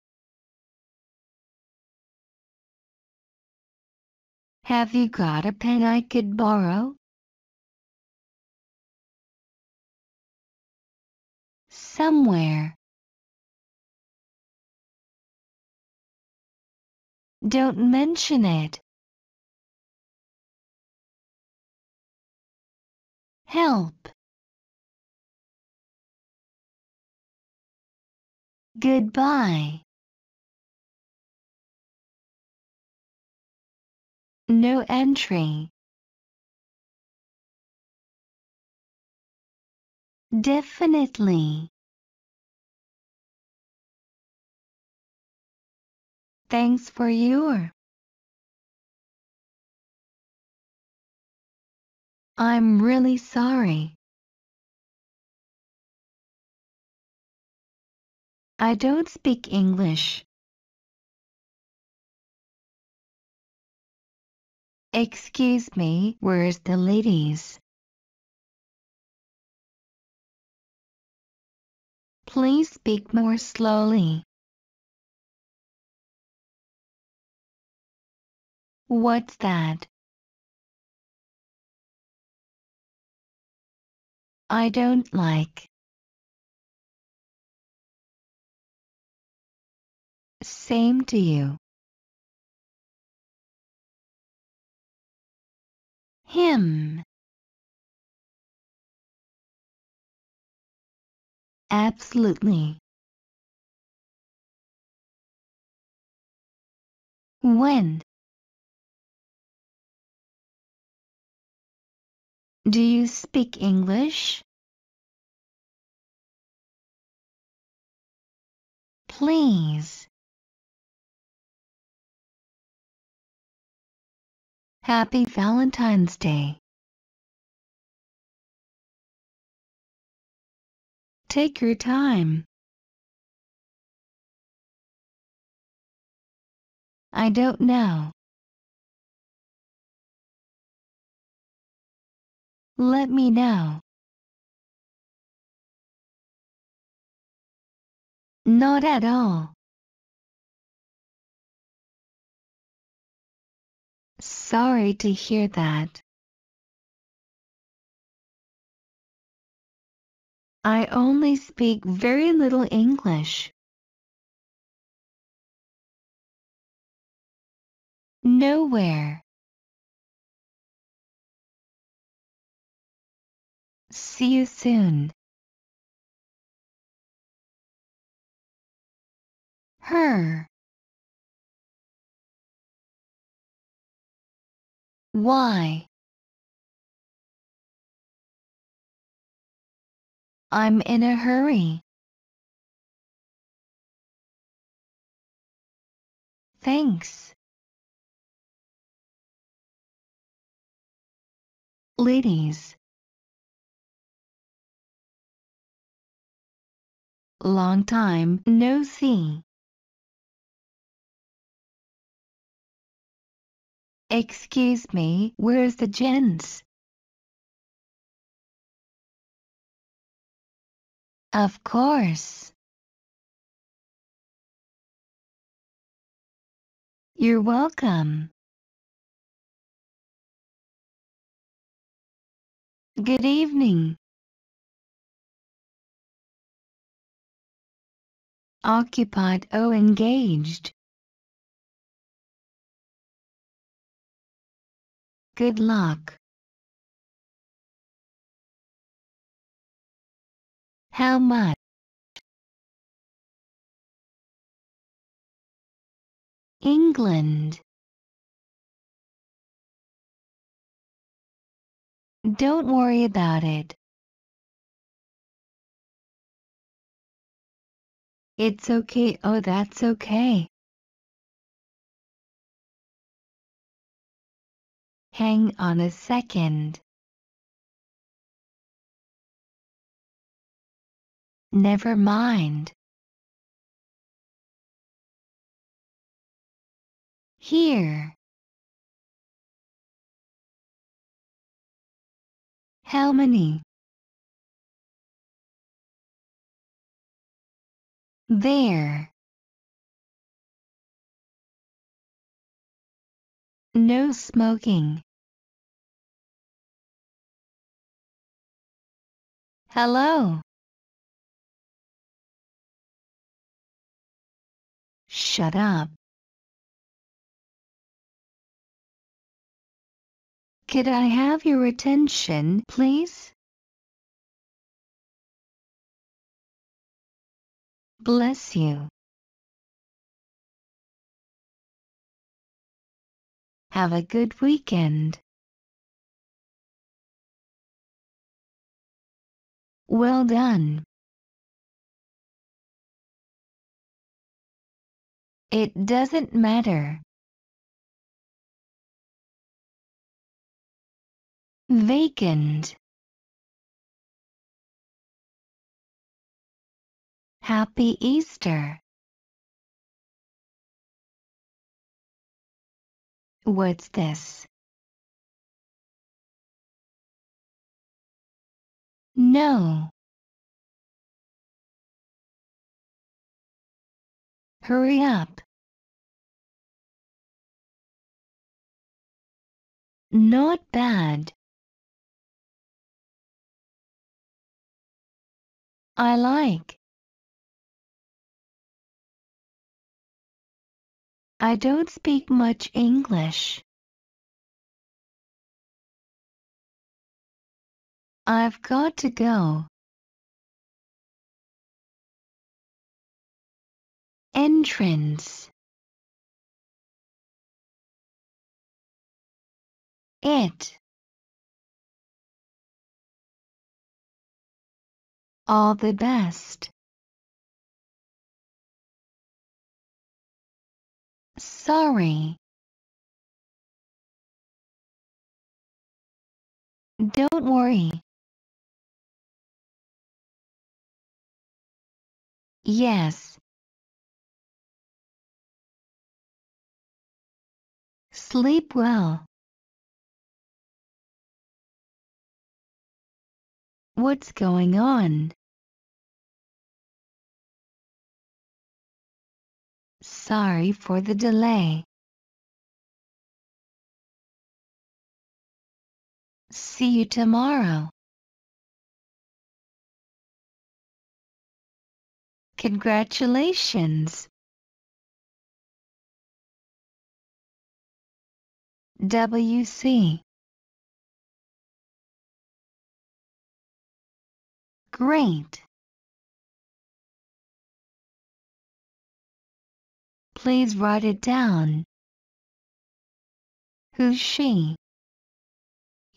Have you got a pen I could borrow? Somewhere. Don't mention it. Help. Goodbye. No entry. Definitely. Thanks for your. I'm really sorry. I don't speak English. Excuse me, where's the ladies? Please speak more slowly. What's that? I don't like. Same to you. Him. Absolutely. When? Do you speak English? Please. Happy Valentine's Day. Take your time. I don't know. Let me know. Not at all. Sorry to hear that. I only speak very little English. Nowhere. See you soon. Her. Why? I'm in a hurry. Thanks. Ladies. Long time no see. Excuse me, where's the gents? Of course. You're welcome. Good evening. Occupied Oh, engaged. Good luck. How much? England. Don't worry about it. It's okay. Oh, that's okay. Hang on a second. Never mind. Here. How many? There. No smoking. Hello. Shut up. Could I have your attention, please? Bless you. Have a good weekend. well done. It doesn't matter. Vacant. Happy Easter. What's this? No. Hurry up. Not bad. I like. I don't speak much English. I've got to go. Entrance. It. All the best. Sorry. Don't worry. Yes. Sleep well. What's going on? Sorry for the delay. See you tomorrow. Congratulations. WC Great. Please write it down. Who's she?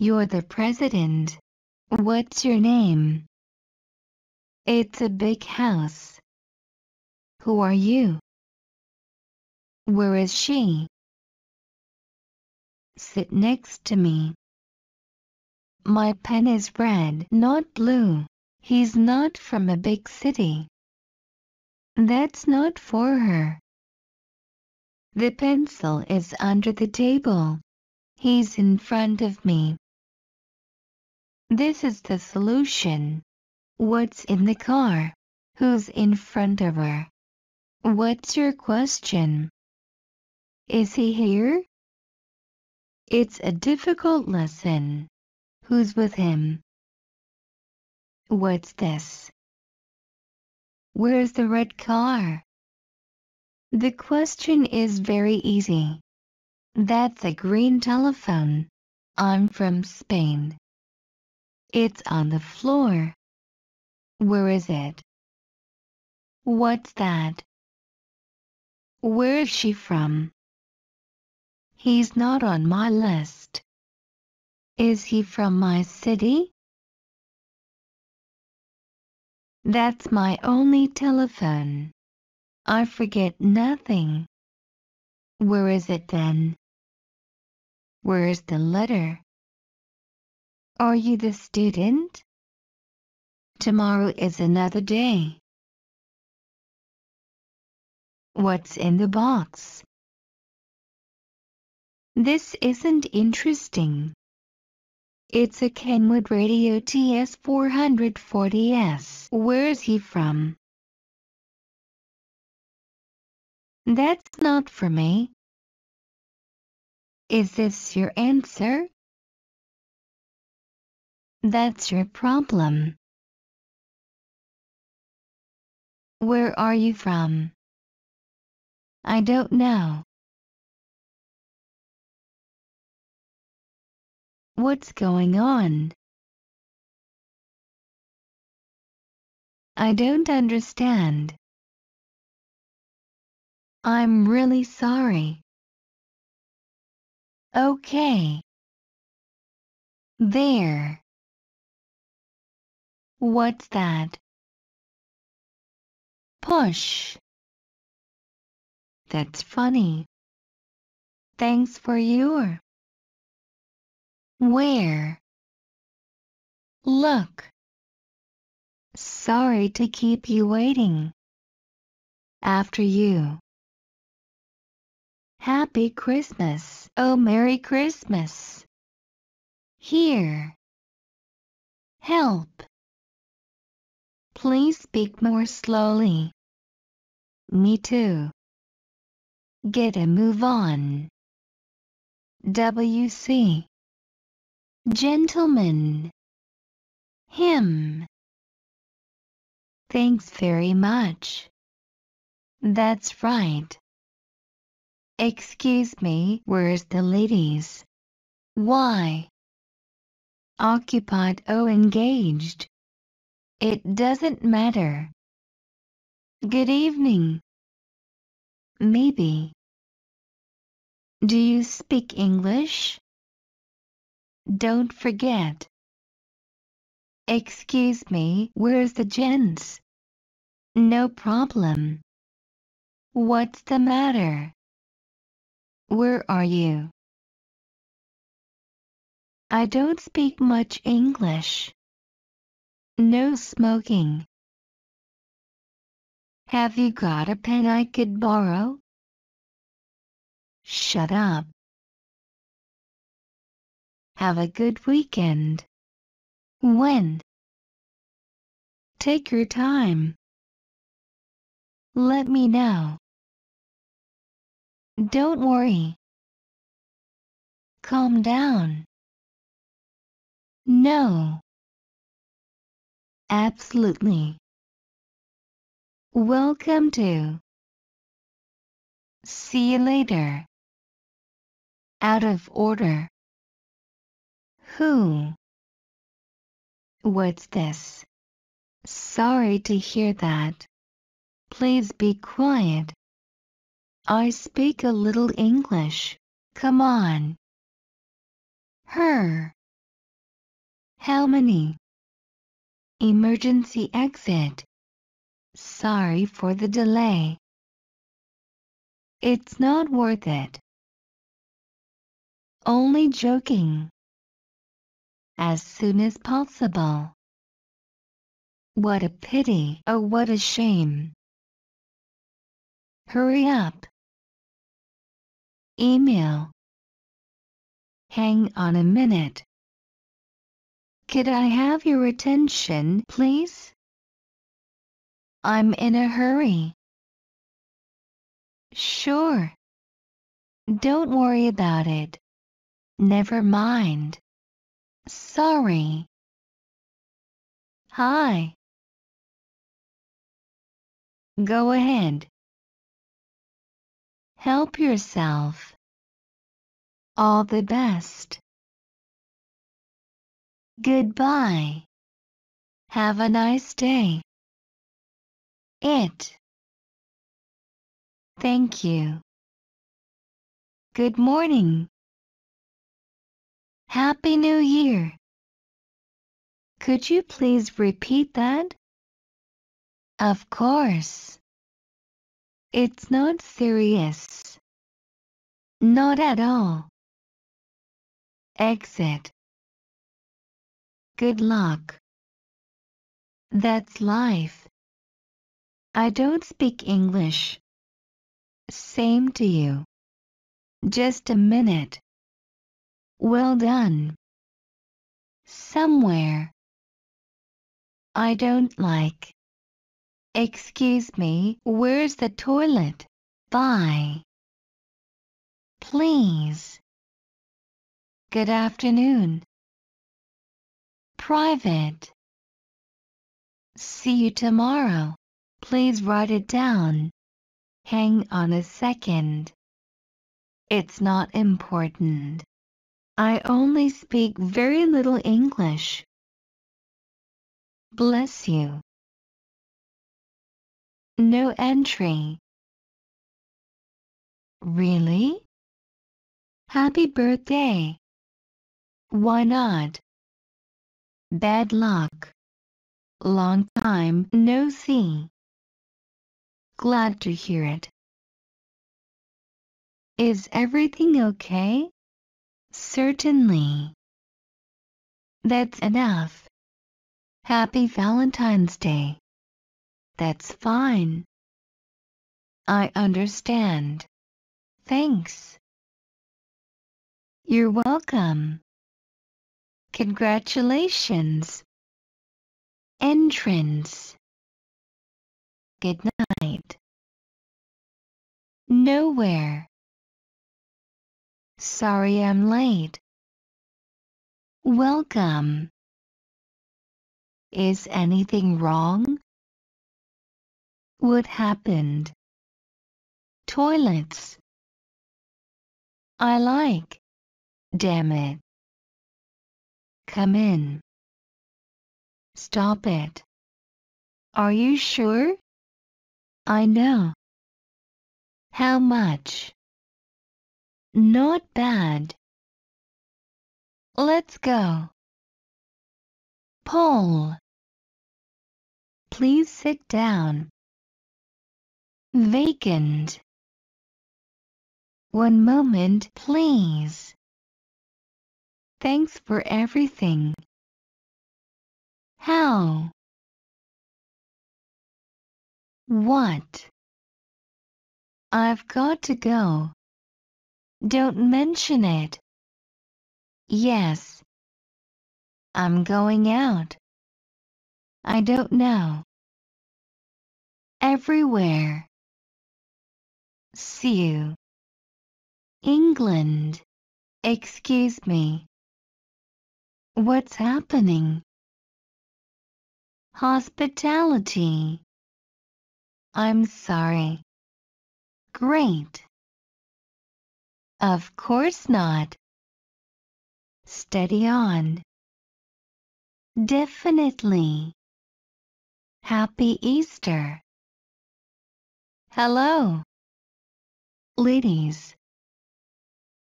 You're the president. What's your name? It's a big house. Who are you? Where is she? Sit next to me. My pen is red, not blue. He's not from a big city. That's not for her. The pencil is under the table. He's in front of me. This is the solution. What's in the car? Who's in front of her? What's your question? Is he here? It's a difficult lesson. Who's with him? What's this? Where's the red car? The question is very easy. That's a green telephone. I'm from Spain. It's on the floor. Where is it? What's that? Where is she from? He's not on my list. Is he from my city? That's my only telephone. I forget nothing. Where is it then? Where is the letter? Are you the student? Tomorrow is another day. What's in the box? This isn't interesting. It's a Kenwood Radio TS440S. Where's he from? That's not for me. Is this your answer? That's your problem. Where are you from? I don't know. What's going on? I don't understand. I'm really sorry. Okay. There. What's that? Push. That's funny. Thanks for your. Where? Look. Sorry to keep you waiting. After you. Happy Christmas. Oh, Merry Christmas. Here. Help. Please speak more slowly. Me too. Get a move on. WC. Gentleman. Him. Thanks very much. That's right. Excuse me, where's the ladies? Why? Occupied or oh, engaged. It doesn't matter. Good evening. Maybe. Do you speak English? Don't forget. Excuse me, where's the gents? No problem. What's the matter? Where are you? I don't speak much English. No smoking. Have you got a pen I could borrow? Shut up. Have a good weekend. When? Take your time. Let me know. Don't worry. Calm down. No. Absolutely. Welcome to. See you later. Out of order. Who? What's this? Sorry to hear that. Please be quiet. I speak a little English. Come on. Her. How many? Emergency exit. Sorry for the delay. It's not worth it. Only joking. As soon as possible. What a pity, oh what a shame. Hurry up. Email. Hang on a minute. Could I have your attention, please? I'm in a hurry. Sure. Don't worry about it. Never mind. Sorry. Hi. Go ahead. Help yourself. All the best. Goodbye. Have a nice day. It. Thank you. Good morning. Happy New Year. Could you please repeat that? Of course. It's not serious. Not at all. Exit. Good luck. That's life. I don't speak English. Same to you. Just a minute. Well done. Somewhere. I don't like. Excuse me, where's the toilet? Bye. Please. Good afternoon. Private. See you tomorrow please write it down. Hang on a second. It's not important. I only speak very little English. Bless you. No entry. Really? Happy birthday. Why not? Bad luck. Long time no see. Glad to hear it. Is everything okay? Certainly. That's enough. Happy Valentine's Day. That's fine. I understand. Thanks. You're welcome. Congratulations. Entrance. Good night. Nowhere. Sorry I'm late. Welcome. Is anything wrong? What happened? Toilets. I like. Damn it. Come in. Stop it. Are you sure? I know. How much? Not bad. Let's go. Paul. Please sit down. Vacant. One moment, please. Thanks for everything. How? What? I've got to go. Don't mention it. Yes. I'm going out. I don't know. Everywhere. See you. England. Excuse me. What's happening? Hospitality. I'm sorry. Great. Of course not. Steady on. Definitely. Happy Easter. Hello. Ladies.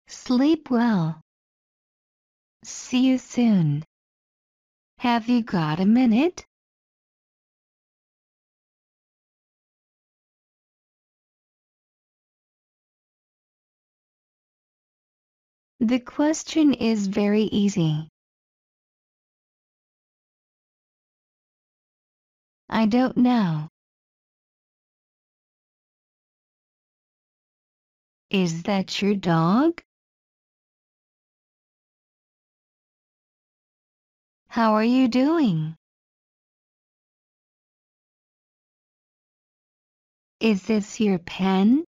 Sleep well. See you soon. Have you got a minute? The question is very easy. I don't know. Is that your dog? How are you doing? Is this your pen?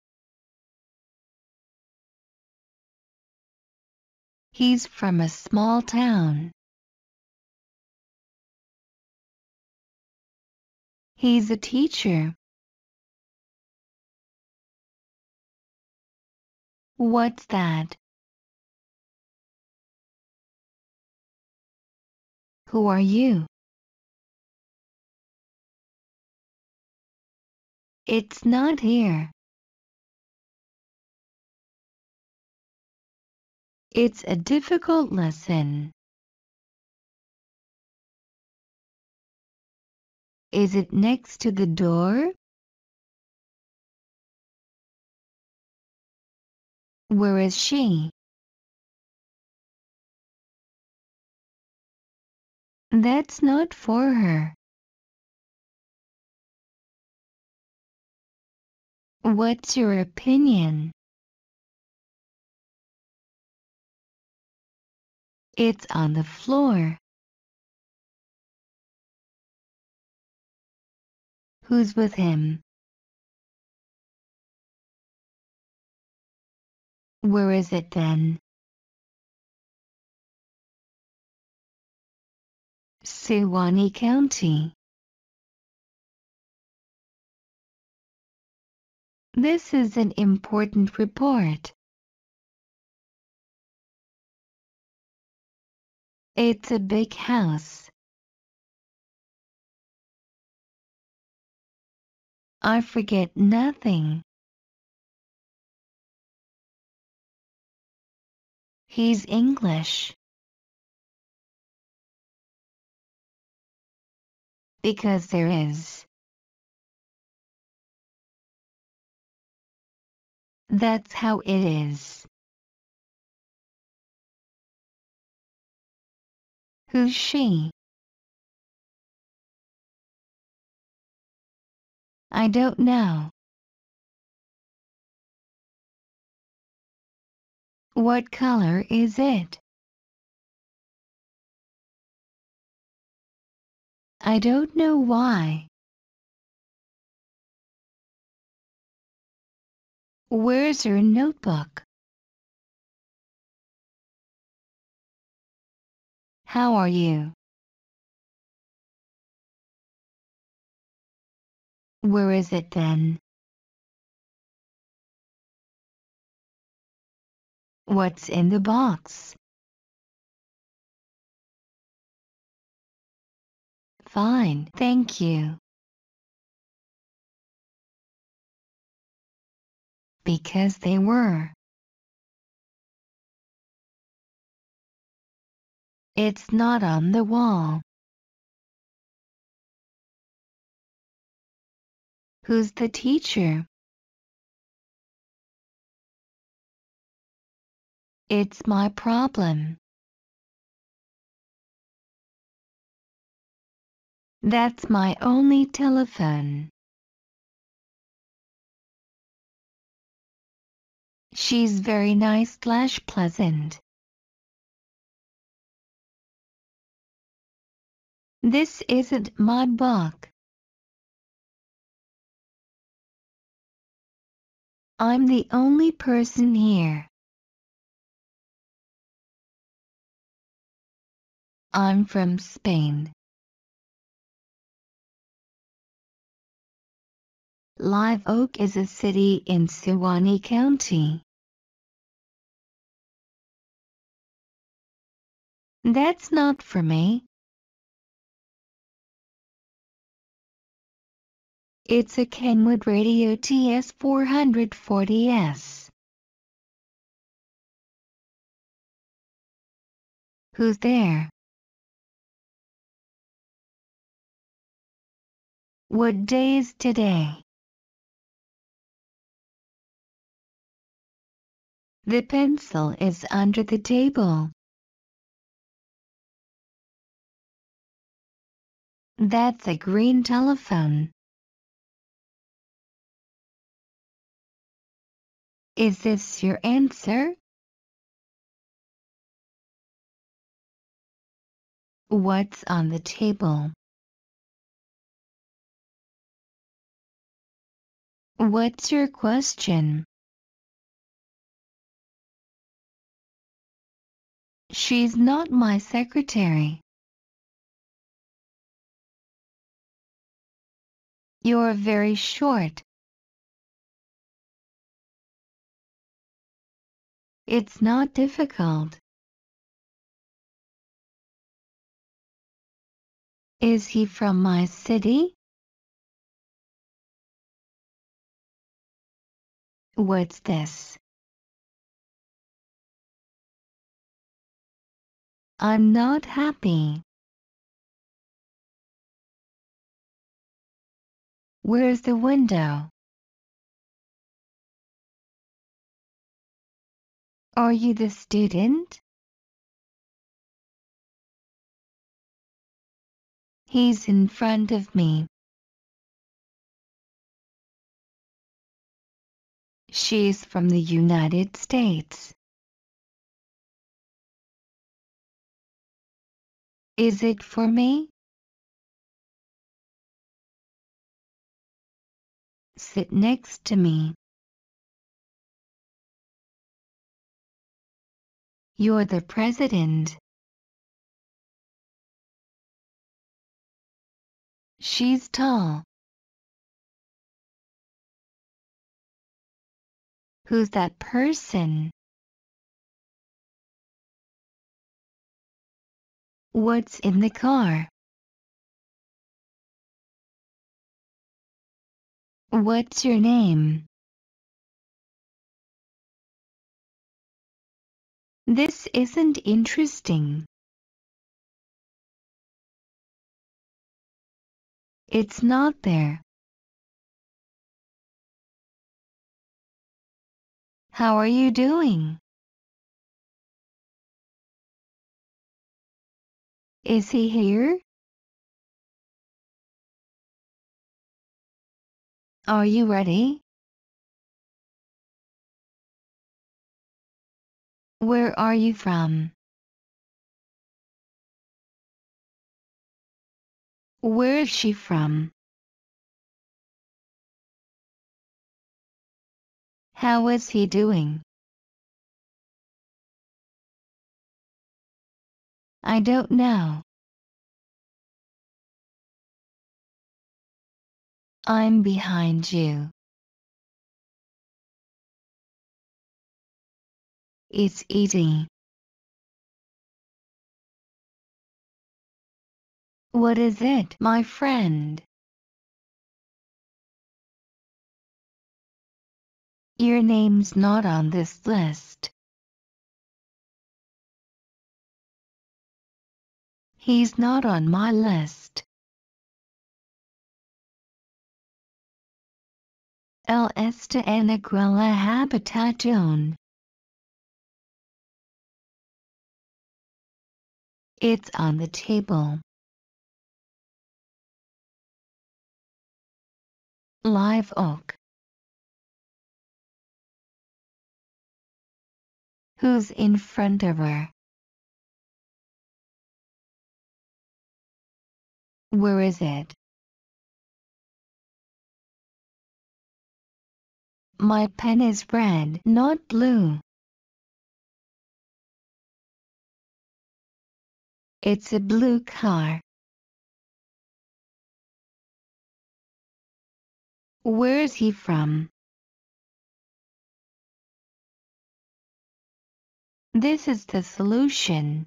He's from a small town. He's a teacher. What's that? Who are you? It's not here. It's a difficult lesson. Is it next to the door? Where is she? That's not for her. What's your opinion? It's on the floor. Who's with him? Where is it then? Suwanee County. This is an important report. It's a big house. I forget nothing. He's English. Because there is. That's how it is. Who's hmm. she? I don't know. What color is it? I don't know why. Where's her notebook? How are you? Where is it then? What's in the box? Fine, thank you. Because they were. It's not on the wall. Who's the teacher? It's my problem. That's my only telephone. She's very nice slash pleasant. This isn't my book. I'm the only person here. I'm from Spain. Live Oak is a city in Suwannee County. That's not for me. It's a Kenwood Radio TS440S. Who's there? What day is today? The pencil is under the table. That's a green telephone. Is this your answer? What's on the table? What's your question? She's not my secretary. You're very short. It's not difficult. Is he from my city? What's this? I'm not happy. Where's the window? Are you the student? He's in front of me. She's from the United States. Is it for me? Sit next to me. You're the president. She's tall. Who's that person? What's in the car? What's your name? This isn't interesting. It's not there. How are you doing? Is he here? Are you ready? Where are you from? Where is she from? How is he doing? I don't know. I'm behind you. It's easy. What is it, my friend? Your name's not on this list. He's not on my list. El Esta Anagrela Habitation It's on the table. Live oak. Who's in front of her? Where is it? My pen is red, not blue. It's a blue car. Where is he from? This is the solution.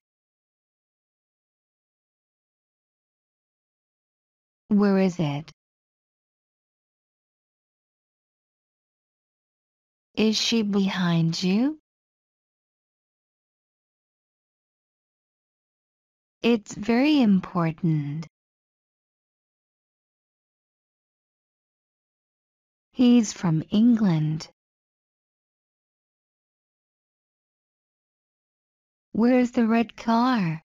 Where is it? Is she behind you? It's very important. He's from England. Where's the red car?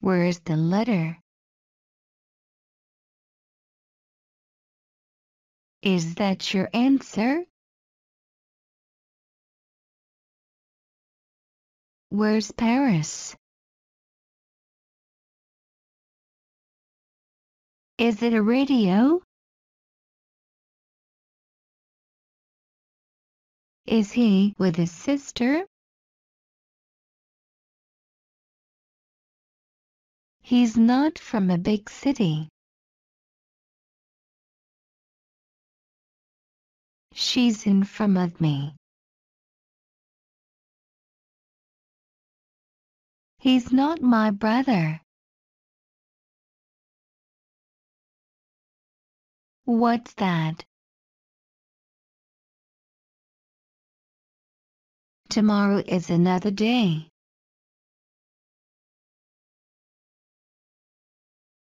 Where's the letter? Is that your answer? Where's Paris? Is it a radio? Is he with his sister? He's not from a big city. She's in front of me. He's not my brother. What's that? Tomorrow is another day.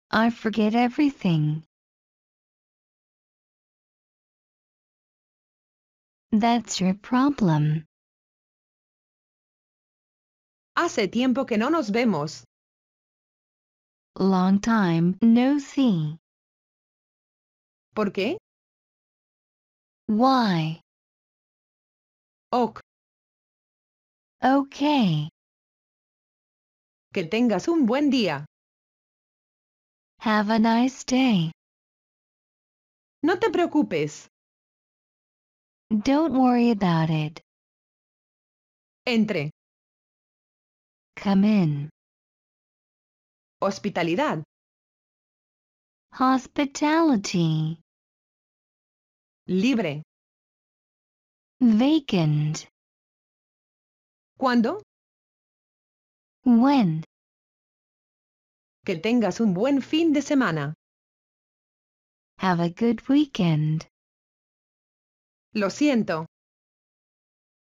I forget everything. That's your problem. Hace tiempo que no nos vemos. Long time no see. ¿Por qué? Why? Ok. Ok. Que tengas un buen día. Have a nice day. No te preocupes. Don't worry about it. Entre in. Hospitalidad. Hospitality. Libre. Vacant. ¿Cuándo? When. Que tengas un buen fin de semana. Have a good weekend. Lo siento.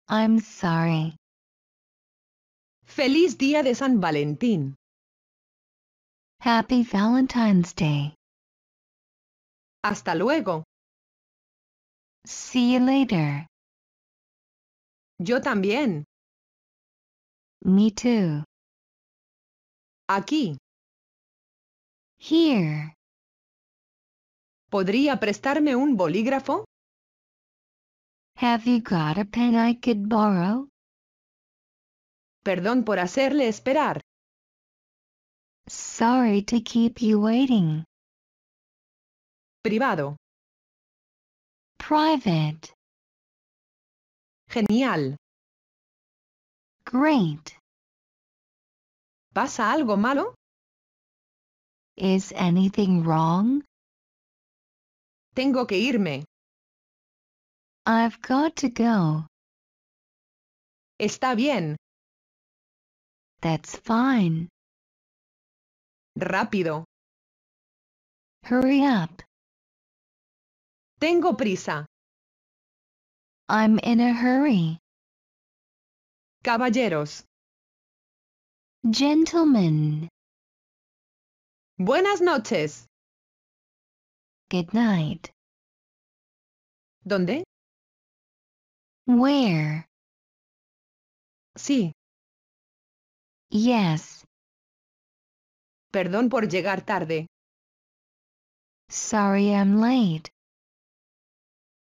I'm sorry. Feliz día de San Valentín. Happy Valentine's Day. Hasta luego. See you later. Yo también. Me too. Aquí. Here. ¿Podría prestarme un bolígrafo? Have you got a pen I could borrow? Perdón por hacerle esperar. Sorry to keep you waiting. Privado. Private. Genial. Great. ¿Pasa algo malo? Is anything wrong? Tengo que irme. I've got to go. Está bien, That's fine. Rápido. Hurry up. Tengo prisa. I'm in a hurry. Caballeros. Gentlemen. Buenas noches. Good night. ¿Dónde? Where? Sí. Yes. Perdón por llegar tarde. Sorry I'm late.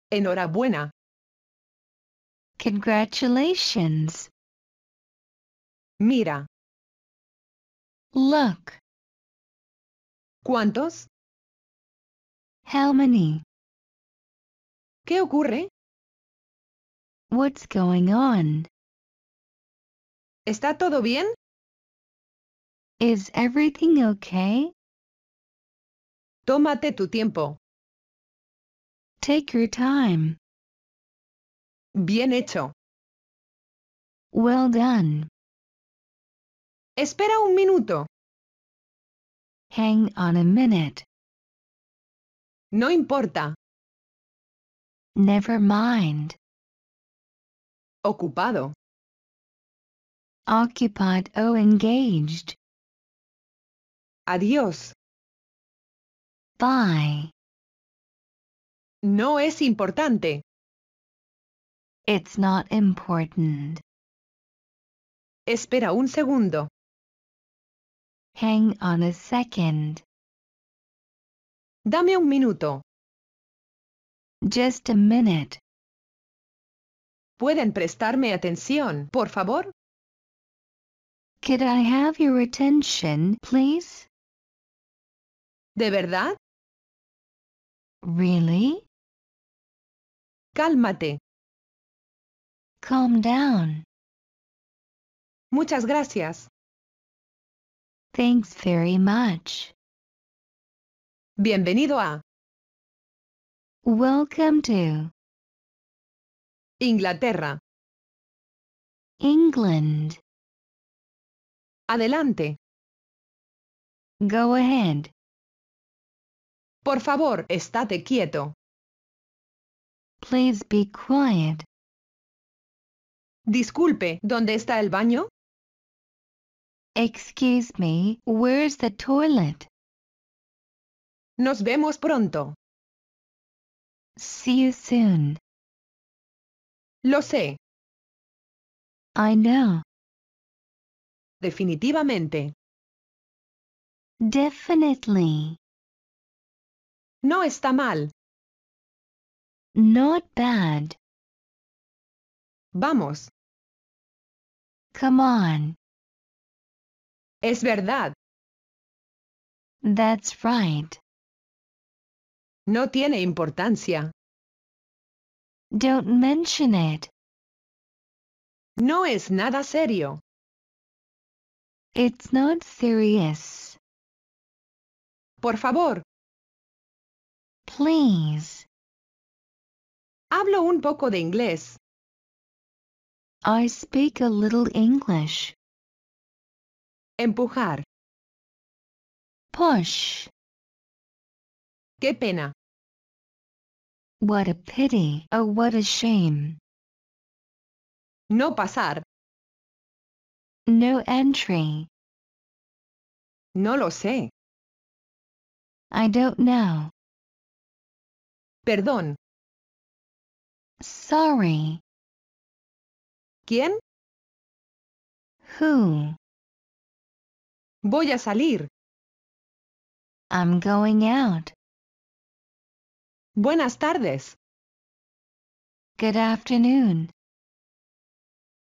Enhorabuena. Congratulations. Mira. Look. ¿Cuántos? How many? ¿Qué ocurre? What's going on? ¿Está todo bien? Is everything okay? Tómate tu tiempo. Take your time. Bien hecho. Well done. Espera un minuto. Hang on a minute. No importa. Never mind. Ocupado. Occupied o oh, engaged. Adiós. Bye. No es importante. It's not important. Espera un segundo. Hang on a second. Dame un minuto. Just a minute. ¿Pueden prestarme atención, por favor? Could I have your attention, please? ¿De verdad? Really? Cálmate. Calm down. Muchas gracias. Thanks very much. Bienvenido a. Welcome to. Inglaterra. England. Adelante. Go ahead. Por favor, estate quieto. Please be quiet. Disculpe, ¿dónde está el baño? Excuse me, where's the toilet? Nos vemos pronto. See you soon. Lo sé. I know. Definitivamente. Definitely. No está mal. Not bad. Vamos. Come on. Es verdad. That's right. No tiene importancia. Don't mention it. No es nada serio. It's not serious. Por favor, please. Hablo un poco de inglés. I speak a little English. Empujar. Push. Qué pena. What a pity. Oh, what a shame. No pasar. No entry. No lo sé. I don't know. Perdón. Sorry. ¿Quién? Who? Voy a salir. I'm going out. Buenas tardes. Good afternoon.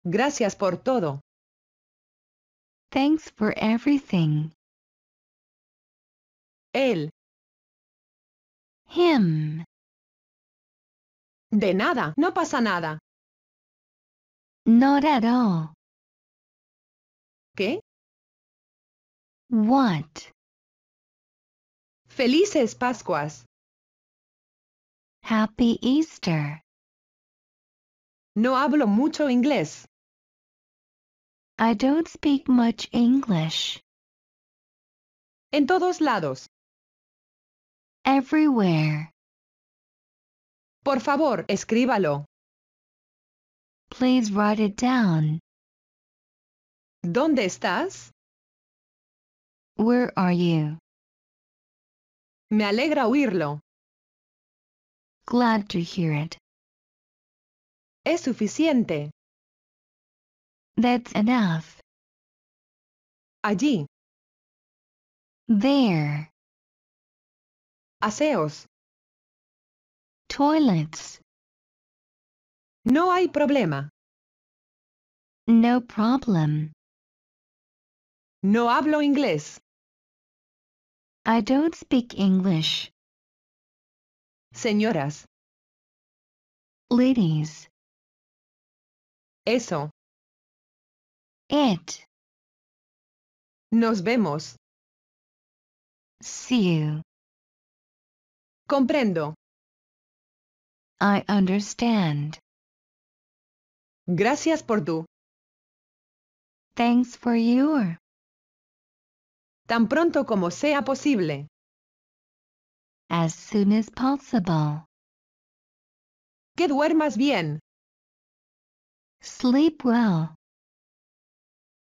Gracias por todo. Thanks for everything. Él. Him. De nada, no pasa nada. Not at all. ¿Qué? What? Felices Pascuas. Happy Easter. No hablo mucho inglés. I don't speak much English. En todos lados. Everywhere. Por favor, escríbalo. Please write it down. ¿Dónde estás? Where are you? Me alegra oírlo. Glad to hear it. Es suficiente. That's enough. Allí. There. Aseos. Toilets. No hay problema. No problem. No hablo inglés. I don't speak English. Señoras. Ladies. Eso. It. Nos vemos. See you. Comprendo. I understand. Gracias por tu. Thanks for your. Tan pronto como sea posible. As soon as possible. Que duermas bien. Sleep well.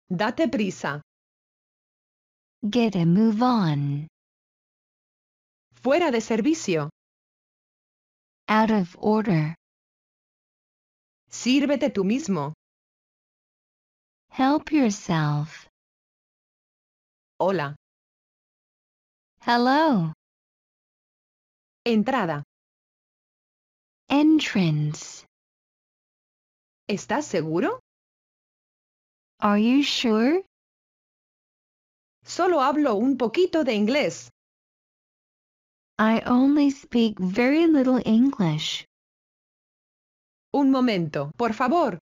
Date prisa. Get a move on. Fuera de servicio. out of order. Sírvete tú mismo. Help yourself. Hola. Hello. Entrada. Entrance. ¿Estás seguro? Are you sure? Solo hablo un poquito de inglés. I only speak very little English. Un momento, por favor.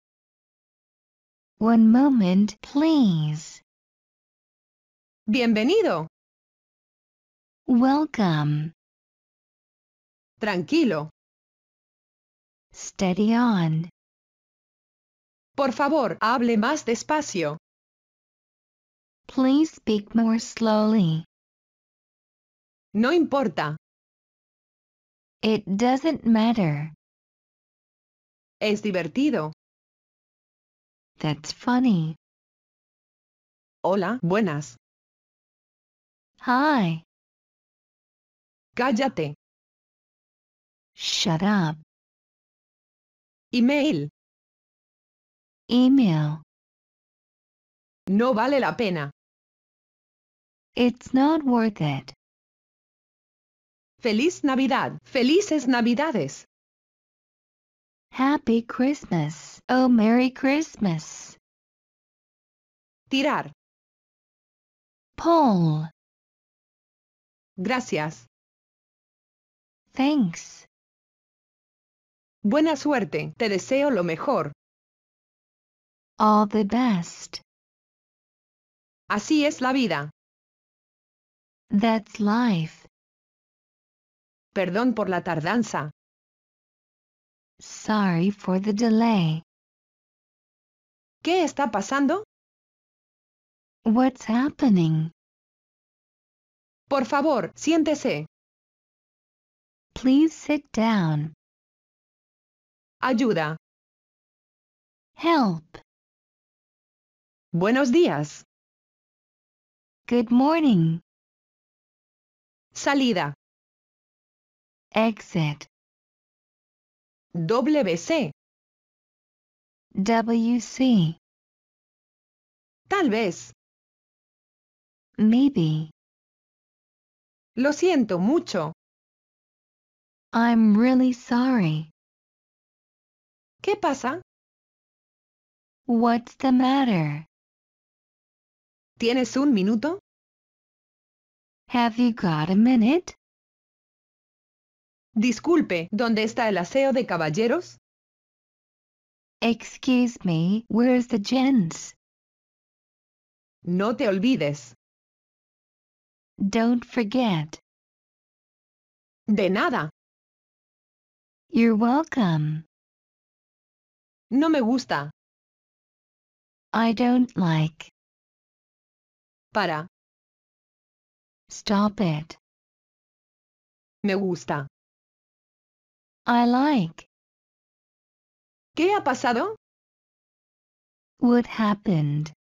One moment, please. Bienvenido. Welcome. Tranquilo. Steady on. Por favor, hable más despacio. Please speak more slowly. No importa. It doesn't matter. Es divertido. That's funny. Hola, buenas. Hi. Cállate. Shut up. Email. Email. No vale la pena. It's not worth it. Feliz Navidad. Felices Navidades. Happy Christmas. Oh, Merry Christmas. Tirar. Paul. Gracias. Thanks. Buena suerte. Te deseo lo mejor. All the best. Así es la vida. That's life. Perdón por la tardanza. Sorry for the delay. ¿Qué está pasando? What's happening? Por favor, siéntese. Please sit down. Ayuda. Help. Buenos días. Good morning. Salida. exit WC WC Tal vez Maybe Lo siento mucho I'm really sorry ¿Qué pasa? What's the matter? ¿Tienes un minuto? Have you got a minute? Disculpe, ¿dónde está el aseo de caballeros? Excuse me, where's the gents? No te olvides. Don't forget. De nada. You're welcome. No me gusta. I don't like. Para. Stop it. Me gusta. I like. ¿Qué ha pasado? What happened?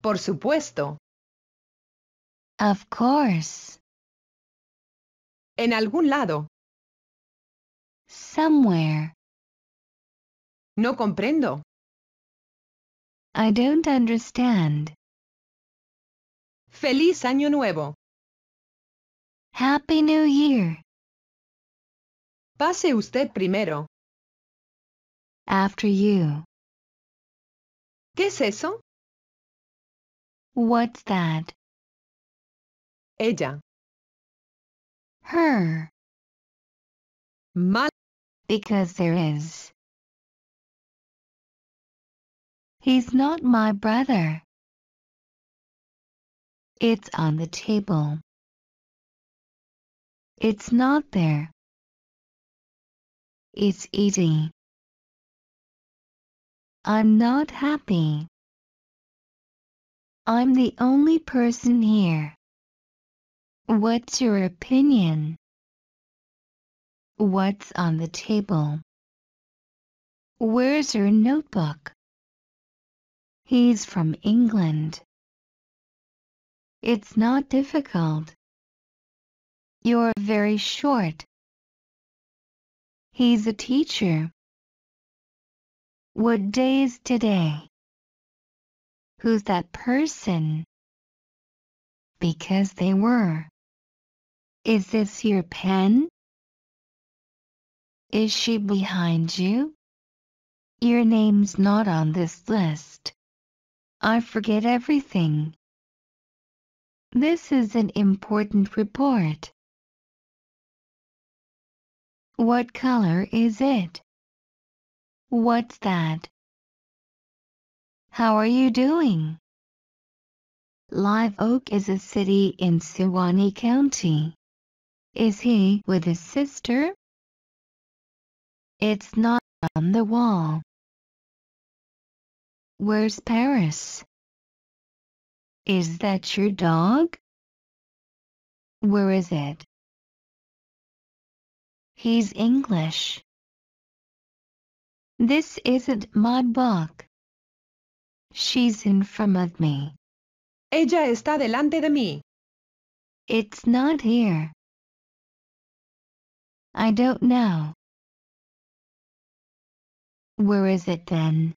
Por supuesto. Of course. En algún lado. Somewhere. No comprendo. I don't understand. Feliz Año Nuevo. Happy New Year. Pase usted primero. After you. ¿Qué es eso? What's that? Ella. Her. Mal. Because there is. He's not my brother. It's on the table. It's not there. It's easy. I'm not happy. I'm the only person here. What's your opinion? What's on the table? Where's your notebook? He's from England. It's not difficult. You're very short. He's a teacher. What day is today? Who's that person? Because they were. Is this your pen? Is she behind you? Your name's not on this list. I forget everything. This is an important report. What color is it? What's that? How are you doing? Live Oak is a city in Suwannee County. Is he with his sister? It's not on the wall. Where's Paris? Is that your dog? Where is it? He's English. This isn't my book. She's in front of me. Ella está delante de mí. It's not here. I don't know. Where is it then?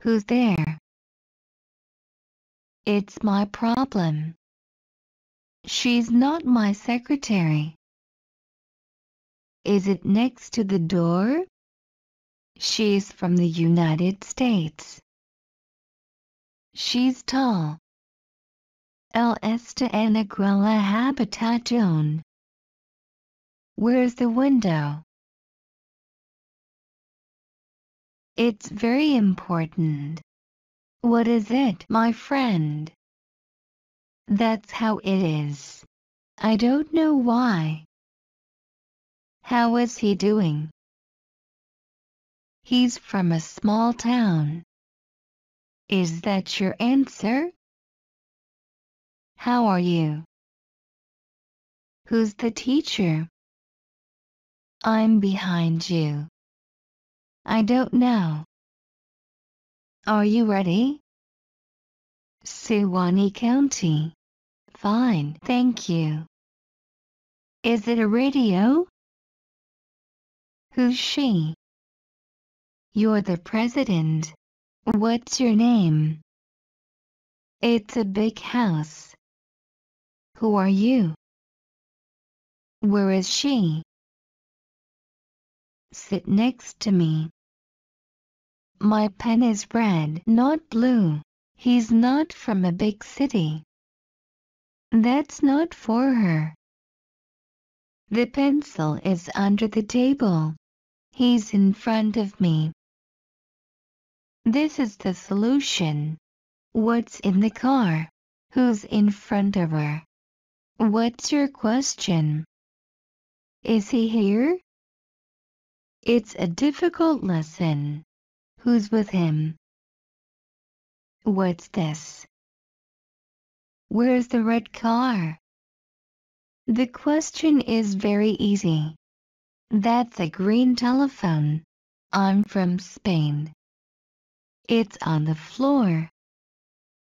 Who's there? It's my problem. She's not my secretary. Is it next to the door? She's from the United States. She's tall. El esta en aquella habitación. Where's the window? It's very important. What is it, my friend? That's how it is. I don't know why. How is he doing? He's from a small town. Is that your answer? How are you? Who's the teacher? I'm behind you. I don't know. Are you ready? Suwannee County. Fine, thank you. Is it a radio? Who's she? You're the president. What's your name? It's a big house. Who are you? Where is she? Sit next to me. My pen is red, not blue. He's not from a big city. That's not for her. The pencil is under the table. He's in front of me. This is the solution. What's in the car? Who's in front of her? What's your question? Is he here? It's a difficult lesson. Who's with him? What's this? Where's the red car? The question is very easy. That's a green telephone. I'm from Spain. It's on the floor.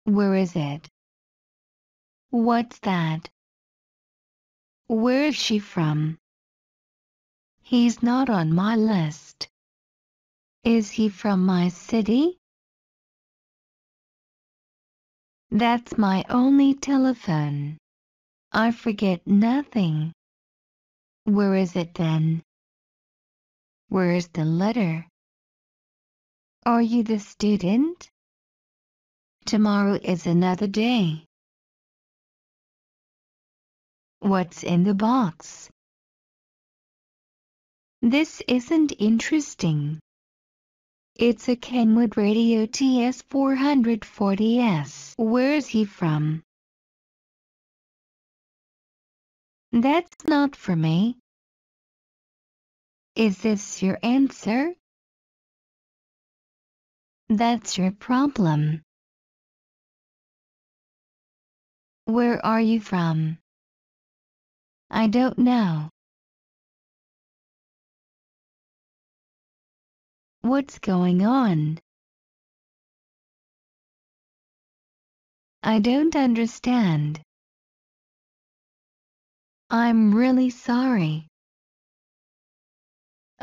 Where is it? What's that? Where is she from? He's not on my list. Is he from my city? That's my only telephone. I forget nothing. Where is it then? Where is the letter? Are you the student? Tomorrow is another day. What's in the box? This isn't interesting. It's a Kenwood Radio TS440S. Where's he from? That's not for me. Is this your answer? That's your problem. Where are you from? I don't know. What's going on? I don't understand. I'm really sorry.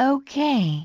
Okay.